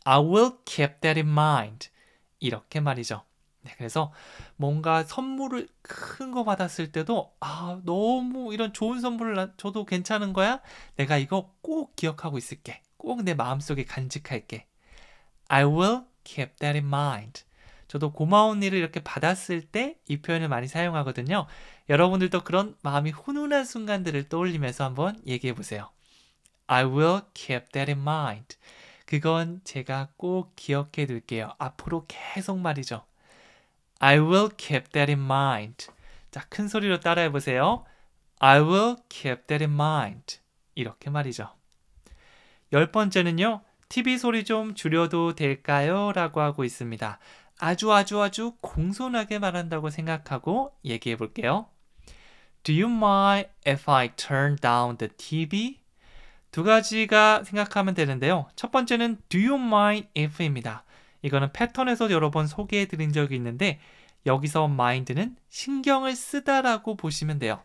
I will keep that in mind. 이렇게 말이죠. 네, 그래서 뭔가 선물을 큰 거 받았을 때도 아 너무 이런 좋은 선물을 줘도 괜찮은 거야? 내가 이거 꼭 기억하고 있을게. 꼭 내 마음속에 간직할게. I will keep that in mind. 저도 고마운 일을 이렇게 받았을 때 이 표현을 많이 사용하거든요. 여러분들도 그런 마음이 훈훈한 순간들을 떠올리면서 한번 얘기해 보세요. I will keep that in mind. 그건 제가 꼭 기억해 둘게요. 앞으로 계속 말이죠. I will keep that in mind. 자, 큰 소리로 따라해 보세요. I will keep that in mind. 이렇게 말이죠. 열 번째는요. TV 소리 좀 줄여도 될까요? 라고 하고 있습니다. 아주 아주 아주 공손하게 말한다고 생각하고 얘기해 볼게요. Do you mind if I turn down the TV? 두 가지가 생각하면 되는데요. 첫 번째는 Do you mind if입니다. 이거는 패턴에서 여러 번 소개해 드린 적이 있는데 여기서 mind는 신경을 쓰다라고 보시면 돼요.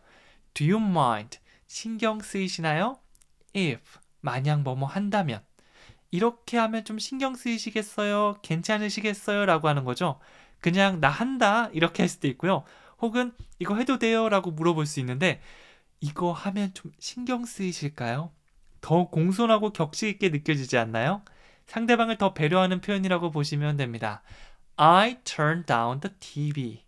Do you mind? 신경 쓰이시나요? If 만약 뭐 뭐 한다면 이렇게 하면 좀 신경 쓰이시겠어요? 괜찮으시겠어요? 라고 하는 거죠. 그냥 나 한다 이렇게 할 수도 있고요. 혹은 이거 해도 돼요? 라고 물어볼 수 있는데 이거 하면 좀 신경 쓰이실까요? 더 공손하고 격식 있게 느껴지지 않나요? 상대방을 더 배려하는 표현이라고 보시면 됩니다. I t u r n down the TV.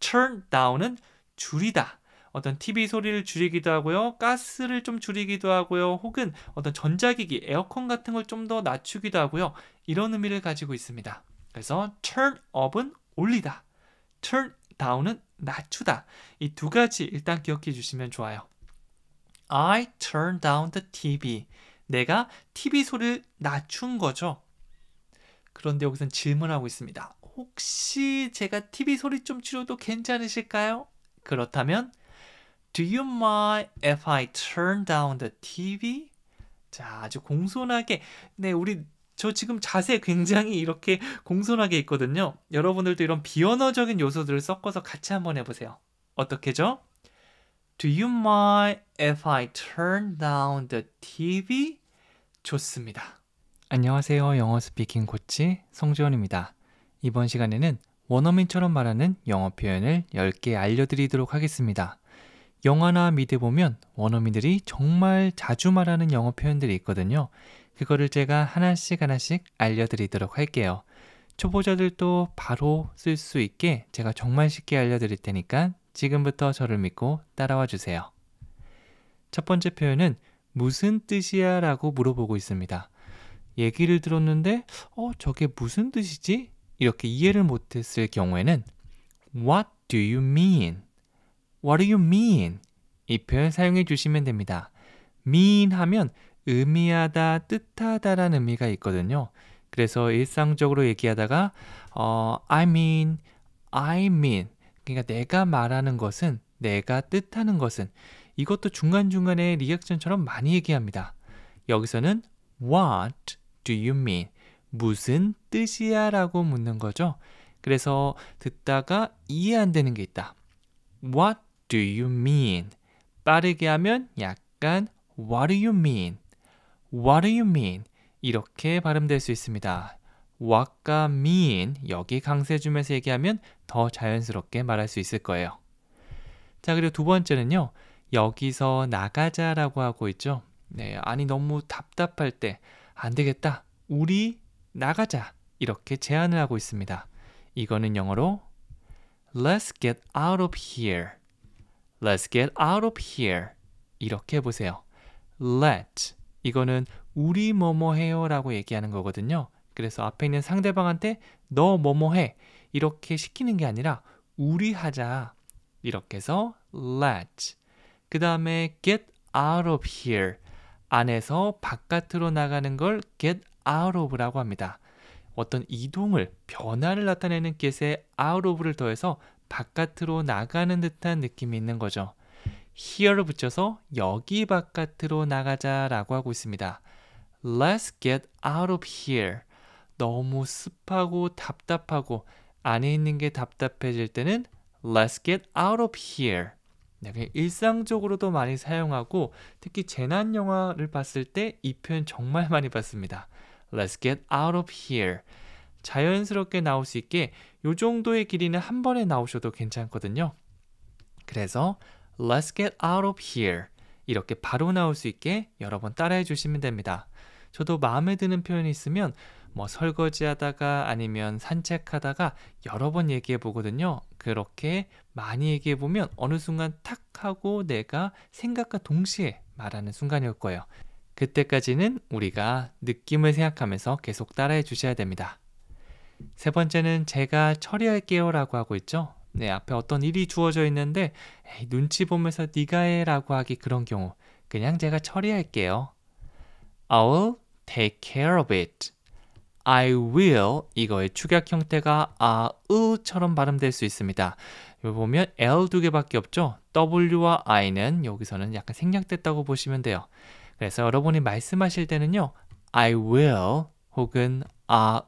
turn down은 줄이다. 어떤 TV 소리를 줄이기도 하고요. 가스를 좀 줄이기도 하고요. 혹은 어떤 전자기기, 에어컨 같은 걸 좀 더 낮추기도 하고요. 이런 의미를 가지고 있습니다. 그래서 turn up은 올리다. turn down은 낮추다. 이 두 가지 일단 기억해 주시면 좋아요. I turn down the TV. 내가 TV 소리를 낮춘 거죠. 그런데 여기선 질문하고 있습니다. 혹시 제가 TV 소리 좀 줄여도 괜찮으실까요? 그렇다면 Do you mind if I turn down the TV? 자, 아주 공손하게. 네, 우리 저 지금 자세 굉장히 이렇게 공손하게 있거든요. 여러분들도 이런 비언어적인 요소들을 섞어서 같이 한번 해보세요. 어떻게죠? Do you mind if I turn down the TV? 좋습니다. 안녕하세요. 영어 스피킹 코치 성지원입니다. 이번 시간에는 원어민처럼 말하는 영어 표현을 10개 알려드리도록 하겠습니다. 영화나 미드 보면 원어민들이 정말 자주 말하는 영어 표현들이 있거든요. 그거를 제가 하나씩 하나씩 알려드리도록 할게요. 초보자들도 바로 쓸 수 있게 제가 정말 쉽게 알려드릴 테니까 지금부터 저를 믿고 따라와 주세요. 첫 번째 표현은 무슨 뜻이야 라고 물어보고 있습니다. 얘기를 들었는데, 어, 저게 무슨 뜻이지? 이렇게 이해를 못했을 경우에는 What do you mean? What do you mean? 이 표현 사용해 주시면 됩니다. mean 하면 의미하다, 뜻하다라는 의미가 있거든요. 그래서 일상적으로 얘기하다가 어, I mean, I mean 그러니까 내가 말하는 것은 내가 뜻하는 것은 이것도 중간중간에 리액션처럼 많이 얘기합니다. 여기서는 What do you mean? 무슨 뜻이야? 라고 묻는 거죠. 그래서 듣다가 이해 안 되는 게 있다. What do you mean? 빠르게 하면 약간 what do you mean? what do you mean? 이렇게 발음될 수 있습니다. what과 mean 여기 강세주면서 얘기하면 더 자연스럽게 말할 수 있을 거예요. 자 그리고 두 번째는요. 여기서 나가자라고 하고 있죠. 네, 아니 너무 답답할 때 안 되겠다. 우리 나가자 이렇게 제안을 하고 있습니다. 이거는 영어로 Let's get out of here. Let's get out of here. 이렇게 해보세요. Let 이거는 우리 뭐뭐 해요 라고 얘기하는 거거든요. 그래서 앞에 있는 상대방한테 너 뭐뭐 해 이렇게 시키는 게 아니라 우리 하자 이렇게 해서 let 그 다음에 get out of here 안에서 바깥으로 나가는 걸 get out of라고 합니다. 어떤 이동을 변화를 나타내는 get에 out of를 더해서 바깥으로 나가는 듯한 느낌이 있는 거죠. here를 붙여서 여기 바깥으로 나가자라고 하고 있습니다. Let's get out of here. 너무 습하고 답답하고 안에 있는 게 답답해질 때는 Let's get out of here. 네, 일상적으로도 많이 사용하고 특히 재난 영화를 봤을 때 이 표현 정말 많이 봤습니다. Let's get out of here. 자연스럽게 나올 수 있게 요 정도의 길이는 한 번에 나오셔도 괜찮거든요. 그래서 Let's get out of here 이렇게 바로 나올 수 있게 여러 번 따라해 주시면 됩니다. 저도 마음에 드는 표현이 있으면 뭐 설거지하다가 아니면 산책하다가 여러 번 얘기해 보거든요. 그렇게 많이 얘기해 보면 어느 순간 탁 하고 내가 생각과 동시에 말하는 순간이올 거예요. 그때까지는 우리가 느낌을 생각하면서 계속 따라해 주셔야 됩니다. 세 번째는 제가 처리할게요 라고 하고 있죠. 네, 앞에 어떤 일이 주어져 있는데 에이, 눈치 보면서 네가 해라고 하기 그런 경우 그냥 제가 처리할게요. I'll take care of it. I will 이거의 축약 형태가 아으처럼 발음될 수 있습니다. 여기 보면 L 두 개밖에 없죠. W와 I는 여기서는 약간 생략됐다고 보시면 돼요. 그래서 여러분이 말씀하실 때는요. I will 혹은 아으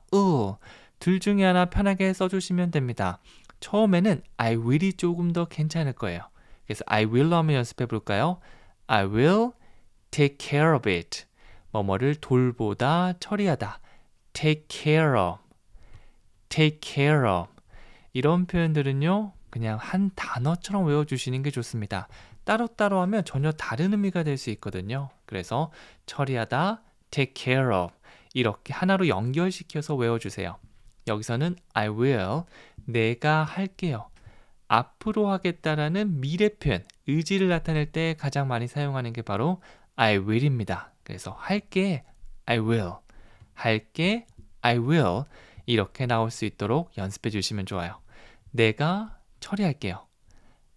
둘 중에 하나 편하게 써주시면 됩니다. 처음에는 I will이 조금 더 괜찮을 거예요. 그래서 I will 로 한번 연습해 볼까요? I will take care of it. 뭐뭐를 돌보다, 처리하다. take care of, take care of. 이런 표현들은요, 그냥 한 단어처럼 외워주시는 게 좋습니다. 따로따로 하면 전혀 다른 의미가 될 수 있거든요. 그래서 처리하다, take care of. 이렇게 하나로 연결시켜서 외워주세요. 여기서는 I will, 내가 할게요. 앞으로 하겠다라는 미래 표현, 의지를 나타낼 때 가장 많이 사용하는 게 바로 I will입니다. 그래서 할게 I will, 할게 I will 이렇게 나올 수 있도록 연습해 주시면 좋아요. 내가 처리할게요.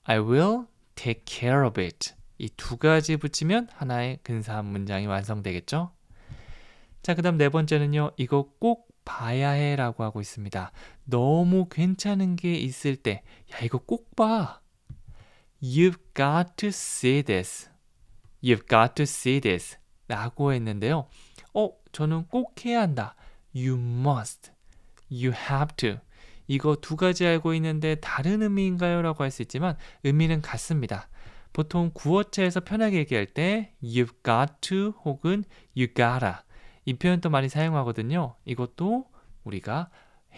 I will take care of it. 이 두 가지 붙이면 하나의 근사한 문장이 완성되겠죠? 자, 그 다음 네 번째는요. 이거 꼭 봐야 해 라고 하고 있습니다. 너무 괜찮은 게 있을 때, 야, 이거 꼭 봐. You've got to see this. You've got to see this. 라고 했는데요. 어, 저는 꼭 해야 한다. You must. You have to. 이거 두 가지 알고 있는데 다른 의미인가요? 라고 할 수 있지만 의미는 같습니다. 보통 구어체에서 편하게 얘기할 때 you've got to 혹은 you gotta 이 표현 도 많이 사용하거든요. 이것도 우리가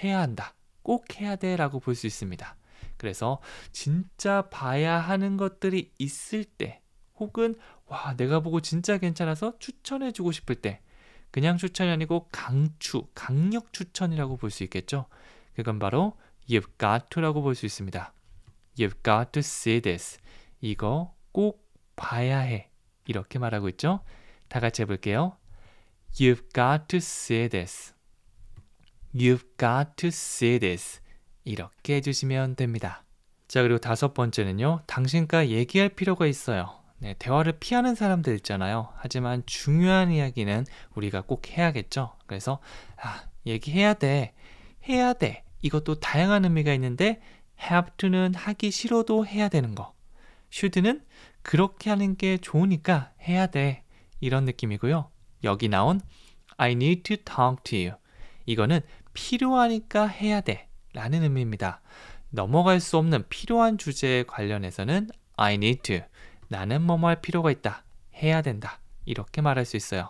해야 한다. 꼭 해야 돼 라고 볼 수 있습니다. 그래서 진짜 봐야 하는 것들이 있을 때 혹은 와 내가 보고 진짜 괜찮아서 추천해 주고 싶을 때 그냥 추천이 아니고 강추, 강력 추천이라고 볼 수 있겠죠. 그건 바로 you've got to라고 볼 수 있습니다. you've got to see this. 이거 꼭 봐야 해. 이렇게 말하고 있죠. 다 같이 해볼게요. You've got to see this. You've got to see this. 이렇게 해주시면 됩니다. 자, 그리고 다섯 번째는요. 당신과 얘기할 필요가 있어요. 네, 대화를 피하는 사람들 있잖아요. 하지만 중요한 이야기는 우리가 꼭 해야겠죠. 그래서 아, 얘기해야 돼. 해야 돼. 이것도 다양한 의미가 있는데 have to는 하기 싫어도 해야 되는 거. should는 그렇게 하는 게 좋으니까 해야 돼. 이런 느낌이고요. 여기 나온 I need to talk to you. 이거는 필요하니까 해야 돼 라는 의미입니다. 넘어갈 수 없는 필요한 주제에 관련해서는 I need to. 나는 뭐뭐 뭐 할 필요가 있다. 해야 된다. 이렇게 말할 수 있어요.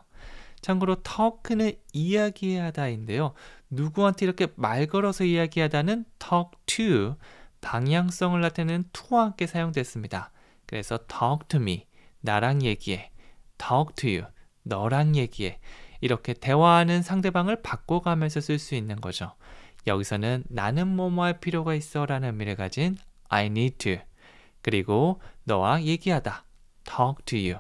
참고로 talk는 이야기하다인데요. 누구한테 이렇게 말 걸어서 이야기하다는 talk to 방향성을 나타내는 to와 함께 사용됐습니다. 그래서 talk to me 나랑 얘기해 talk to you 너랑 얘기해. 이렇게 대화하는 상대방을 바꿔가면서 쓸 수 있는 거죠. 여기서는 나는 뭐뭐 할 필요가 있어 라는 의미를 가진 I need to 그리고 너와 얘기하다 talk to you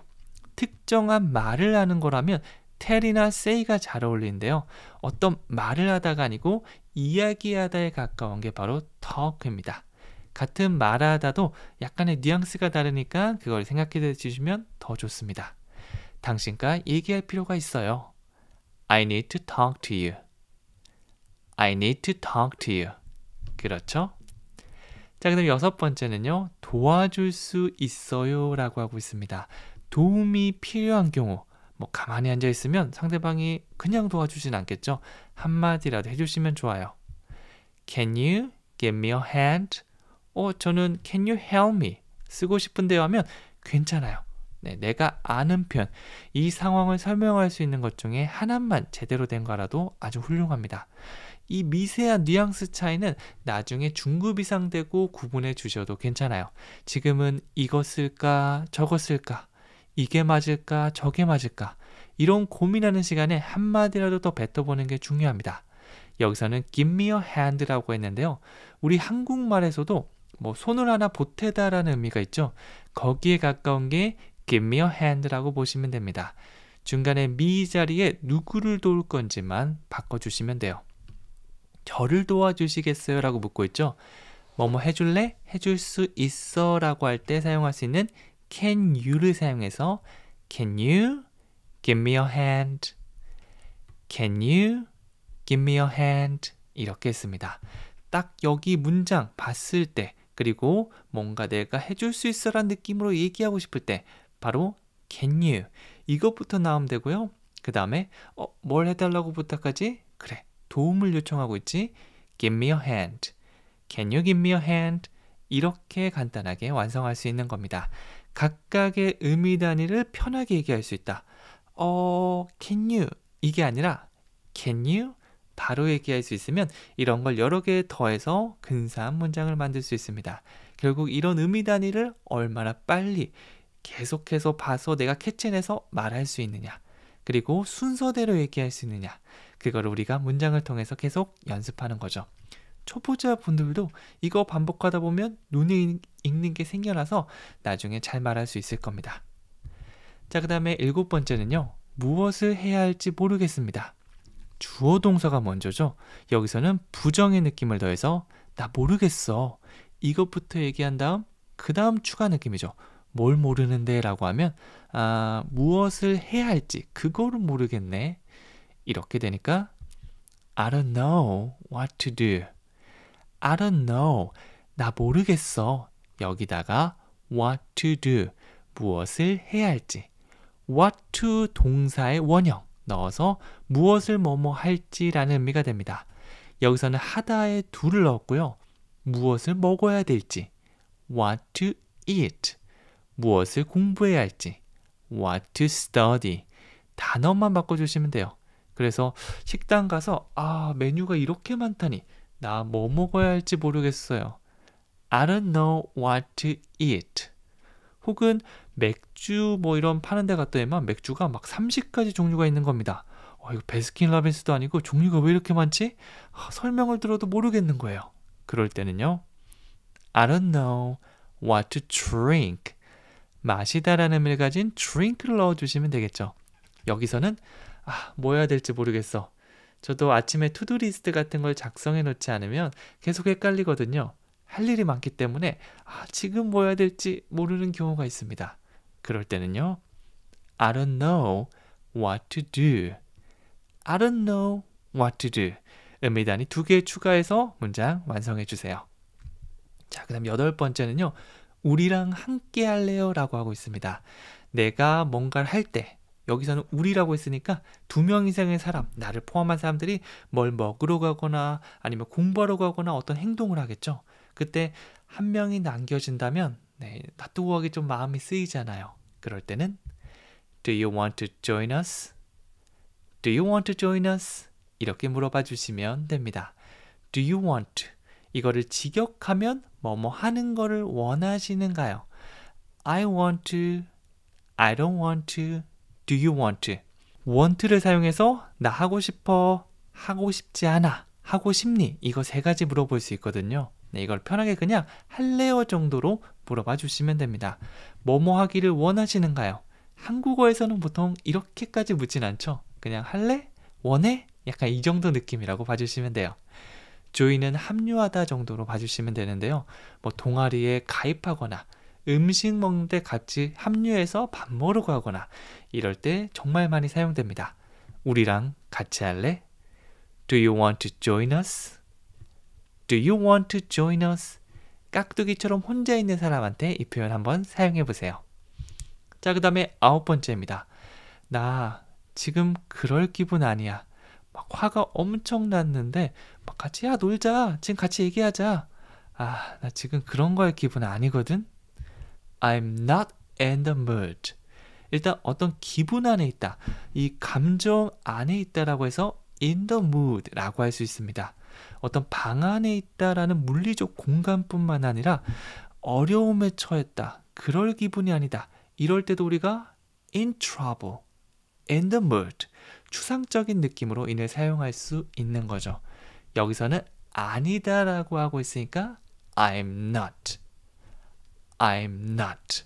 특정한 말을 하는 거라면 tell이나 say가 잘 어울리는데요 어떤 말을 하다가 아니고 이야기하다에 가까운 게 바로 talk입니다 같은 말하다도 약간의 뉘앙스가 다르니까 그걸 생각해 주시면 더 좋습니다 당신과 얘기할 필요가 있어요. I need to talk to you. I need to talk to you. 그렇죠? 자, 그다 여섯 번째는요. 도와줄 수 있어요라고 하고 있습니다. 도움이 필요한 경우 뭐 가만히 앉아 있으면 상대방이 그냥 도와주진 않겠죠. 한마디라도 해 주시면 좋아요. Can you give me a hand? 어, 저는 can you help me? 쓰고 싶은데요 하면 괜찮아요. 네, 내가 아는 편, 이 상황을 설명할 수 있는 것 중에 하나만 제대로 된 거라도 아주 훌륭합니다. 이 미세한 뉘앙스 차이는 나중에 중급 이상 되고 구분해 주셔도 괜찮아요. 지금은 이것을까, 저것을까, 이게 맞을까, 저게 맞을까, 이런 고민하는 시간에 한마디라도 더 뱉어보는 게 중요합니다. 여기서는 give me a hand라고 했는데요. 우리 한국말에서도 뭐 손을 하나 보태다라는 의미가 있죠. 거기에 가까운 게 give me a hand라고 보시면 됩니다. 중간에 me 자리에 누구를 도울 건지만 바꿔주시면 돼요. 저를 도와주시겠어요? 라고 묻고 있죠. 뭐뭐 뭐 해줄래? 해줄 수 있어? 라고 할 때 사용할 수 있는 can you를 사용해서 can you give me a hand? can you give me a hand? 이렇게 했습니다. 딱 여기 문장 봤을 때 그리고 뭔가 내가 해줄 수 있어라는 느낌으로 얘기하고 싶을 때 바로 can you 이것부터 나오면 되고요. 그 다음에 어, 뭘 해달라고 부탁하지? 그래 도움을 요청하고 있지. Give me a hand. Can you give me a hand? 이렇게 간단하게 완성할 수 있는 겁니다. 각각의 의미 단위를 편하게 얘기할 수 있다. 어, can you 이게 아니라 can you 바로 얘기할 수 있으면 이런 걸 여러 개 더해서 근사한 문장을 만들 수 있습니다. 결국 이런 의미 단위를 얼마나 빨리 계속해서 봐서 내가 캐치해서 말할 수 있느냐. 그리고 순서대로 얘기할 수 있느냐. 그걸 우리가 문장을 통해서 계속 연습하는 거죠. 초보자 분들도 이거 반복하다 보면 눈에 익는 게 생겨나서 나중에 잘 말할 수 있을 겁니다. 자, 그 다음에 일곱 번째는요. 무엇을 해야 할지 모르겠습니다. 주어 동사가 먼저죠. 여기서는 부정의 느낌을 더해서 나 모르겠어. 이것부터 얘기한 다음 그 다음 추가 느낌이죠. 뭘 모르는데 라고 하면 아, 무엇을 해야 할지 그거를 모르겠네. 이렇게 되니까 I don't know what to do. I don't know. 나 모르겠어. 여기다가 what to do. 무엇을 해야 할지. what to 동사의 원형 넣어서 무엇을 뭐뭐 할지라는 의미가 됩니다. 여기서는 하다에 d o 넣었고요. 무엇을 먹어야 될지. what to eat. 무엇을 공부해야 할지 what to study 단어만 바꿔주시면 돼요. 그래서 식당 가서 아 메뉴가 이렇게 많다니 나 뭐 먹어야 할지 모르겠어요. I don't know what to eat. 혹은 맥주 뭐 이런 파는 데 갔더니만 맥주가 막 30가지 종류가 있는 겁니다. 어, 이거 베스킨 라빈스도 아니고 종류가 왜 이렇게 많지? 아, 설명을 들어도 모르겠는 거예요. 그럴 때는요. I don't know what to drink. 마시다라는 의미를 가진 drink를 넣어주시면 되겠죠. 여기서는 아, 뭐 해야 될지 모르겠어. 저도 아침에 투두 리스트 같은 걸 작성해 놓지 않으면 계속 헷갈리거든요. 할 일이 많기 때문에 아, 지금 뭐 해야 될지 모르는 경우가 있습니다. 그럴 때는요. I don't know what to do. I don't know what to do. 음미단이 두개 추가해서 문장 완성해 주세요. 자, 그다음 여덟 번째는요. 우리랑 함께 할래요? 라고 하고 있습니다. 내가 뭔가를 할 때, 여기서는 우리라고 했으니까 두 명 이상의 사람, 나를 포함한 사람들이 뭘 먹으러 가거나 아니면 공부하러 가거나 어떤 행동을 하겠죠. 그때 한 명이 남겨진다면 네, 놔두고 하기 좀 마음이 쓰이잖아요. 그럴 때는 Do you want to join us? Do you want to join us? 이렇게 물어봐 주시면 됩니다. Do you want 이거를 직역하면 뭐뭐 하는 거를 원하시는가요? I want to, I don't want to, do you want to? want를 사용해서 나 하고 싶어, 하고 싶지 않아, 하고 싶니? 이거 세 가지 물어볼 수 있거든요. 네, 이걸 편하게 그냥 할래요 정도로 물어봐 주시면 됩니다. 뭐뭐 하기를 원하시는가요? 한국어에서는 보통 이렇게까지 묻진 않죠. 그냥 할래? 원해? 약간 이 정도 느낌이라고 봐주시면 돼요. 조이는 합류하다 정도로 봐주시면 되는데요. 뭐 동아리에 가입하거나 음식 먹는데 같이 합류해서 밥 먹으러 가거나 이럴 때 정말 많이 사용됩니다. 우리랑 같이 할래? Do you want to join us? Do you want to join us? 깍두기처럼 혼자 있는 사람한테 이 표현 한번 사용해 보세요. 자, 그 다음에 아홉 번째입니다. 나 지금 그럴 기분 아니야. 막 화가 엄청 났는데 막 같이 야 놀자 지금 같이 얘기하자 아나 지금 그런 거 할 기분 아니거든 I'm not in the mood 일단 어떤 기분 안에 있다 이 감정 안에 있다라고 해서 in the mood라고 할 수 있습니다 어떤 방 안에 있다라는 물리적 공간뿐만 아니라 어려움에 처했다 그럴 기분이 아니다 이럴 때도 우리가 in trouble in the mood 추상적인 느낌으로 인을 사용할 수 있는 거죠. 여기서는 아니다라고 하고 있으니까 I'm not. I'm not.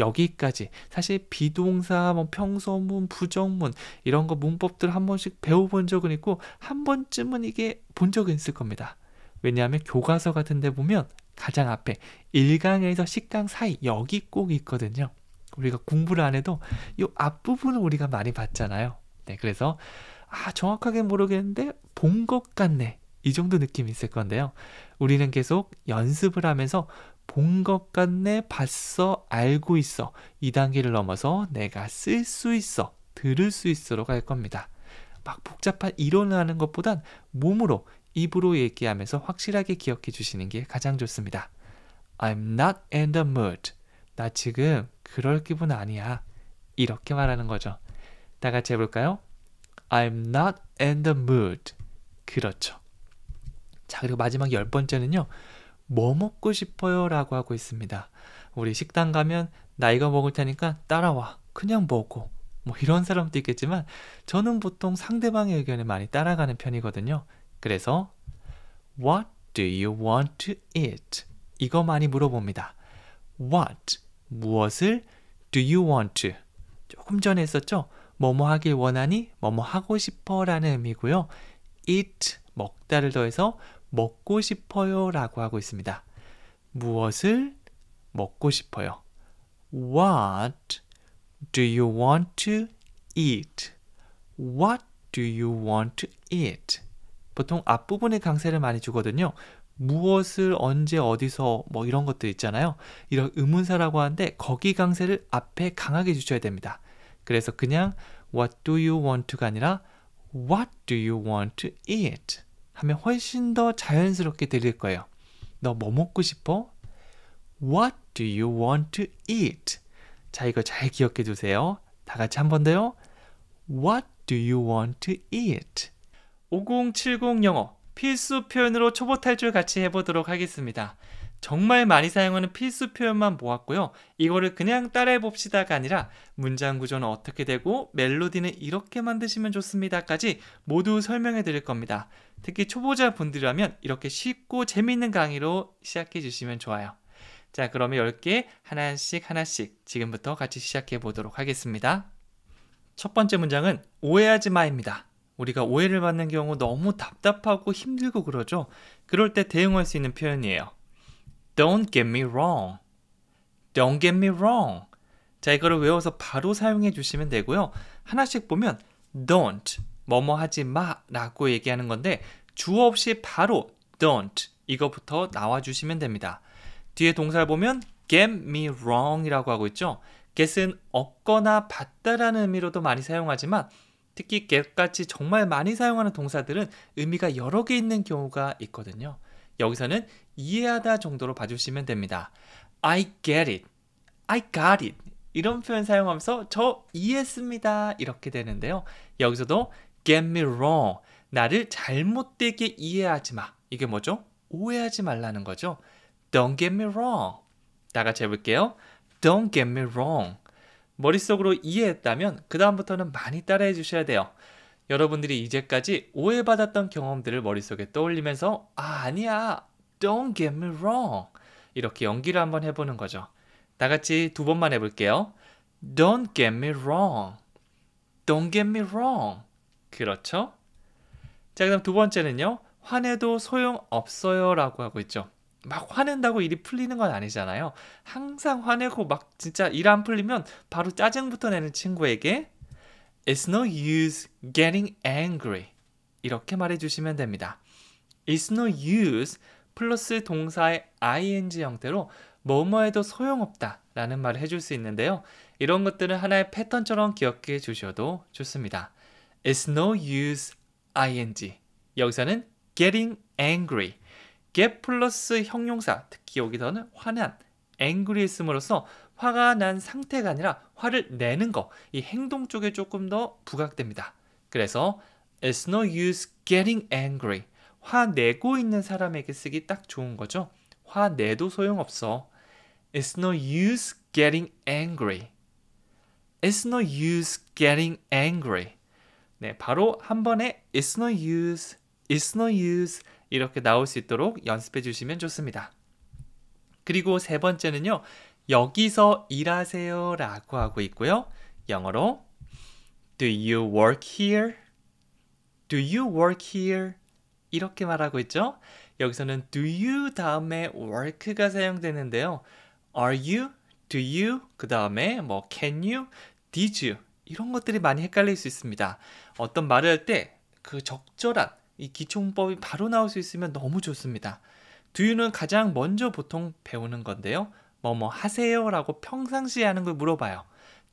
여기까지 사실 비동사, 뭐평소문 부정문 이런 거 문법들 한 번씩 배워본 적은 있고 한 번쯤은 이게 본 적은 있을 겁니다. 왜냐하면 교과서 같은데 보면 가장 앞에 1강에서 10강 사이 여기 꼭 있거든요. 우리가 공부를 안 해도 이 앞부분을 우리가 많이 봤잖아요. 네, 그래서 아, 정확하게 모르겠는데 본 것 같네. 이 정도 느낌이 있을 건데요. 우리는 계속 연습을 하면서 본 것 같네, 봤어, 알고 있어. 이 단계를 넘어서 내가 쓸 수 있어, 들을 수 있어로 갈 겁니다. 막 복잡한 이론을 하는 것보단 몸으로, 입으로 얘기하면서 확실하게 기억해 주시는 게 가장 좋습니다. I'm not in the mood. 나 지금 그럴 기분 아니야. 이렇게 말하는 거죠. 다 같이 해볼까요? I'm not in the mood. 그렇죠. 자, 그리고 마지막 열 번째는요. 뭐 먹고 싶어요? 라고 하고 있습니다. 우리 식당 가면 나 이거 먹을 테니까 따라와. 그냥 먹어. 뭐 이런 사람도 있겠지만 저는 보통 상대방의 의견에 많이 따라가는 편이거든요. 그래서 What do you want to eat? 이거 많이 물어봅니다. What 무엇을 do you want to? 조금 전에 했었죠. 뭐뭐 하길 원하니? 뭐뭐 하고 싶어? 라는 의미고요. eat, 먹다를 더해서 먹고 싶어요 라고 하고 있습니다. 무엇을 먹고 싶어요? What do you want to eat? What do you want to eat? 보통 앞부분에 강세를 많이 주거든요. 무엇을 언제 어디서 뭐 이런 것들 있잖아요. 이런 의문사라고 하는데 거기 강세를 앞에 강하게 주셔야 됩니다. 그래서 그냥 What do you want to가 아니라 What do you want to eat? 하면 훨씬 더 자연스럽게 들릴 거예요. 너 뭐 먹고 싶어? What do you want to eat? 자, 이거 잘 기억해 두세요. 다 같이 한 번 더요. What do you want to eat? 507 0 영어 필수 표현으로 초보 탈출 같이 해보도록 하겠습니다. 정말 많이 사용하는 필수 표현만 보았고요. 이거를 그냥 따라해 봅시다가 아니라 문장 구조는 어떻게 되고 멜로디는 이렇게 만드시면 좋습니다까지 모두 설명해 드릴 겁니다. 특히 초보자 분들이라면 이렇게 쉽고 재미있는 강의로 시작해 주시면 좋아요. 자, 그러면 10개 하나씩 하나씩 지금부터 같이 시작해 보도록 하겠습니다. 첫 번째 문장은 오해하지 마입니다. 우리가 오해를 받는 경우 너무 답답하고 힘들고 그러죠. 그럴 때 대응할 수 있는 표현이에요. Don't get me wrong. Don't get me wrong. 자, 이거를 외워서 바로 사용해 주시면 되고요. 하나씩 보면 don't, 뭐뭐 하지 마 라고 얘기하는 건데 주어 없이 바로 don't 이거부터 나와 주시면 됩니다. 뒤에 동사를 보면 get me wrong 이라고 하고 있죠. get은 얻거나 받다라는 의미로도 많이 사용하지만 특히 get같이 정말 많이 사용하는 동사들은 의미가 여러 개 있는 경우가 있거든요. 여기서는 이해하다 정도로 봐주시면 됩니다. I get it. I got it. 이런 표현 사용하면서 저 이해했습니다. 이렇게 되는데요. 여기서도 get me wrong. 나를 잘못되게 이해하지 마. 이게 뭐죠? 오해하지 말라는 거죠. Don't get me wrong. 다 같이 해볼게요. Don't get me wrong. 머릿속으로 이해했다면 그다음부터는 많이 따라해 주셔야 돼요. 여러분들이 이제까지 오해받았던 경험들을 머릿속에 떠올리면서 아, 아니야. Don't get me wrong. 이렇게 연기를 한번 해보는 거죠. 다 같이 두 번만 해볼게요. Don't get me wrong. Don't get me wrong. 그렇죠? 자, 그럼 두 번째는요. 화내도 소용없어요 라고 하고 있죠. 막 화낸다고 일이 풀리는 건 아니잖아요. 항상 화내고 막 진짜 일 안 풀리면 바로 짜증부터 내는 친구에게 It's no use getting angry. 이렇게 말해 주시면 됩니다. It's no use 플러스 동사의 ing 형태로 뭐뭐해도 소용없다 라는 말을 해줄 수 있는데요. 이런 것들은 하나의 패턴처럼 기억해 주셔도 좋습니다. It's no use ing. 여기서는 getting angry. get 플러스 형용사, 특히 여기서는 화난, angry 있음으로써 화가 난 상태가 아니라 화를 내는 거, 이 행동 쪽에 조금 더 부각됩니다. 그래서 it's no use getting angry. 화내고 있는 사람에게 쓰기 딱 좋은 거죠. 화내도 소용없어. It's no use getting angry. It's no use getting angry. 네, 바로 한 번에 It's no use, It's no use 이렇게 나올 수 있도록 연습해 주시면 좋습니다. 그리고 세 번째는요. 여기서 일하세요 라고 하고 있고요. 영어로 Do you work here? Do you work here? 이렇게 말하고 있죠. 여기서는 do you 다음에 work가 사용되는데요. are you, do you, 그 다음에 뭐 can you, did you 이런 것들이 많이 헷갈릴 수 있습니다. 어떤 말을 할 때 그 적절한 이 기초문법이 바로 나올 수 있으면 너무 좋습니다. do you는 가장 먼저 보통 배우는 건데요. 뭐 뭐 하세요라고 평상시에 하는 걸 물어봐요.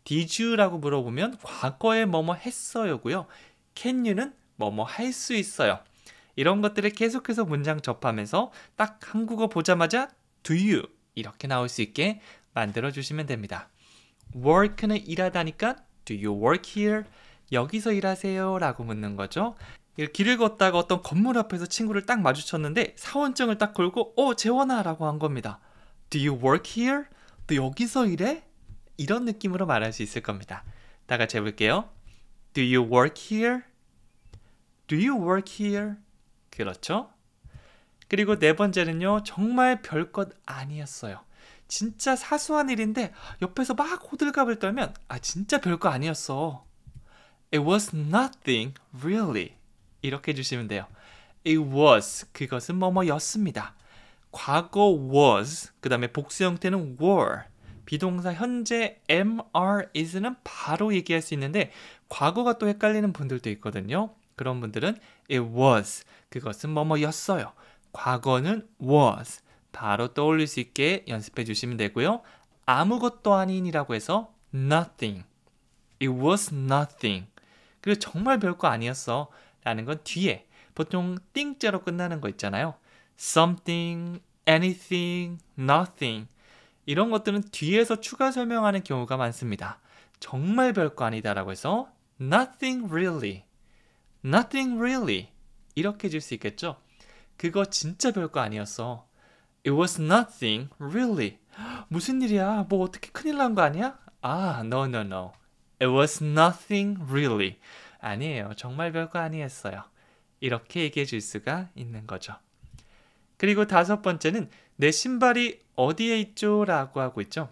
did you라고 물어보면 과거에 뭐뭐 뭐 했어요고요. can you는 뭐 뭐 할 수 있어요. 이런 것들을 계속해서 문장 접하면서 딱 한국어 보자마자 do you 이렇게 나올 수 있게 만들어 주시면 됩니다. work는 일하다니까 do you work here? 여기서 일하세요? 라고 묻는 거죠. 길을 걷다가 어떤 건물 앞에서 친구를 딱 마주쳤는데 사원증을 딱 걸고 어 재원아 라고 한 겁니다. Do you work here? 또 여기서 일해? 이런 느낌으로 말할 수 있을 겁니다. 다 같이 해볼게요. Do you work here? Do you work here? 그렇죠? 그리고 네 번째는요, 정말 별것 아니었어요. 진짜 사소한 일인데 옆에서 막 호들갑을 떨면 아 진짜 별거 아니었어. It was nothing really. 이렇게 해주시면 돼요. It was 그것은 뭐뭐였습니다. 과거 was 그 다음에 복수 형태는 were 비동사 현재 mr is는 바로 얘기할 수 있는데 과거가 또 헷갈리는 분들도 있거든요. 그런 분들은 it was 그것은 뭐뭐였어요. 과거는 was. 바로 떠올릴 수 있게 연습해 주시면 되고요. 아무것도 아닌이라고 해서 nothing. It was nothing. 그리고 정말 별거 아니었어. 라는 건 뒤에 보통 띵자로 끝나는 거 있잖아요. something, anything, nothing. 이런 것들은 뒤에서 추가 설명하는 경우가 많습니다. 정말 별거 아니다라고 해서 nothing really. nothing really. 이렇게 해줄 수 있겠죠? 그거 진짜 별거 아니었어. It was nothing, really. 무슨 일이야? 뭐 어떻게 큰일 난 거 아니야? 아, no, no, no. It was nothing, really. 아니에요. 정말 별거 아니었어요. 이렇게 얘기해 줄 수가 있는 거죠. 그리고 다섯 번째는 내 신발이 어디에 있죠? 라고 하고 있죠.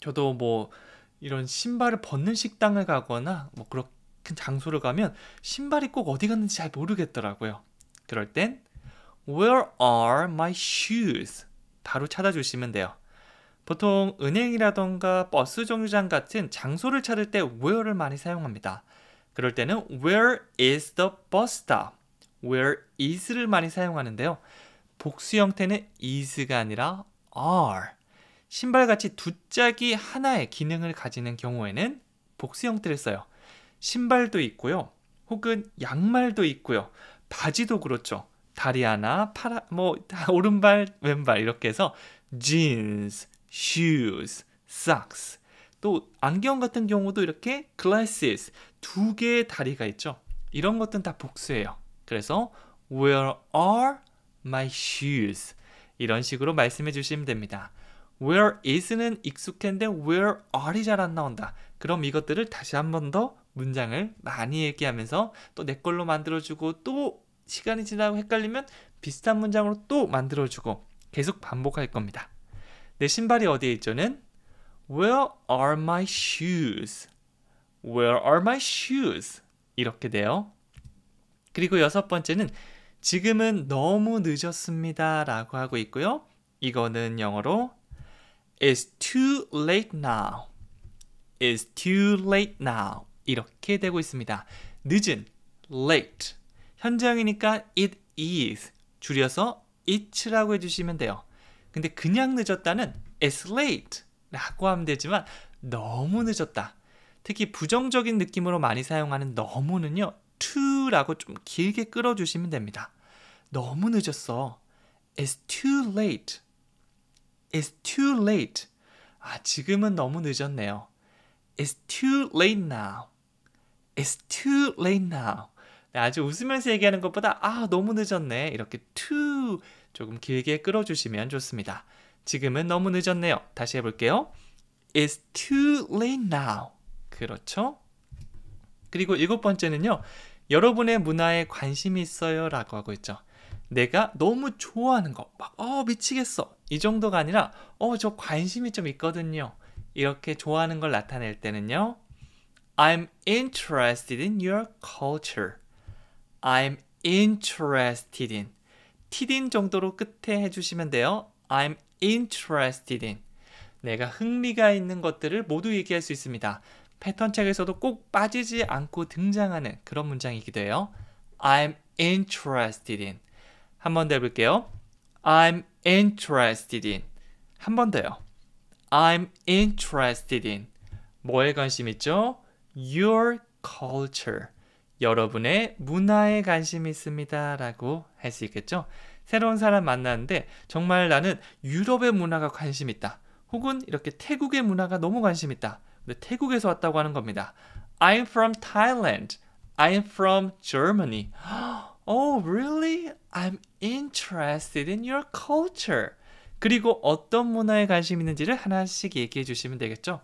저도 뭐 이런 신발을 벗는 식당을 가거나 뭐 그렇게 큰 장소를 가면 신발이 꼭 어디 갔는지 잘 모르겠더라고요. 그럴 땐 Where are my shoes? 바로 찾아주시면 돼요. 보통 은행이라던가 버스 정류장 같은 장소를 찾을 때 where를 많이 사용합니다. 그럴 때는 where is the bus stop? where is를 많이 사용하는데요. 복수 형태는 is가 아니라 are. 신발같이 두짝이 하나의 기능을 가지는 경우에는 복수 형태를 써요. 신발도 있고요. 혹은 양말도 있고요. 바지도 그렇죠. 다리 하나, 팔, 아뭐 오른발, 왼발 이렇게 해서 jeans, shoes, socks. 또 안경 같은 경우도 이렇게 glasses 두 개의 다리가 있죠. 이런 것들은 다 복수예요. 그래서 where are my shoes 이런 식으로 말씀해 주시면 됩니다. where is는 익숙한데 where are이 잘 안 나온다. 그럼 이것들을 다시 한번더 문장을 많이 얘기하면서 또 내 걸로 만들어주고 또 시간이 지나고 헷갈리면 비슷한 문장으로 또 만들어주고 계속 반복할 겁니다. 내 신발이 어디에 있죠는 Where are my shoes? Where are my shoes? 이렇게 돼요. 그리고 여섯 번째는 지금은 너무 늦었습니다 라고 하고 있고요. 이거는 영어로 It's too late now. It's too late now. 이렇게 되고 있습니다. 늦은, late. 현재형이니까 it is. 줄여서 it라고 해주시면 돼요. 근데 그냥 늦었다는 it's late 라고 하면 되지만 너무 늦었다. 특히 부정적인 느낌으로 많이 사용하는 너무는요. too라고 좀 길게 끌어주시면 됩니다. 너무 늦었어. It's too late. It's too late. 아, 지금은 너무 늦었네요. It's too late now. It's too late now. 네, 아주 웃으면서 얘기하는 것보다 아 너무 늦었네 이렇게 too 조금 길게 끌어주시면 좋습니다. 지금은 너무 늦었네요. 다시 해볼게요. It's too late now. 그렇죠? 그리고 일곱 번째는요. 여러분의 문화에 관심이 있어요 라고 하고 있죠. 내가 너무 좋아하는 거, 막, 어, 미치겠어. 이 정도가 아니라, 어, 저 관심이 좀 있거든요. 이렇게 좋아하는 걸 나타낼 때는요. I'm interested in your culture. I'm interested in. t 티딘 정도로 끝에 해주시면 돼요. I'm interested in. 내가 흥미가 있는 것들을 모두 얘기할 수 있습니다. 패턴 책에서도 꼭 빠지지 않고 등장하는 그런 문장이기도 해요. I'm interested in. 한 번 더 해볼게요. I'm interested in. 한 번 더요. I'm interested in. 뭐에 관심 있죠? your culture. 여러분의 문화에 관심이 있습니다. 라고 할 수 있겠죠. 새로운 사람 만나는데 정말 나는 유럽의 문화가 관심 있다. 혹은 이렇게 태국의 문화가 너무 관심 있다. 근데 태국에서 왔다고 하는 겁니다. I'm from Thailand. I'm from Germany. Oh, really? I'm interested in your culture. 그리고 어떤 문화에 관심 있는지를 하나씩 얘기해 주시면 되겠죠.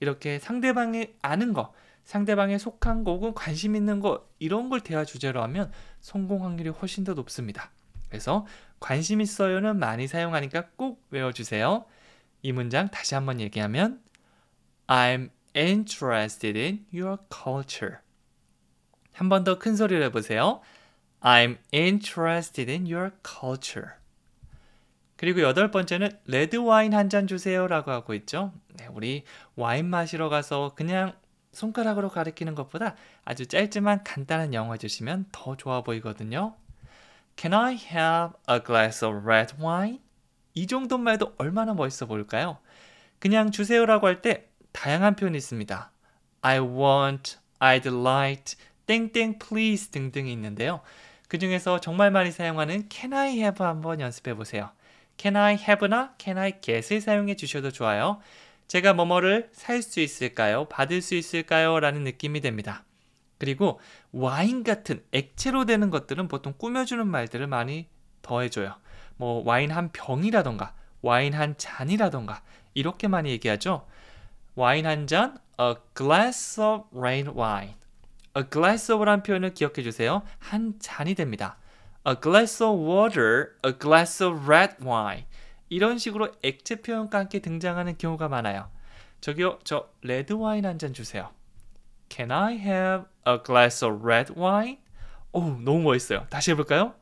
이렇게 상대방이 아는 거, 상대방의 속한 곡은 관심 있는 거 이런 걸 대화 주제로 하면 성공 확률이 훨씬 더 높습니다. 그래서 관심 있어요는 많이 사용하니까 꼭 외워주세요. 이 문장 다시 한번 얘기하면 I'm interested in your culture. 한 번 더 큰소리를 해보세요. I'm interested in your culture. 그리고 여덟 번째는 레드 와인 한 잔 주세요라고 하고 있죠. 네, 우리 와인 마시러 가서 그냥 손가락으로 가리키는 것보다 아주 짧지만 간단한 영어 해주시면 더 좋아 보이거든요. Can I have a glass of red wine? 이 정도만 해도 얼마나 멋있어 보일까요? 그냥 주세요라고 할 때 다양한 표현이 있습니다. I want, I'd like, 땡땡 please 등등이 있는데요. 그 중에서 정말 많이 사용하는 can I have 한번 연습해 보세요. can I have나 can I get을 사용해 주셔도 좋아요. 제가 뭐뭐를 살 수 있을까요? 받을 수 있을까요? 라는 느낌이 됩니다. 그리고 와인 같은 액체로 되는 것들은 보통 꾸며주는 말들을 많이 더해줘요. 뭐 와인 한 병이라던가 와인 한 잔이라던가 이렇게 많이 얘기하죠. 와인 한 잔, a glass of red wine. a glass of라는 표현을 기억해 주세요. 한 잔이 됩니다. a glass of water, a glass of red wine. 이런 식으로 액체 표현과 함께 등장하는 경우가 많아요. 저기요, 저 레드 와인 한 잔 주세요. Can I have a glass of red wine? 오, 너무 멋있어요. 다시 해볼까요?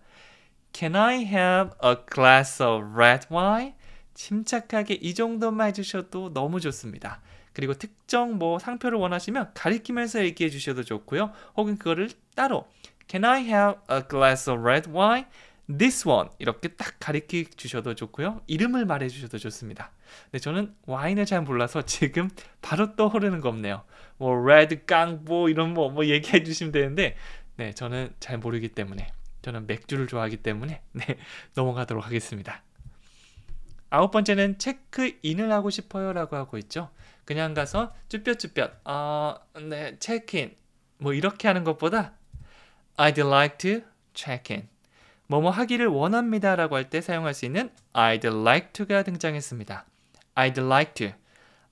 Can I have a glass of red wine? 침착하게 이 정도만 해주셔도 너무 좋습니다. 그리고 특정 뭐 상표를 원하시면 가리키면서 얘기해 주셔도 좋고요. 혹은 그거를 따로 Can I have a glass of red wine? this one 이렇게 딱 가리켜 주셔도 좋고요. 이름을 말해 주셔도 좋습니다. 근데 저는 와인을 잘 몰라서 지금 바로 떠오르는 거 없네요. 뭐 레드 깡보 이런 뭐, 뭐 얘기해 주시면 되는데 네, 저는 잘 모르기 때문에 저는 맥주를 좋아하기 때문에 네, 넘어가도록 하겠습니다. 아홉 번째는 체크인을 하고 싶어요라고 하고 있죠. 그냥 가서 쭈뼛쭈뼛 아, 어, 네, 체크인 뭐 이렇게 하는 것보다 I'd like to check in 뭐뭐 하기를 원합니다라고 할 때 사용할 수 있는 I'd like to가 등장했습니다. I'd like to.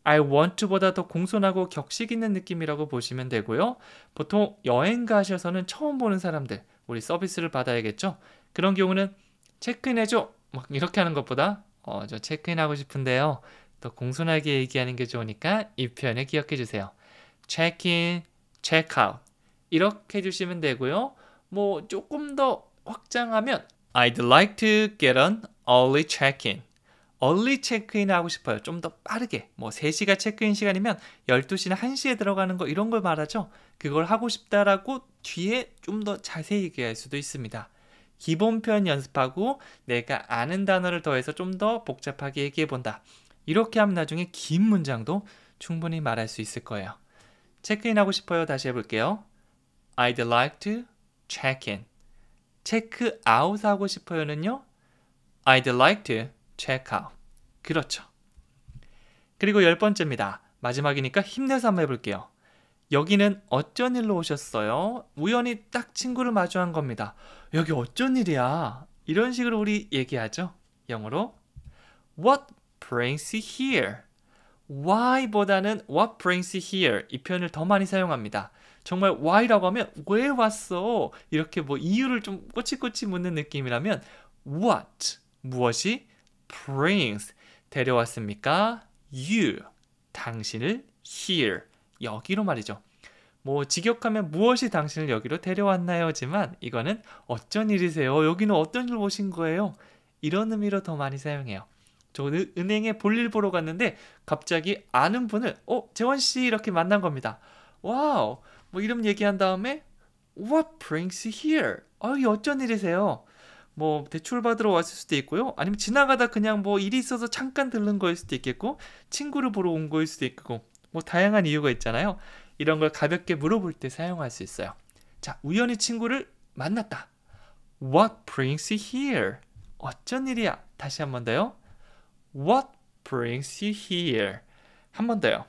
I want to보다 더 공손하고 격식 있는 느낌이라고 보시면 되고요. 보통 여행 가셔서는 처음 보는 사람들, 우리 서비스를 받아야겠죠? 그런 경우는 체크인해줘! 막 이렇게 하는 것보다 어, 저 체크인하고 싶은데요. 더 공손하게 얘기하는 게 좋으니까 이 표현을 기억해 주세요. check in, check out 이렇게 해주시면 되고요. 뭐 조금 더 확장하면 I'd like to get an early check-in. early check-in 하고 싶어요. 좀 더 빠르게. 뭐 3시가 체크인 시간이면 12시나 1시에 들어가는 거 이런 걸 말하죠. 그걸 하고 싶다라고 뒤에 좀 더 자세히 얘기할 수도 있습니다. 기본 표현 연습하고 내가 아는 단어를 더해서 좀 더 복잡하게 얘기해 본다. 이렇게 하면 나중에 긴 문장도 충분히 말할 수 있을 거예요. 체크인 하고 싶어요. 다시 해볼게요. I'd like to check in. 체크 아웃 하고 싶어요는요. I'd like to check out. 그렇죠. 그리고 열 번째입니다. 마지막이니까 힘내서 한번 해볼게요. 여기는 어쩐 일로 오셨어요? 우연히 딱 친구를 마주한 겁니다. 여기 어쩐 일이야? 이런 식으로 우리 얘기하죠. 영어로 What brings you here? Why보다는 What brings you here 이 표현을 더 많이 사용합니다. 정말 why라고 하면 왜 왔어? 이렇게 뭐 이유를 좀 꼬치꼬치 묻는 느낌이라면 what 무엇이 brings 데려왔습니까? you 당신을 here 여기로 말이죠. 뭐 직역하면 무엇이 당신을 여기로 데려왔나요지만 이거는 어쩐 일이세요? 여기는 어떤 일로 오신 거예요? 이런 의미로 더 많이 사용해요. 저 은행에 볼일 보러 갔는데 갑자기 아는 분을 어 재원 씨 이렇게 만난 겁니다. 와우 뭐 이름 얘기한 다음에 What brings you here? 아유 어쩐 일이세요? 뭐 대출 받으러 왔을 수도 있고요. 아니면 지나가다 그냥 뭐 일이 있어서 잠깐 들른 거일 수도 있겠고 친구를 보러 온 거일 수도 있고 뭐 다양한 이유가 있잖아요. 이런 걸 가볍게 물어볼 때 사용할 수 있어요. 자, 우연히 친구를 만났다. What brings you here? 어쩐 일이야? 다시 한 번 더요. What brings you here? 한 번 더요.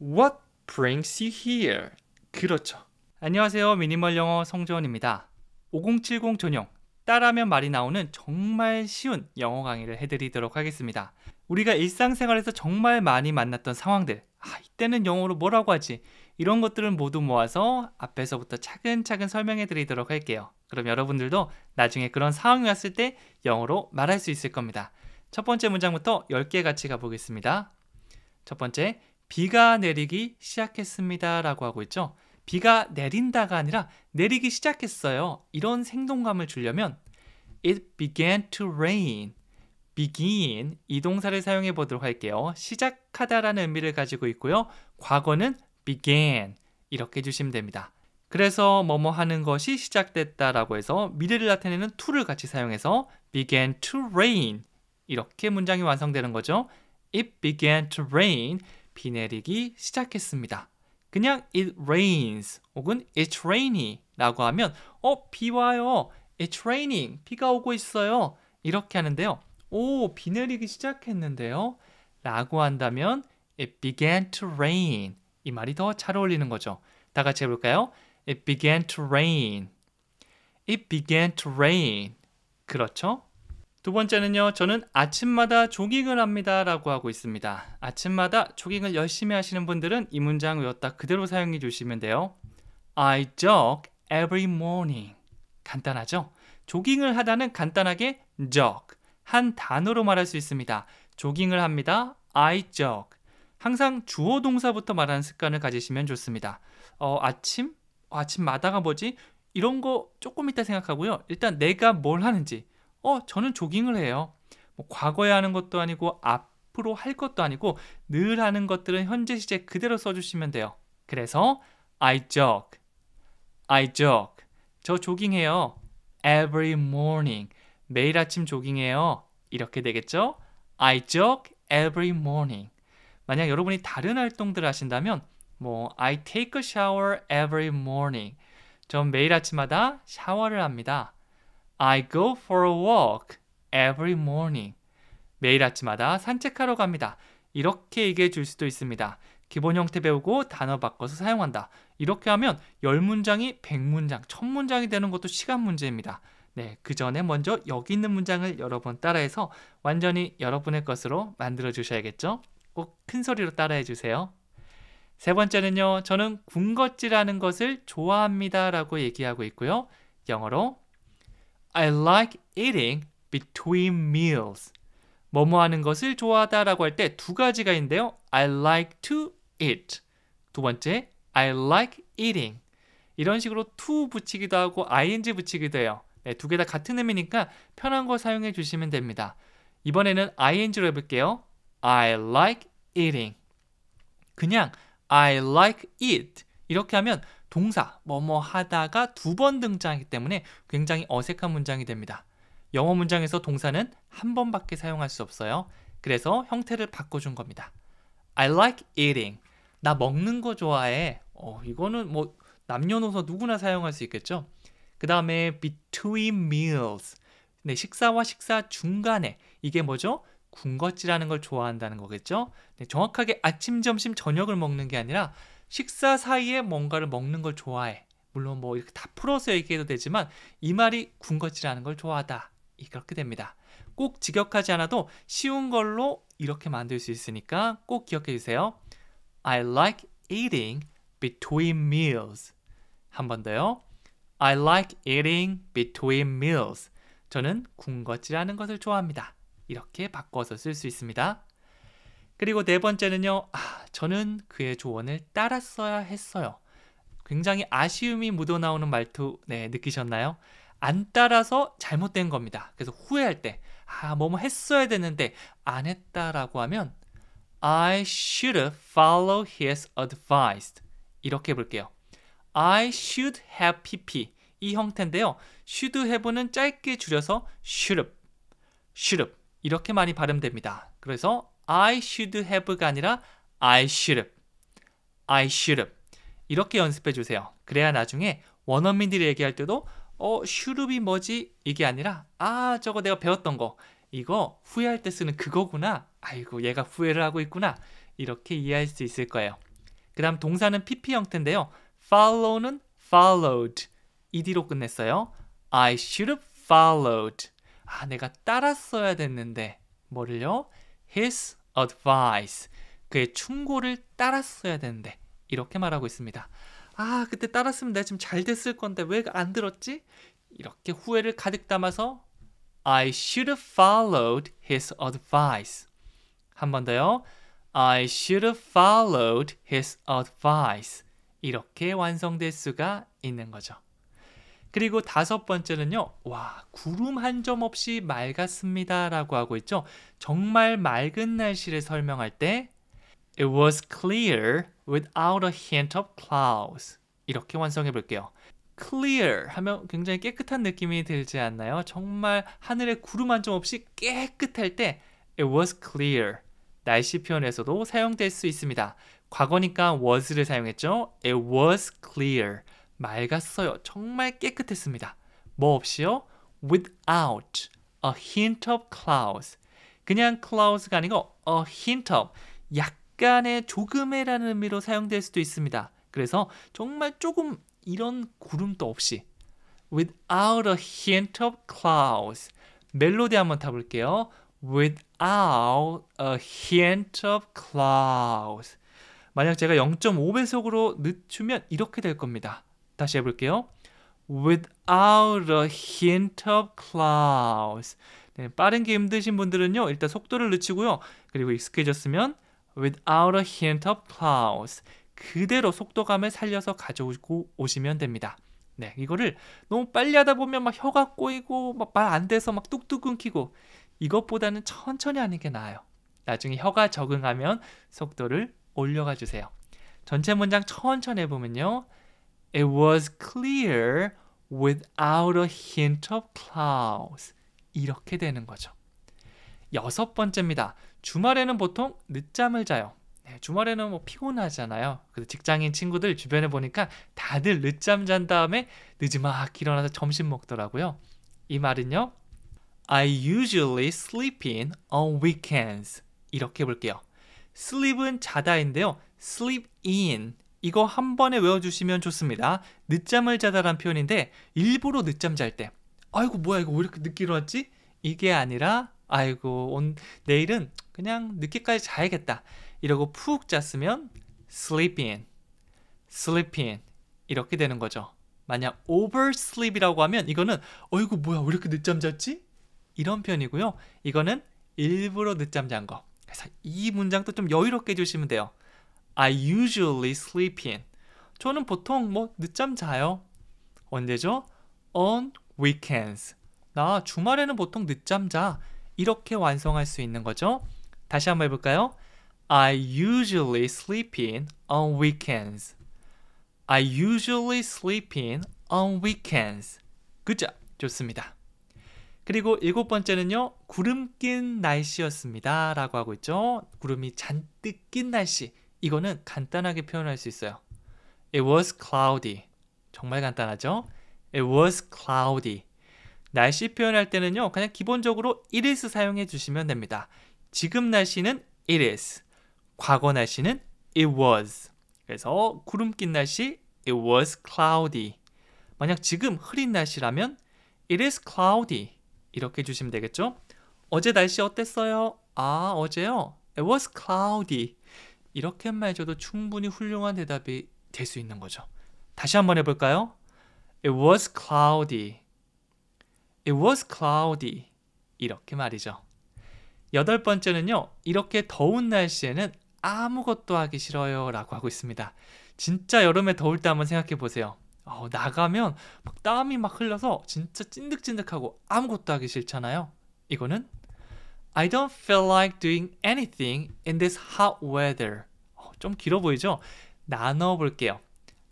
What brings you here? 그렇죠. 안녕하세요. 미니멀 영어 성조원입니다5070 전용 따라면 말이 나오는 정말 쉬운 영어 강의를 해드리도록 하겠습니다. 우리가 일상생활에서 정말 많이 만났던 상황들, 아, 이때는 영어로 뭐라고 하지? 이런 것들은 모두 모아서 앞에서부터 차근차근 설명해 드리도록 할게요. 그럼 여러분들도 나중에 그런 상황이 왔을 때 영어로 말할 수 있을 겁니다. 첫 번째 문장부터 10개 같이 가보겠습니다. 첫 번째, 비가 내리기 시작했습니다 라고 하고 있죠. 비가 내린다가 아니라 내리기 시작했어요. 이런 생동감을 주려면 It began to rain. begin 이 동사를 사용해 보도록 할게요. 시작하다라는 의미를 가지고 있고요. 과거는 began 이렇게 주시면 됩니다. 그래서 뭐뭐 하는 것이 시작됐다라고 해서 미래를 나타내는 to를 같이 사용해서 began to rain 이렇게 문장이 완성되는 거죠. It began to rain. 비 내리기 시작했습니다. 그냥 it rains 혹은 it's rainy 라고 하면 어 비 와요 it's raining 비가 오고 있어요 이렇게 하는데요 오비 내리기 시작했는데요 라고 한다면 it began to rain 이 말이 더 잘 어울리는 거죠 다 같이 해볼까요? it began to rain it began to rain 그렇죠? 두 번째는요, 저는 아침마다 조깅을 합니다. 라고 하고 있습니다. 아침마다 조깅을 열심히 하시는 분들은 이 문장 외웠다 그대로 사용해 주시면 돼요. I jog every morning. 간단하죠? 조깅을 하다는 간단하게 jog. 한 단어로 말할 수 있습니다. 조깅을 합니다. I jog. 항상 주어 동사부터 말하는 습관을 가지시면 좋습니다. 어, 아침? 아침마다가 뭐지? 이런 거 조금 이따 생각하고요. 일단 내가 뭘 하는지. 어, 저는 조깅을 해요. 뭐 과거에 하는 것도 아니고 앞으로 할 것도 아니고 늘 하는 것들은 현재 시제 그대로 써주시면 돼요. 그래서 I jog, I jog. 저 조깅해요. Every morning. 매일 아침 조깅해요. 이렇게 되겠죠? I jog every morning. 만약 여러분이 다른 활동들을 하신다면 뭐 I take a shower every morning. 전 매일 아침마다 샤워를 합니다. I go for a walk every morning. 매일 아침마다 산책하러 갑니다. 이렇게 얘기해 줄 수도 있습니다. 기본 형태 배우고 단어 바꿔서 사용한다. 이렇게 하면 10문장이 100문장, 1000문장이 되는 것도 시간 문제입니다. 네, 그 전에 먼저 여기 있는 문장을 여러 번 따라해서 완전히 여러분의 것으로 만들어 주셔야겠죠? 꼭 큰 소리로 따라해 주세요. 세 번째는요, 저는 군것질하는 것을 좋아합니다 라고 얘기하고 있고요. 영어로 I like eating between meals. 뭐 뭐 하는 것을 좋아하다라고 할 때 두 가지가 있는데요. I like to eat. 두 번째, I like eating. 이런 식으로 to 붙이기도 하고 ing 붙이기도 해요. 네, 두개 다 같은 의미니까 편한 거 사용해 주시면 됩니다. 이번에는 ing로 해볼게요. I like eating. 그냥 I like it 이렇게 하면 동사 뭐뭐 하다가 두 번 등장하기 때문에 굉장히 어색한 문장이 됩니다. 영어 문장에서 동사는 한 번밖에 사용할 수 없어요. 그래서 형태를 바꿔준 겁니다. I like eating. 나 먹는 거 좋아해. 어, 이거는 뭐 남녀노소 누구나 사용할 수 있겠죠. 그 다음에 between meals. 네, 식사와 식사 중간에 이게 뭐죠? 군것질하는 걸 좋아한다는 거겠죠. 네, 정확하게 아침, 점심, 저녁을 먹는 게 아니라 식사 사이에 뭔가를 먹는 걸 좋아해. 물론 뭐 이렇게 다 풀어서 얘기해도 되지만 이 말이 군것질하는 걸 좋아하다. 이렇게 됩니다. 꼭 직역하지 않아도 쉬운 걸로 이렇게 만들 수 있으니까 꼭 기억해 주세요. I like eating between meals. 한 번 더요. I like eating between meals. 저는 군것질하는 것을 좋아합니다. 이렇게 바꿔서 쓸 수 있습니다. 그리고 네 번째는요. 아, 저는 그의 조언을 따랐어야 했어요. 굉장히 아쉬움이 묻어나오는 말투 네, 느끼셨나요? 안 따라서 잘못된 겁니다. 그래서 후회할 때 아, 뭐뭐 뭐 했어야 되는데 안 했다라고 하면 I should have followed his advice. 이렇게 볼게요. I should have pp 이 형태인데요. should have는 짧게 줄여서 should have, should have 이렇게 많이 발음됩니다. 그래서 I should have가 아니라 I should. I should. 이렇게 연습해 주세요. 그래야 나중에 원어민들이 얘기할 때도 어, 슈룹이 뭐지? 이게 아니라 아, 저거 내가 배웠던 거. 이거 후회할 때 쓰는 그거구나. 아이고, 얘가 후회를 하고 있구나. 이렇게 이해할 수 있을 거예요. 그다음 동사는 PP 형태인데요. follow는 followed. ed로 끝냈어요. I should have followed. 아, 내가 따랐어야 됐는데. 뭐를요? his advice. 그의 충고를 따랐어야 되는데 이렇게 말하고 있습니다. 아, 그때 따랐으면 내가 지금 잘 됐을 건데 왜 안 들었지? 이렇게 후회를 가득 담아서 I should have followed his advice. 한 번 더요. I should have followed his advice. 이렇게 완성될 수가 있는 거죠. 그리고 다섯 번째는요. 와, 구름 한 점 없이 맑았습니다라고 하고 있죠. 정말 맑은 날씨를 설명할 때 It was clear without a hint of clouds. 이렇게 완성해 볼게요. clear 하면 굉장히 깨끗한 느낌이 들지 않나요? 정말 하늘에 구름 한 점 없이 깨끗할 때 It was clear. 날씨 표현에서도 사용될 수 있습니다. 과거니까 was를 사용했죠. It was clear. 맑았어요. 정말 깨끗했습니다. 뭐 없이요? without a hint of clouds. 그냥 clouds가 아니고 a hint of 약간의 조금의라는 의미로 사용될 수도 있습니다. 그래서 정말 조금 이런 구름도 없이 without a hint of clouds. 멜로디 한번 타볼게요. without a hint of clouds. 만약 제가 0.5배속으로 늦추면 이렇게 될 겁니다. 다시 해볼게요. Without a hint of clouds. 네, 빠른 게 힘드신 분들은요. 일단 속도를 늦추고요. 그리고 익숙해졌으면 without a hint of clouds. 그대로 속도감을 살려서 가져오고 오시면 됩니다. 네, 이거를 너무 빨리 하다 보면 막 혀가 꼬이고 막말안 돼서 막 뚝뚝 끊기고 이것보다는 천천히 하는 게 나아요. 나중에 혀가 적응하면 속도를 올려가 주세요. 전체 문장 천천히 해보면요. It was clear without a hint of clouds. 이렇게 되는 거죠. 여섯 번째입니다. 주말에는 보통 늦잠을 자요. 네, 주말에는 뭐 피곤하잖아요. 그래서 직장인 친구들 주변에 보니까 다들 늦잠 잔 다음에 늦지막 일어나서 점심 먹더라고요. 이 말은요. I usually sleep in on weekends. 이렇게 볼게요. sleep은 자다인데요. sleep in 이거 한 번에 외워주시면 좋습니다. 늦잠을 자다란 표현인데 일부러 늦잠 잘 때 아이고 뭐야 이거 왜 이렇게 늦게 일어났지? 이게 아니라 아이고 온, 내일은 그냥 늦게까지 자야겠다 이러고 푹 잤으면 sleep in, sleep in 이렇게 되는 거죠. 만약 oversleep이라고 하면 이거는 어이구 뭐야 왜 이렇게 늦잠 잤지? 이런 표현이고요. 이거는 일부러 늦잠 잔 거. 그래서 이 문장도 좀 여유롭게 해주시면 돼요. I usually sleep in. 저는 보통 뭐 늦잠 자요. 언제죠? On weekends. 나 주말에는 보통 늦잠 자. 이렇게 완성할 수 있는 거죠. 다시 한번 해볼까요? I usually sleep in on weekends. I usually sleep in on weekends. 그죠? 좋습니다. 그리고 일곱 번째는요. 구름 낀 날씨였습니다. 라고 하고 있죠. 구름이 잔뜩 낀 날씨. 이거는 간단하게 표현할 수 있어요. It was cloudy. 정말 간단하죠? It was cloudy. 날씨 표현할 때는요. 그냥 기본적으로 it is 사용해 주시면 됩니다. 지금 날씨는 it is. 과거 날씨는 it was. 그래서 구름 낀 날씨 it was cloudy. 만약 지금 흐린 날씨라면 it is cloudy. 이렇게 주시면 되겠죠? 어제 날씨 어땠어요? 아, 어제요? It was cloudy. 이렇게만 해줘도 충분히 훌륭한 대답이 될 수 있는 거죠. 다시 한번 해볼까요? It was cloudy. It was cloudy. 이렇게 말이죠. 여덟 번째는요. 이렇게 더운 날씨에는 아무것도 하기 싫어요 라고 하고 있습니다. 진짜 여름에 더울 때 한번 생각해 보세요. 어, 나가면 막 땀이 막 흘러서 진짜 찐득찐득하고 아무것도 하기 싫잖아요. 이거는 I don't feel like doing anything in this hot weather. 좀 길어 보이죠? 나눠 볼게요.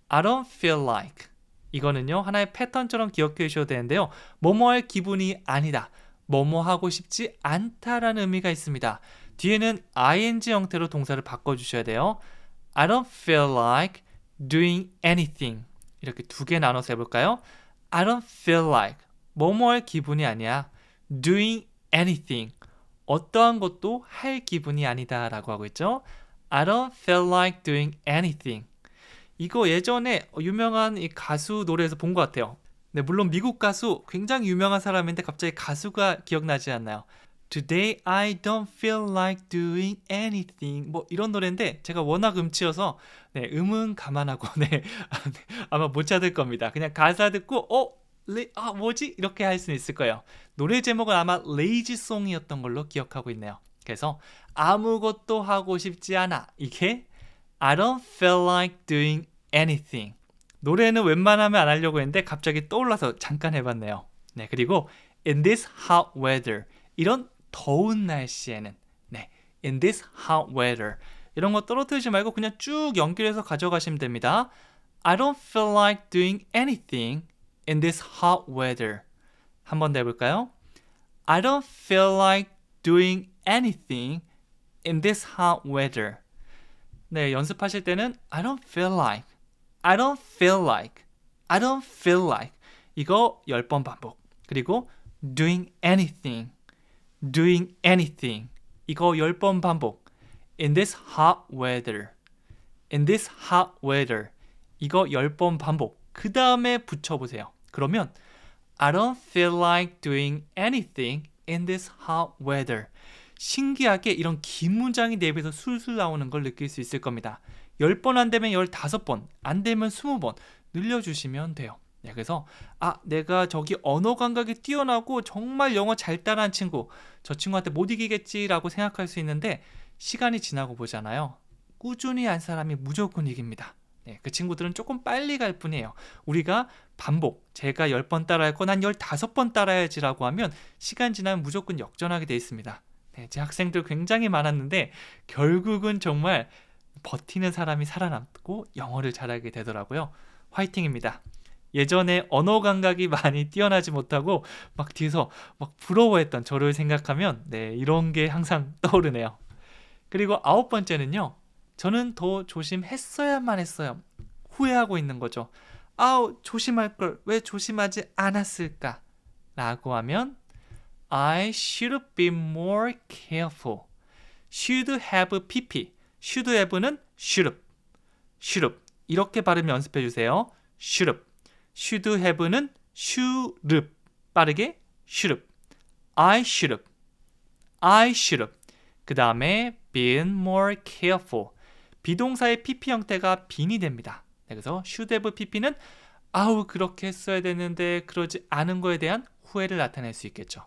I don't feel like. 이거는요. 하나의 패턴처럼 기억해 주셔도 되는데요. 뭐뭐 할 기분이 아니다. 뭐뭐 하고 싶지 않다라는 의미가 있습니다. 뒤에는 ing 형태로 동사를 바꿔 주셔야 돼요. I don't feel like doing anything. 이렇게 두 개 나눠서 해볼까요? I don't feel like. 뭐뭐 할 기분이 아니야. doing anything. 어떠한 것도 할 기분이 아니다 라고 하고 있죠. I don't feel like doing anything. 이거 예전에 유명한 가수 노래에서 본 것 같아요. 네, 물론 미국 가수 굉장히 유명한 사람인데 갑자기 가수가 기억나지 않나요? Today I don't feel like doing anything 뭐 이런 노래인데 제가 워낙 음치여서 네, 음은 감안하고 네, 아, 네 아마 못 찾을 겁니다. 그냥 가사 듣고 어아 뭐지 이렇게 할 수는 있을 거예요. 노래 제목은 아마 레이지송이었던 걸로 기억하고 있네요. 그래서 아무것도 하고 싶지 않아 이게 I don't feel like doing anything 노래는 웬만하면 안 하려고 했는데 갑자기 떠올라서 잠깐 해봤네요. 네 그리고 in this hot weather 이런 더운 날씨에는 네 in this hot weather 이런 거 떨어뜨리지 말고 그냥 쭉 연결해서 가져가시면 됩니다. I don't feel like doing anything in this hot weather. 한번더 해볼까요? I don't feel like doing anything in this hot weather. 네, 연습하실 때는 I don't feel like, I don't feel like, I don't feel like 이거 10번 반복. 그리고 doing anything, doing anything 이거 10번 반복. In this hot weather, in this hot weather 이거 10번 반복. 그 다음에 붙여보세요. 그러면 I don't feel like doing anything in this hot weather. 신기하게 이런 긴 문장이 내 네 입에서 술술 나오는 걸 느낄 수 있을 겁니다. 10번 안 되면 15번, 안 되면 20번 늘려주시면 돼요. 네, 그래서 아 내가 저기 언어 감각이 뛰어나고 정말 영어 잘 따라한 친구 저 친구한테 못 이기겠지라고 생각할 수 있는데 시간이 지나고 보잖아요 꾸준히 한 사람이 무조건 이깁니다 네, 그 친구들은 조금 빨리 갈 뿐이에요. 우리가 반복, 제가 10번 따라 했고 난 15번 따라야지라고 하면 시간 지나면 무조건 역전하게 돼 있습니다. 네, 제 학생들 굉장히 많았는데 결국은 정말 버티는 사람이 살아남고 영어를 잘하게 되더라고요. 화이팅입니다. 예전에 언어 감각이 많이 뛰어나지 못하고 막 뒤에서 막 부러워했던 저를 생각하면 네, 이런 게 항상 떠오르네요. 그리고 아홉 번째는요. 저는 더 조심했어야만 했어요. 후회하고 있는 거죠. 아우, 조심할 걸 왜 조심하지 않았을까? 라고 하면 I should be more careful. should have pp. should have는 should. should. 이렇게 발음 연습해 주세요. should. should have는 should. 빠르게 should. I should. I should. 그 다음에 being more careful. 비동사의 PP 형태가 빈이 됩니다. 네, 그래서 should have PP는 아우 그렇게 써야 되는데 그러지 않은 거에 대한 후회를 나타낼 수 있겠죠.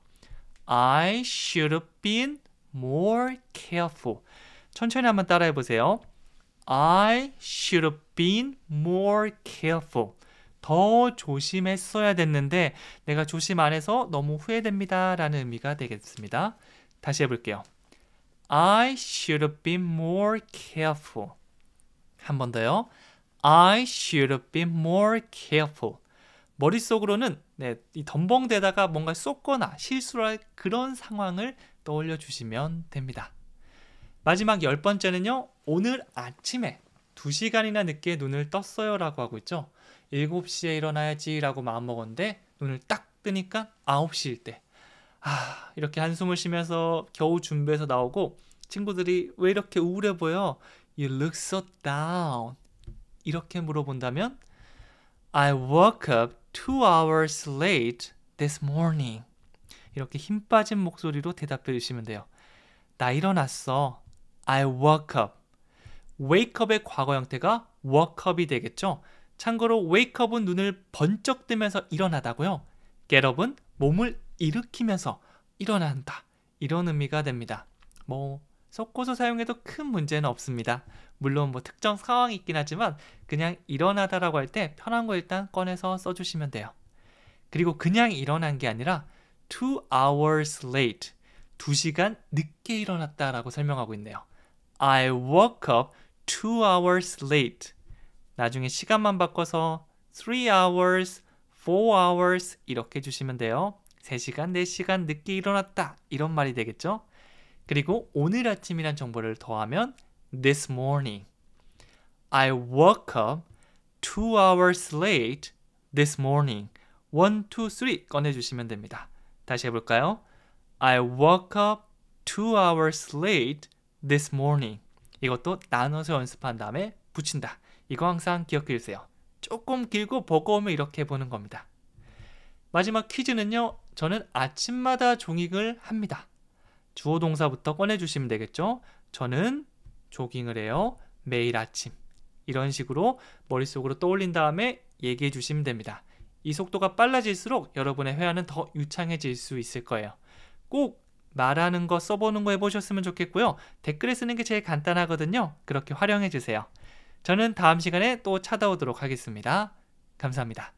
I should have been more careful. 천천히 한번 따라해 보세요. I should have been more careful. 더 조심했어야 됐는데 내가 조심 안 해서 너무 후회됩니다. 라는 의미가 되겠습니다. 다시 해볼게요. I should be more careful. 한 번 더요. I should be more careful. 머릿속으로는 네, 이 덤벙대다가 뭔가 쏟거나 실수할 를 그런 상황을 떠올려 주시면 됩니다. 마지막 열 번째는요. 오늘 아침에 2시간이나 늦게 눈을 떴어요 라고 하고 있죠. 7시에 일어나야지 라고 마음먹었는데 눈을 딱 뜨니까 9시일 때 아, 이렇게 한숨을 쉬면서 겨우 준비해서 나오고 친구들이 왜 이렇게 우울해 보여? You look so down. 이렇게 물어본다면 I woke up two hours late this morning. 이렇게 힘 빠진 목소리로 대답해 주시면 돼요. 나 일어났어. I woke up. wake up의 과거 형태가 woke up이 되겠죠. 참고로 wake up은 눈을 번쩍 뜨면서 일어나다고요. get up은 몸을 일으키면서 일어난다 이런 의미가 됩니다. 뭐 섞어서 사용해도 큰 문제는 없습니다. 물론 뭐 특정 상황이 있긴 하지만 그냥 일어나다라고 할 때 편한 거 일단 꺼내서 써주시면 돼요. 그리고 그냥 일어난 게 아니라 two hours late, 2시간 늦게 일어났다라고 설명하고 있네요. I woke up two hours late. 나중에 시간만 바꿔서 three hours, four hours 이렇게 주시면 돼요. 3시간, 4시간 늦게 일어났다 이런 말이 되겠죠? 그리고 오늘 아침이란 정보를 더하면 this morning I woke up two hours late this morning 1, 2, 3 꺼내주시면 됩니다. 다시 해볼까요? I woke up two hours late this morning 이것도 나눠서 연습한 다음에 붙인다. 이거 항상 기억해 주세요. 조금 길고 버거우면 이렇게 보는 겁니다. 마지막 퀴즈는요. 저는 아침마다 조깅을 합니다. 주어 동사부터 꺼내 주시면 되겠죠. 저는 조깅을 해요. 매일 아침. 이런 식으로 머릿속으로 떠올린 다음에 얘기해 주시면 됩니다. 이 속도가 빨라질수록 여러분의 회화는 더 유창해질 수 있을 거예요. 꼭 말하는 거 써보는 거 해보셨으면 좋겠고요. 댓글에 쓰는 게 제일 간단하거든요. 그렇게 활용해 주세요. 저는 다음 시간에 또 찾아오도록 하겠습니다. 감사합니다.